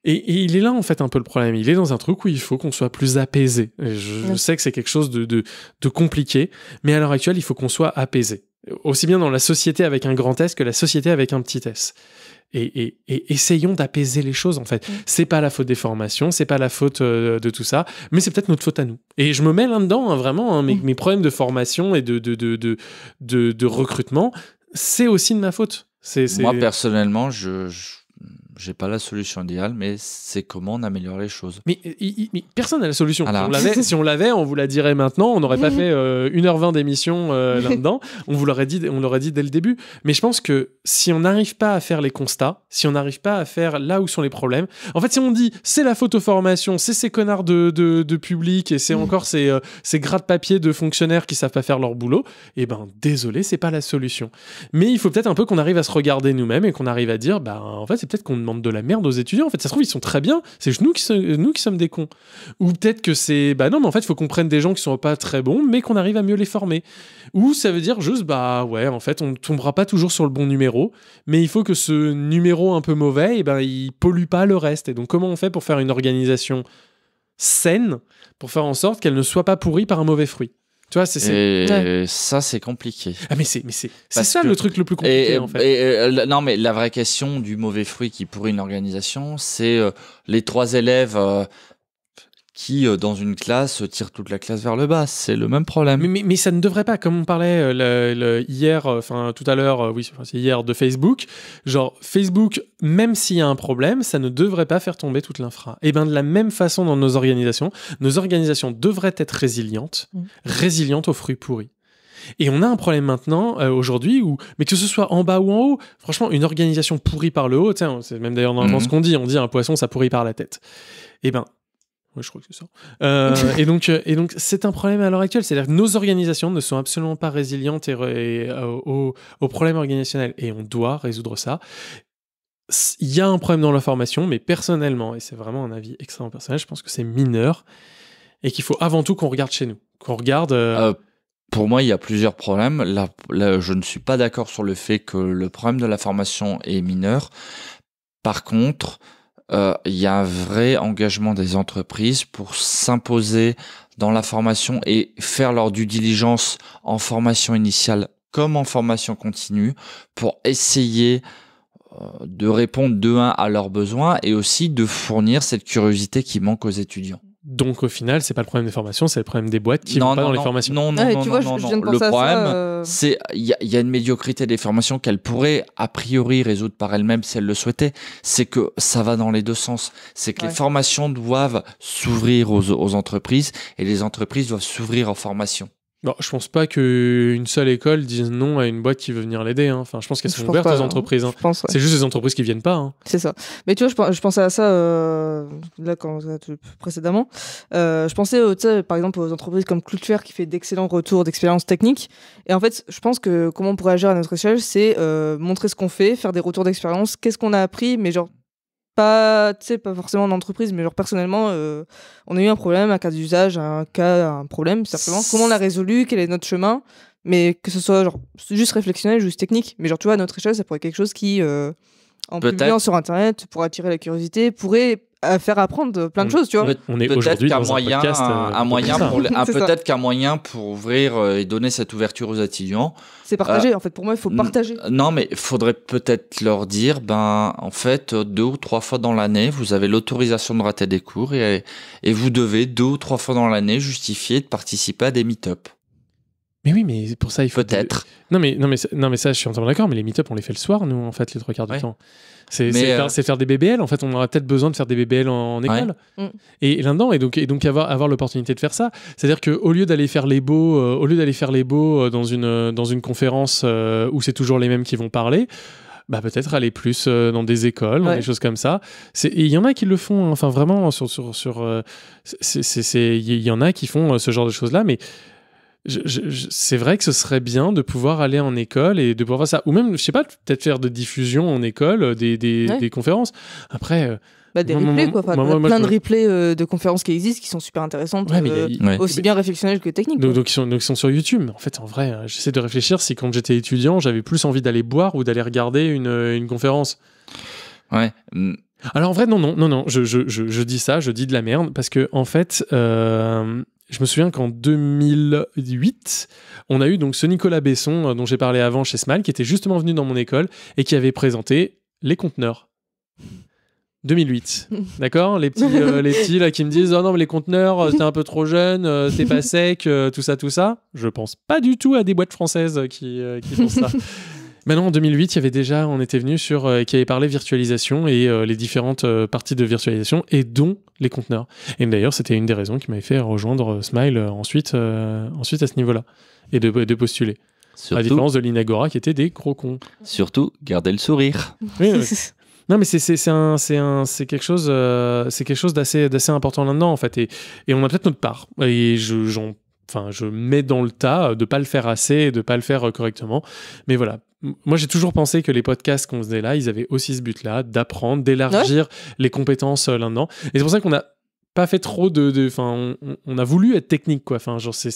et, il est là en fait un peu le problème. Il est dans un truc où il faut qu'on soit plus apaisé. Je, sais que c'est quelque chose de compliqué, mais à l'heure actuelle, il faut qu'on soit apaisé aussi bien dans la société avec un grand S que la société avec un petit S. Et, essayons d'apaiser les choses en fait. Mm. C'est pas la faute des formations, c'est pas la faute euh, de tout ça, mais c'est peut-être notre faute à nous. Et je me mets là-dedans hein, vraiment. Hein, mm. mes, problèmes de formation et de, de, de, recrutement, c'est aussi de ma faute. Moi personnellement, je j'ai pas la solution idéale, mais c'est comment on améliore les choses. Mais, personne n'a la solution. Si on l'avait, on, vous la dirait maintenant. On n'aurait pas fait 1h20 euh, d'émission euh, là-dedans. On vous l'aurait dit, on l'aurait dit dès le début. Mais je pense que si on n'arrive pas à faire les constats, si on n'arrive pas à faire là où sont les problèmes, en fait, si on dit c'est la photoformation c'est ces connards de, de, public et c'est mm. encore ces, euh, ces gras de papier de fonctionnaires qui savent pas faire leur boulot, eh ben désolé, c'est pas la solution. Mais il faut peut-être un peu qu'on arrive à se regarder nous-mêmes et qu'on arrive à dire, bah en fait, c'est peut-être qu'on demande de la merde aux étudiants. En fait, ça se trouve, ils sont très bien. C'est nous qui, sommes, des cons. Ou peut-être que c'est. Bah non, mais en fait, il faut qu'on prenne des gens qui sont pas très bons, mais qu'on arrive à mieux les former. Ou ça veut dire juste, bah ouais, en fait, on ne tombera pas toujours sur le bon numéro, mais il faut que ce numéro un peu mauvais, et eh ben, il pollue pas le reste. Et donc, comment on fait pour faire une organisation saine, pour faire en sorte qu'elle ne soit pas pourrie par un mauvais fruit tu vois, c'est ça, c'est compliqué. Ah mais c'est ça le truc le plus compliqué en fait. Euh, non mais la vraie question du mauvais fruit qui pourrit une organisation, c'est euh, les trois élèves euh, qui, euh, dans une classe, tire toute la classe vers le bas. C'est le même problème. Mais, ça ne devrait pas, comme on parlait euh, hier, euh, enfin tout à l'heure, oui, c'est hier de Facebook. Genre, Facebook, même s'il y a un problème, ça ne devrait pas faire tomber toute l'infra. Et eh bien, de la même façon, dans nos organisations, nos organisations devraient être résilientes, mm. résilientes aux fruits pourris. Et on a un problème maintenant, aujourd'hui, où, mais que ce soit en bas ou en haut, franchement, une organisation pourrie par le haut, c'est même d'ailleurs dans mm. ce qu'on dit, on dit un poisson, ça pourrit par la tête. Et eh ben, je crois que c'est ça. Euh, et donc, euh, et donc, c'est un problème à l'heure actuelle. C'est-à-dire que nos organisations ne sont absolument pas résilientes euh, aux, problèmes organisationnels. Et on doit résoudre ça il y a un problème dans la formation, mais personnellement, et c'est vraiment un avis extrêmement personnel, je pense que c'est mineur et qu'il faut avant tout qu'on regarde chez nous, qu'on regarde. pour moi, il y a plusieurs problèmes. je ne suis pas d'accord sur le fait que le problème de la formation est mineur. Par contre, il euh, y a un vrai engagement des entreprises pour s'imposer dans la formation et faire leur due diligence en formation initiale comme en formation continue pour essayer euh, de répondre de un à leurs besoins et aussi de fournir cette curiosité qui manque aux étudiants. Donc au final, c'est pas le problème des formations, c'est le problème des boîtes qui ne vont pas dans les formations. Non, non, ah, non, Le problème, euh. c'est il y, a une médiocrité des formations qu'elles pourraient a priori résoudre par elles-mêmes si elles le souhaitaient. C'est que ça va dans les deux sens. C'est que les formations doivent s'ouvrir aux, aux entreprises et les entreprises doivent s'ouvrir en formation je pense pas qu'une seule école dise non à une boîte qui veut venir l'aider. Hein. Enfin, je pense qu'elles sont ouvertes aux hein. entreprises. Hein. C'est juste les entreprises qui viennent pas. C'est ça. Mais tu vois, je, pensais à ça euh, là quand précédemment. Euh, je pensais, par exemple, aux entreprises comme Cloutfair qui fait d'excellents retours d'expérience technique. Et en fait, je pense que comment on pourrait agir à notre échelle, c'est euh, montrer ce qu'on fait, faire des retours d'expérience, qu'est-ce qu'on a appris, mais genre pas, pas forcément en entreprise, mais genre personnellement, euh, on a eu un problème, un cas d'usage, un cas, un problème, simplement. Comment on l'a résolu, quel est notre chemin, mais que ce soit genre juste réflexionnel, juste technique. Mais genre, tu vois, à notre échelle, ça pourrait être quelque chose qui, euh, en publiant sur Internet, pour attirer la curiosité, pourrait à faire apprendre plein de mm. choses, tu vois. On est peut-être qu'un moyen, podcast, euh, un, pour, peut-être qu'un moyen pour ouvrir euh, et donner cette ouverture aux étudiants. C'est partagé, euh, en fait. Pour moi, il faut partager. Non, mais il faudrait peut-être leur dire, ben, en fait, deux ou trois fois dans l'année, vous avez l'autorisation de rater des cours et, et vous devez deux ou trois fois dans l'année justifier de participer à des meet-up. Mais oui, mais pour ça, il faut. Peut-être. Non, mais, non, mais, non, mais ça, je suis entièrement d'accord. Mais les meet-up, on les fait le soir, nous, en fait, les trois quarts du temps. C'est euh, faire, faire, des BBL. En fait, on aura peut-être besoin de faire des BBL en, école. Et là-dedans, et donc, et donc avoir, avoir l'opportunité de faire ça. C'est-à-dire qu'au lieu d'aller faire les beaux, au lieu d'aller faire les beaux euh, euh, dans, une, dans une conférence où c'est toujours les mêmes qui vont parler, bah, peut-être aller plus dans des écoles, des choses comme ça. Il y en a qui le font, hein. enfin vraiment, sur, sur, sur, il y en a qui font ce genre de choses-là, mais c'est vrai que ce serait bien de pouvoir aller en école et de pouvoir faire ça. Ou même, je sais pas, peut-être faire de diffusion en école, euh, des, des, conférences. Après. Euh, bah, des replays, quoi. Enfin, plein de replays euh, de conférences qui existent qui sont super intéressantes, aussi bien réflexionnelles que techniques. Donc, ils sont, sur YouTube. En fait, en vrai, j'essaie de réfléchir si quand j'étais étudiant, j'avais plus envie d'aller boire ou d'aller regarder une, une conférence. Ouais. Alors en vrai, non, non, non, non, je, je, je, dis ça, je dis de la merde, parce que en fait, je me souviens qu'en 2008, on a eu donc ce Nicolas Besson euh, dont j'ai parlé avant chez Smal, qui était justement venu dans mon école et qui avait présenté les conteneurs. 2008. D'accord les, petits, euh, les là qui me disent Oh non, mais les conteneurs, euh, t'es un peu trop jeune, c'est euh, t'es pas sec, tout ça, tout ça. Je pense pas du tout à des boîtes françaises qui, qui font ça. Maintenant, en 2008, il y avait déjà, on était venu sur, euh, qui avait parlé virtualisation et euh, les différentes euh, parties de virtualisation, et dont les conteneurs. Et d'ailleurs, c'était une des raisons qui m'avait fait rejoindre Smile ensuite, ensuite à ce niveau-là, et de, postuler. à différence de l'Inagora qui était des gros cons. Surtout, garder le sourire. Oui, Non, mais c'est quelque chose, c'est quelque chose d'assez important là-dedans, en fait. Et, et, on a peut-être notre part. Et je, enfin, je mets dans le tas de ne pas le faire assez de ne pas le faire correctement. Mais voilà, moi, j'ai toujours pensé que les podcasts qu'on faisait là, ils avaient aussi ce but-là, d'apprendre, d'élargir les compétences euh, là-dedans. Et c'est pour ça qu'on a pas fait trop de, enfin, on, a voulu être technique, quoi. Enfin, genre, c'est,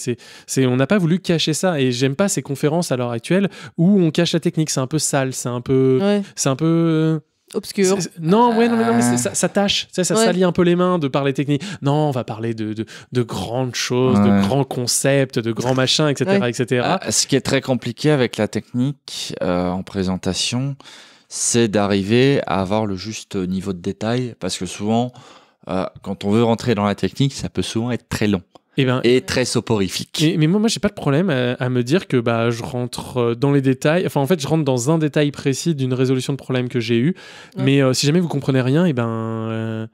c'est, on n'a pas voulu cacher ça. Et j'aime pas ces conférences à l'heure actuelle où on cache la technique. C'est un peu sale, c'est un peu, c'est un peu euh, obscur. Non, ouais, non, mais, ah. ça, tâche, ça, ça salit un peu les mains de parler technique. Non, on va parler de, de, grandes choses, de grands concepts, de grands machins, etc. etc. Ah, ce qui est très compliqué avec la technique euh, en présentation, c'est d'arriver à avoir le juste niveau de détail, parce que souvent, euh, quand on veut rentrer dans la technique, ça peut souvent être très long. Eh ben, et, très soporifique. mais moi, moi j'ai pas de problème à, me dire que bah, je rentre euh, dans les détails. Enfin, en fait, je rentre dans un détail précis d'une résolution de problème que j'ai eu. Mais euh, si jamais vous comprenez rien, et eh ben. Euh,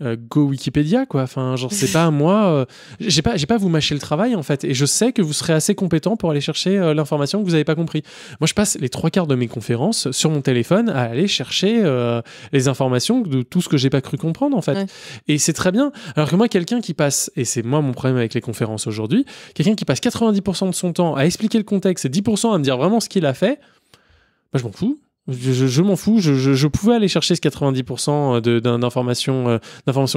euh, go Wikipédia quoi. Enfin, genre c'est pas moi, euh, j'ai pas j'ai pas vous mâcher le travail en fait. Et je sais que vous serez assez compétent pour aller chercher euh, l'information que vous avez pas compris. Moi, je passe les trois quarts de mes conférences sur mon téléphone à aller chercher les informations de tout ce que j'ai pas cru comprendre en fait. Et c'est très bien. Alors que moi, quelqu'un qui passe et c'est moi mon problème avec les conférences aujourd'hui, quelqu'un qui passe 90% de son temps à expliquer le contexte et 10% à me dire vraiment ce qu'il a fait, moi, je m'en fous. Je, m'en fous, je, pouvais aller chercher ce 90% d'informations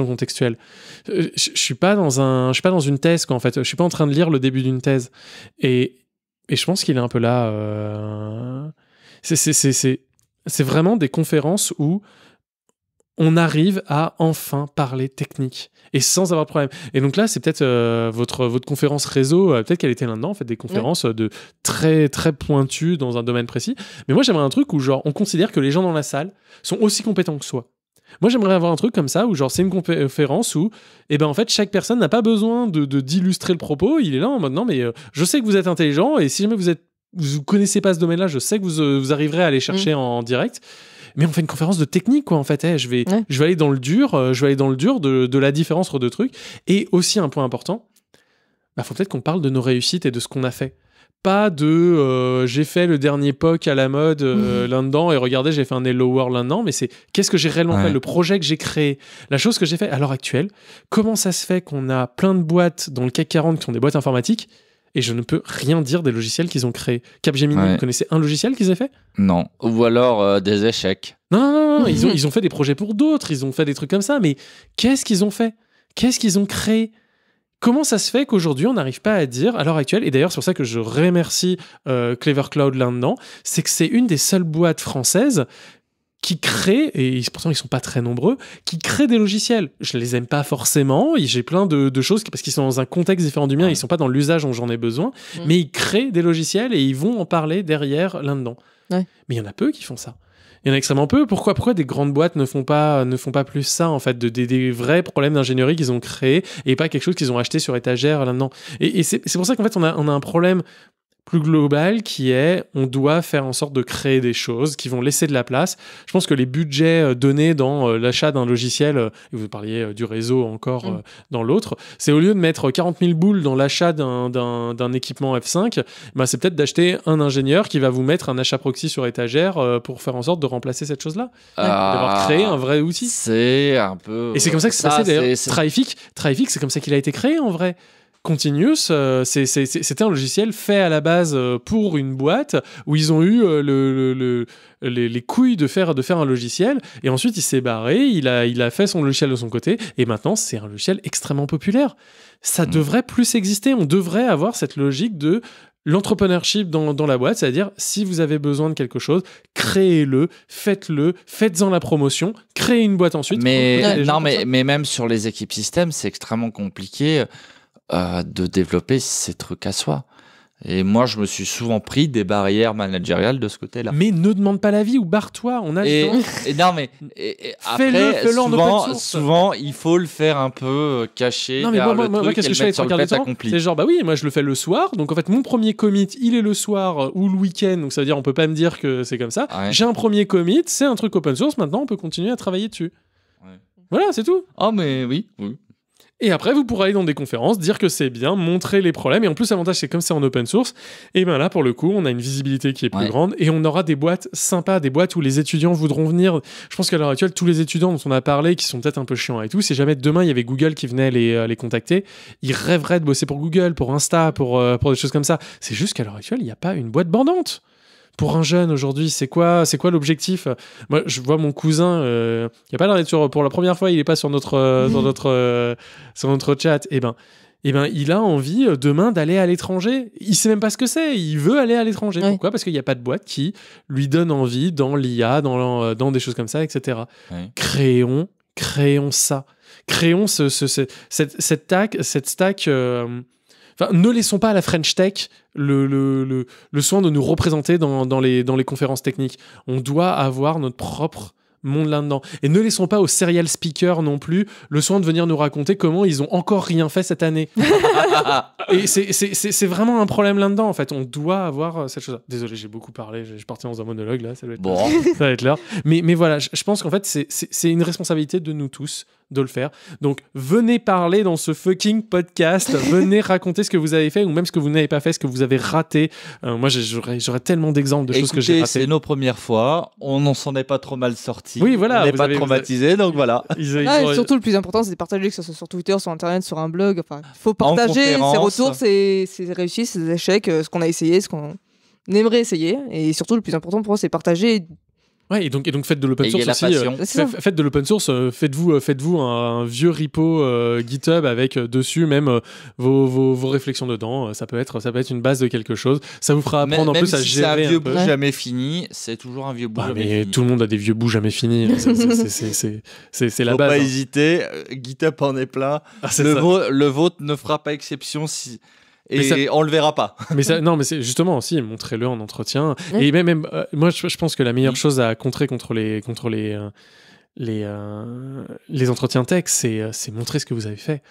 contextuelles. Je, suis pas dans un, je suis pas dans une thèse, quoi, en fait. Je suis pas en train de lire le début d'une thèse. Et, je pense qu'il est un peu là. Euh, c'est vraiment des conférences où on arrive à enfin parler technique et sans avoir de problème. Et donc là, c'est peut-être euh, votre, votre conférence réseau, euh, peut-être qu'elle était là-dedans, en fait, des conférences euh, de très, très pointues dans un domaine précis. Mais moi, j'aimerais un truc où, genre, on considère que les gens dans la salle sont aussi compétents que soi. Moi, j'aimerais avoir un truc comme ça où, genre, c'est une conférence où, eh ben, en fait, chaque personne n'a pas besoin de d'illustrer le propos. Il est là en mode non, mais je sais que vous êtes intelligent et si jamais vous êtes vous connaissez pas ce domaine-là, je sais que vous, vous arriverez à aller mm. chercher en direct mais on fait une conférence de technique, quoi, en fait. Eh, je, vais, je vais aller dans le dur, euh, je vais aller dans le dur de, la différence entre deux trucs. Et aussi, un point important, il bah, faut peut-être qu'on parle de nos réussites et de ce qu'on a fait pas de euh, j'ai fait le dernier POC à la mode euh, là-dedans et regardez, j'ai fait un Hello World là-dedans, mais c'est qu'est-ce que j'ai réellement fait, le projet que j'ai créé, la chose que j'ai fait à l'heure actuelle, comment ça se fait qu'on a plein de boîtes dans le CAC 40 qui sont des boîtes informatiques et je ne peux rien dire des logiciels qu'ils ont créés. Capgemini, vous connaissez un logiciel qu'ils aient fait Non. Ou alors euh, des échecs. Non, non, non, ils, ont, ils ont fait des projets pour d'autres, ils ont fait des trucs comme ça, mais qu'est-ce qu'ils ont fait Qu'est-ce qu'ils ont créé Comment ça se fait qu'aujourd'hui on n'arrive pas à dire à l'heure actuelle, et d'ailleurs c'est pour ça que je remercie euh, Clever Cloud là-dedans, c'est que c'est une des seules boîtes françaises qui créent, et pourtant ils ne sont pas très nombreux, qui créent des logiciels. Je les aime pas forcément, j'ai plein de, choses parce qu'ils sont dans un contexte différent du mien, ils ils sont pas dans l'usage où j'en ai besoin, mm. mais ils créent des logiciels et ils vont en parler derrière là-dedans. Mais il y en a peu qui font ça. Il y en a extrêmement peu. Pourquoi, pourquoi des grandes boîtes ne font pas, ne font pas plus ça, en fait, de, des, vrais problèmes d'ingénierie qu'ils ont créés et pas quelque chose qu'ils ont acheté sur étagère là-dedans Et, c'est pour ça qu'en fait, on on a un problème plus global, qui est on doit faire en sorte de créer des choses qui vont laisser de la place. Je pense que les budgets euh, donnés dans euh, l'achat d'un logiciel, euh, vous parliez du réseau encore mm. dans l'autre, c'est au lieu de mettre 40 000 boules dans l'achat d'un équipement F5, bah c'est peut-être d'acheter un ingénieur qui va vous mettre un achat proxy sur étagère pour faire en sorte de remplacer cette chose-là. Ah, D'avoir créé un vrai outil. C'est un peu. Et c'est comme ça que c'est passé d'ailleurs. Trafic, c'est comme ça qu'il a été créé en vrai. Continuous, euh, c'était un logiciel fait à la base euh, pour une boîte où ils ont eu euh, le, les, couilles de faire, de faire un logiciel. Et ensuite, il s'est barré, il a, il a fait son logiciel de son côté. Et maintenant, c'est un logiciel extrêmement populaire. Ça mm. devrait plus exister. On devrait avoir cette logique de l'entrepreneurship dans, la boîte, c'est-à-dire si vous avez besoin de quelque chose, créez-le, faites-le, faites-en la promotion, créez une boîte ensuite. Mais, non, mais, mais même sur les équipes système, c'est extrêmement compliqué. Euh, de développer ces trucs à soi. Et moi, je me suis souvent pris des barrières managériales de ce côté-là. Mais ne demande pas l'avis ou barre-toi. On a. Et, et non, mais après, souvent, il faut le faire un peu euh, caché. Non, mais moi, moi je le C'est genre, bah oui, moi, je le fais le soir. Donc, en fait, mon premier commit, il est le soir ou le week-end. Donc, ça veut dire, on peut pas me dire que c'est comme ça. J'ai un premier commit, c'est un truc open source. Maintenant, on peut continuer à travailler dessus. Voilà, c'est tout. Ah, mais oui, oui. Et après, vous pourrez aller dans des conférences, dire que c'est bien, montrer les problèmes. Et en plus, l'avantage, c'est comme c'est en open source, et eh bien là, pour le coup, on a une visibilité qui est plus grande et on aura des boîtes sympas, des boîtes où les étudiants voudront venir. Je pense qu'à l'heure actuelle, tous les étudiants dont on a parlé, qui sont peut-être un peu chiants et tout, si jamais demain il y avait Google qui venait euh, les, contacter, ils rêveraient de bosser pour Google, pour Insta, pour, euh, pour des choses comme ça. C'est juste qu'à l'heure actuelle, il n'y a pas une boîte bandante pour un jeune aujourd'hui, c'est quoi, c'est quoi l'objectif Moi, je vois mon cousin, euh, il n'y a pas l'air sur pour la première fois, il n'est pas sur notre, euh, notre, euh, sur notre chat. Et eh ben, et eh ben, il a envie demain d'aller à l'étranger. Il sait même pas ce que c'est. Il veut aller à l'étranger. Pourquoi Parce qu'il n'y a pas de boîte qui lui donne envie dans l'IA, dans, dans des choses comme ça, etc. Créons, créons ça. Créons ce, ce, cette, tac, cette stack. Cette stack ne laissons pas à la French Tech le, le, le, soin de nous représenter dans, dans, les, dans les conférences techniques. On doit avoir notre propre monde là-dedans. Et ne laissons pas aux serial speakers non plus le soin de venir nous raconter comment ils ont encore rien fait cette année. et c'est vraiment un problème là-dedans, en fait. On doit avoir euh, cette chose-là. Désolé, j'ai beaucoup parlé, je parti dans un monologue là, ça va être, bon. l'heure. Mais, mais voilà, je pense qu'en fait, c'est une responsabilité de nous tous de le faire. Donc venez parler dans ce fucking podcast, venez raconter ce que vous avez fait ou même ce que vous n'avez pas fait, ce que vous avez raté. Euh, moi j'aurais tellement d'exemples de choses que j'ai ratées. C'est nos premières fois, on n'en s'en est pas trop mal sorti. Oui voilà, on n'est pas traumatisé donc voilà. Ah, surtout le plus important c'est de partager que ce soit sur Twitter, sur internet, sur un blog. Enfin faut partager ses retours, ses, ses réussites, ses échecs, euh, ce qu'on a essayé, ce qu'on aimerait essayer et surtout le plus important pour moi c'est partager Ouais, et donc, et donc faites de l'open source aussi. Euh, faites de l'open source, euh, faites-vous euh, faites -vous un, vieux repo GitHub avec dessus même vos, vos, vos, réflexions dedans. Ça peut, être, ça peut être une base de quelque chose. Ça vous fera apprendre en plus à gérer. C'est un vieux bout jamais fini, c'est toujours un vieux bout ah, jamais mais fini. Tout le monde a des vieux bouts jamais finis. Hein. c'est la base. Faut pas hein. hésiter, GitHub en est plein. Ah, le, le vôtre ne fera pas exception si et on le verra pas. mais non, mais c'est justement aussi montrez-le en entretien. Et même, même euh, moi, je, pense que la meilleure chose à contrer contre les contre les euh, les, euh, les entretiens tech, c'est c'est montrer ce que vous avez fait,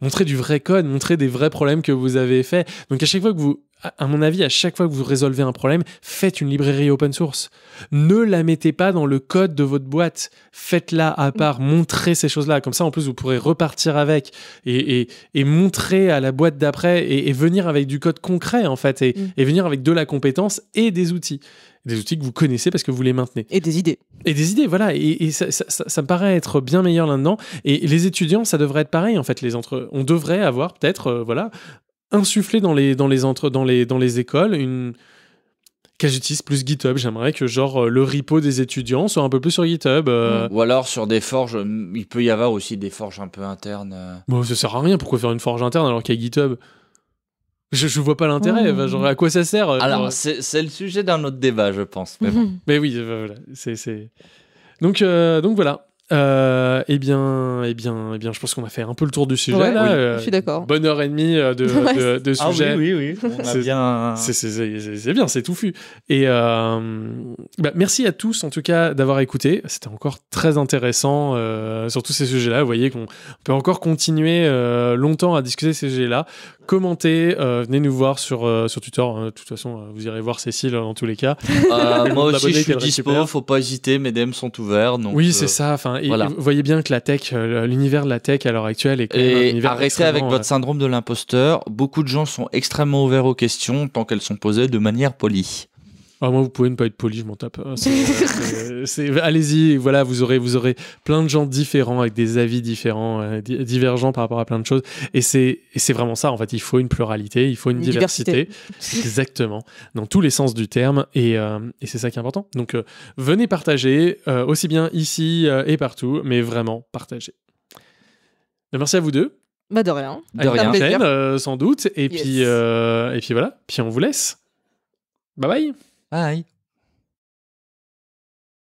montrer du vrai code, montrer des vrais problèmes que vous avez fait. Donc à chaque fois que vous à mon avis, à chaque fois que vous résolvez un problème, faites une librairie open source. Ne la mettez pas dans le code de votre boîte. Faites-la à mm. part, montrez ces choses-là. Comme ça, en plus, vous pourrez repartir avec et, montrer à la boîte d'après et, venir avec du code concret, en fait, mm. et, venir avec de la compétence et des outils. Des outils que vous connaissez parce que vous les maintenez. Et des idées. Et des idées, voilà. Et, ça, me paraît être bien meilleur là-dedans. Et les étudiants, ça devrait être pareil, en fait. Les entre... On devrait avoir peut-être, euh, voilà, insuffler dans les, dans les, entre, dans les, dans les écoles une, qu'elles utilisent plus GitHub. J'aimerais que genre euh, le repo des étudiants soit un peu plus sur GitHub. Euh. Mm. Ou alors sur des forges, mm, il peut y avoir aussi des forges un peu internes. Euh. Bon, ça sert à rien. Pourquoi faire une forge interne alors qu'il y a GitHub je, je vois pas l'intérêt. Mm. à quoi ça sert Alors, c'est le sujet d'un autre débat, je pense. Mais, Mais oui, voilà, c'est donc donc voilà. Euh, eh bien, eh bien, eh bien, je pense qu'on a fait un peu le tour du sujet là. Euh, je suis d'accord. Bonne heure et demie euh, de, de, de ah sujet. oui, oui, oui. bien. C'est bien, c'est touffu. Et euh, bah, merci à tous en tout cas d'avoir écouté. C'était encore très intéressant sur tous ces sujets-là. Vous voyez qu'on peut encore continuer longtemps à discuter ces sujets-là commentez, euh, venez nous voir sur, euh, sur Twitter. Hein. de toute façon, euh, vous irez voir Cécile en hein, tous les cas. moi aussi, je suis dispo, faut pas hésiter, mes DM sont ouverts. Donc, oui, c'est ça. Enfin, vous voyez bien que la tech, l'univers de la tech à l'heure actuelle est quand et un univers arrêtez avec votre syndrome de l'imposteur. Beaucoup de gens sont extrêmement ouverts aux questions tant qu'elles sont posées de manière polie. Ah, moi, vous pouvez ne pas être poli, je m'en tape. Ah, allez-y, voilà, vous aurez, vous aurez plein de gens différents avec des avis différents, euh, divergents par rapport à plein de choses. Et c'est vraiment ça, en fait. Il faut une pluralité, il faut une, diversité. Exactement. Dans tous les sens du terme. Et, euh, et c'est ça qui est important. Donc, euh, venez partager, aussi bien ici et partout, mais vraiment partager. merci à vous deux. Bah de rien. de rien. sans doute. Et, puis, et puis voilà. Puis on vous laisse. Bye bye. Bye.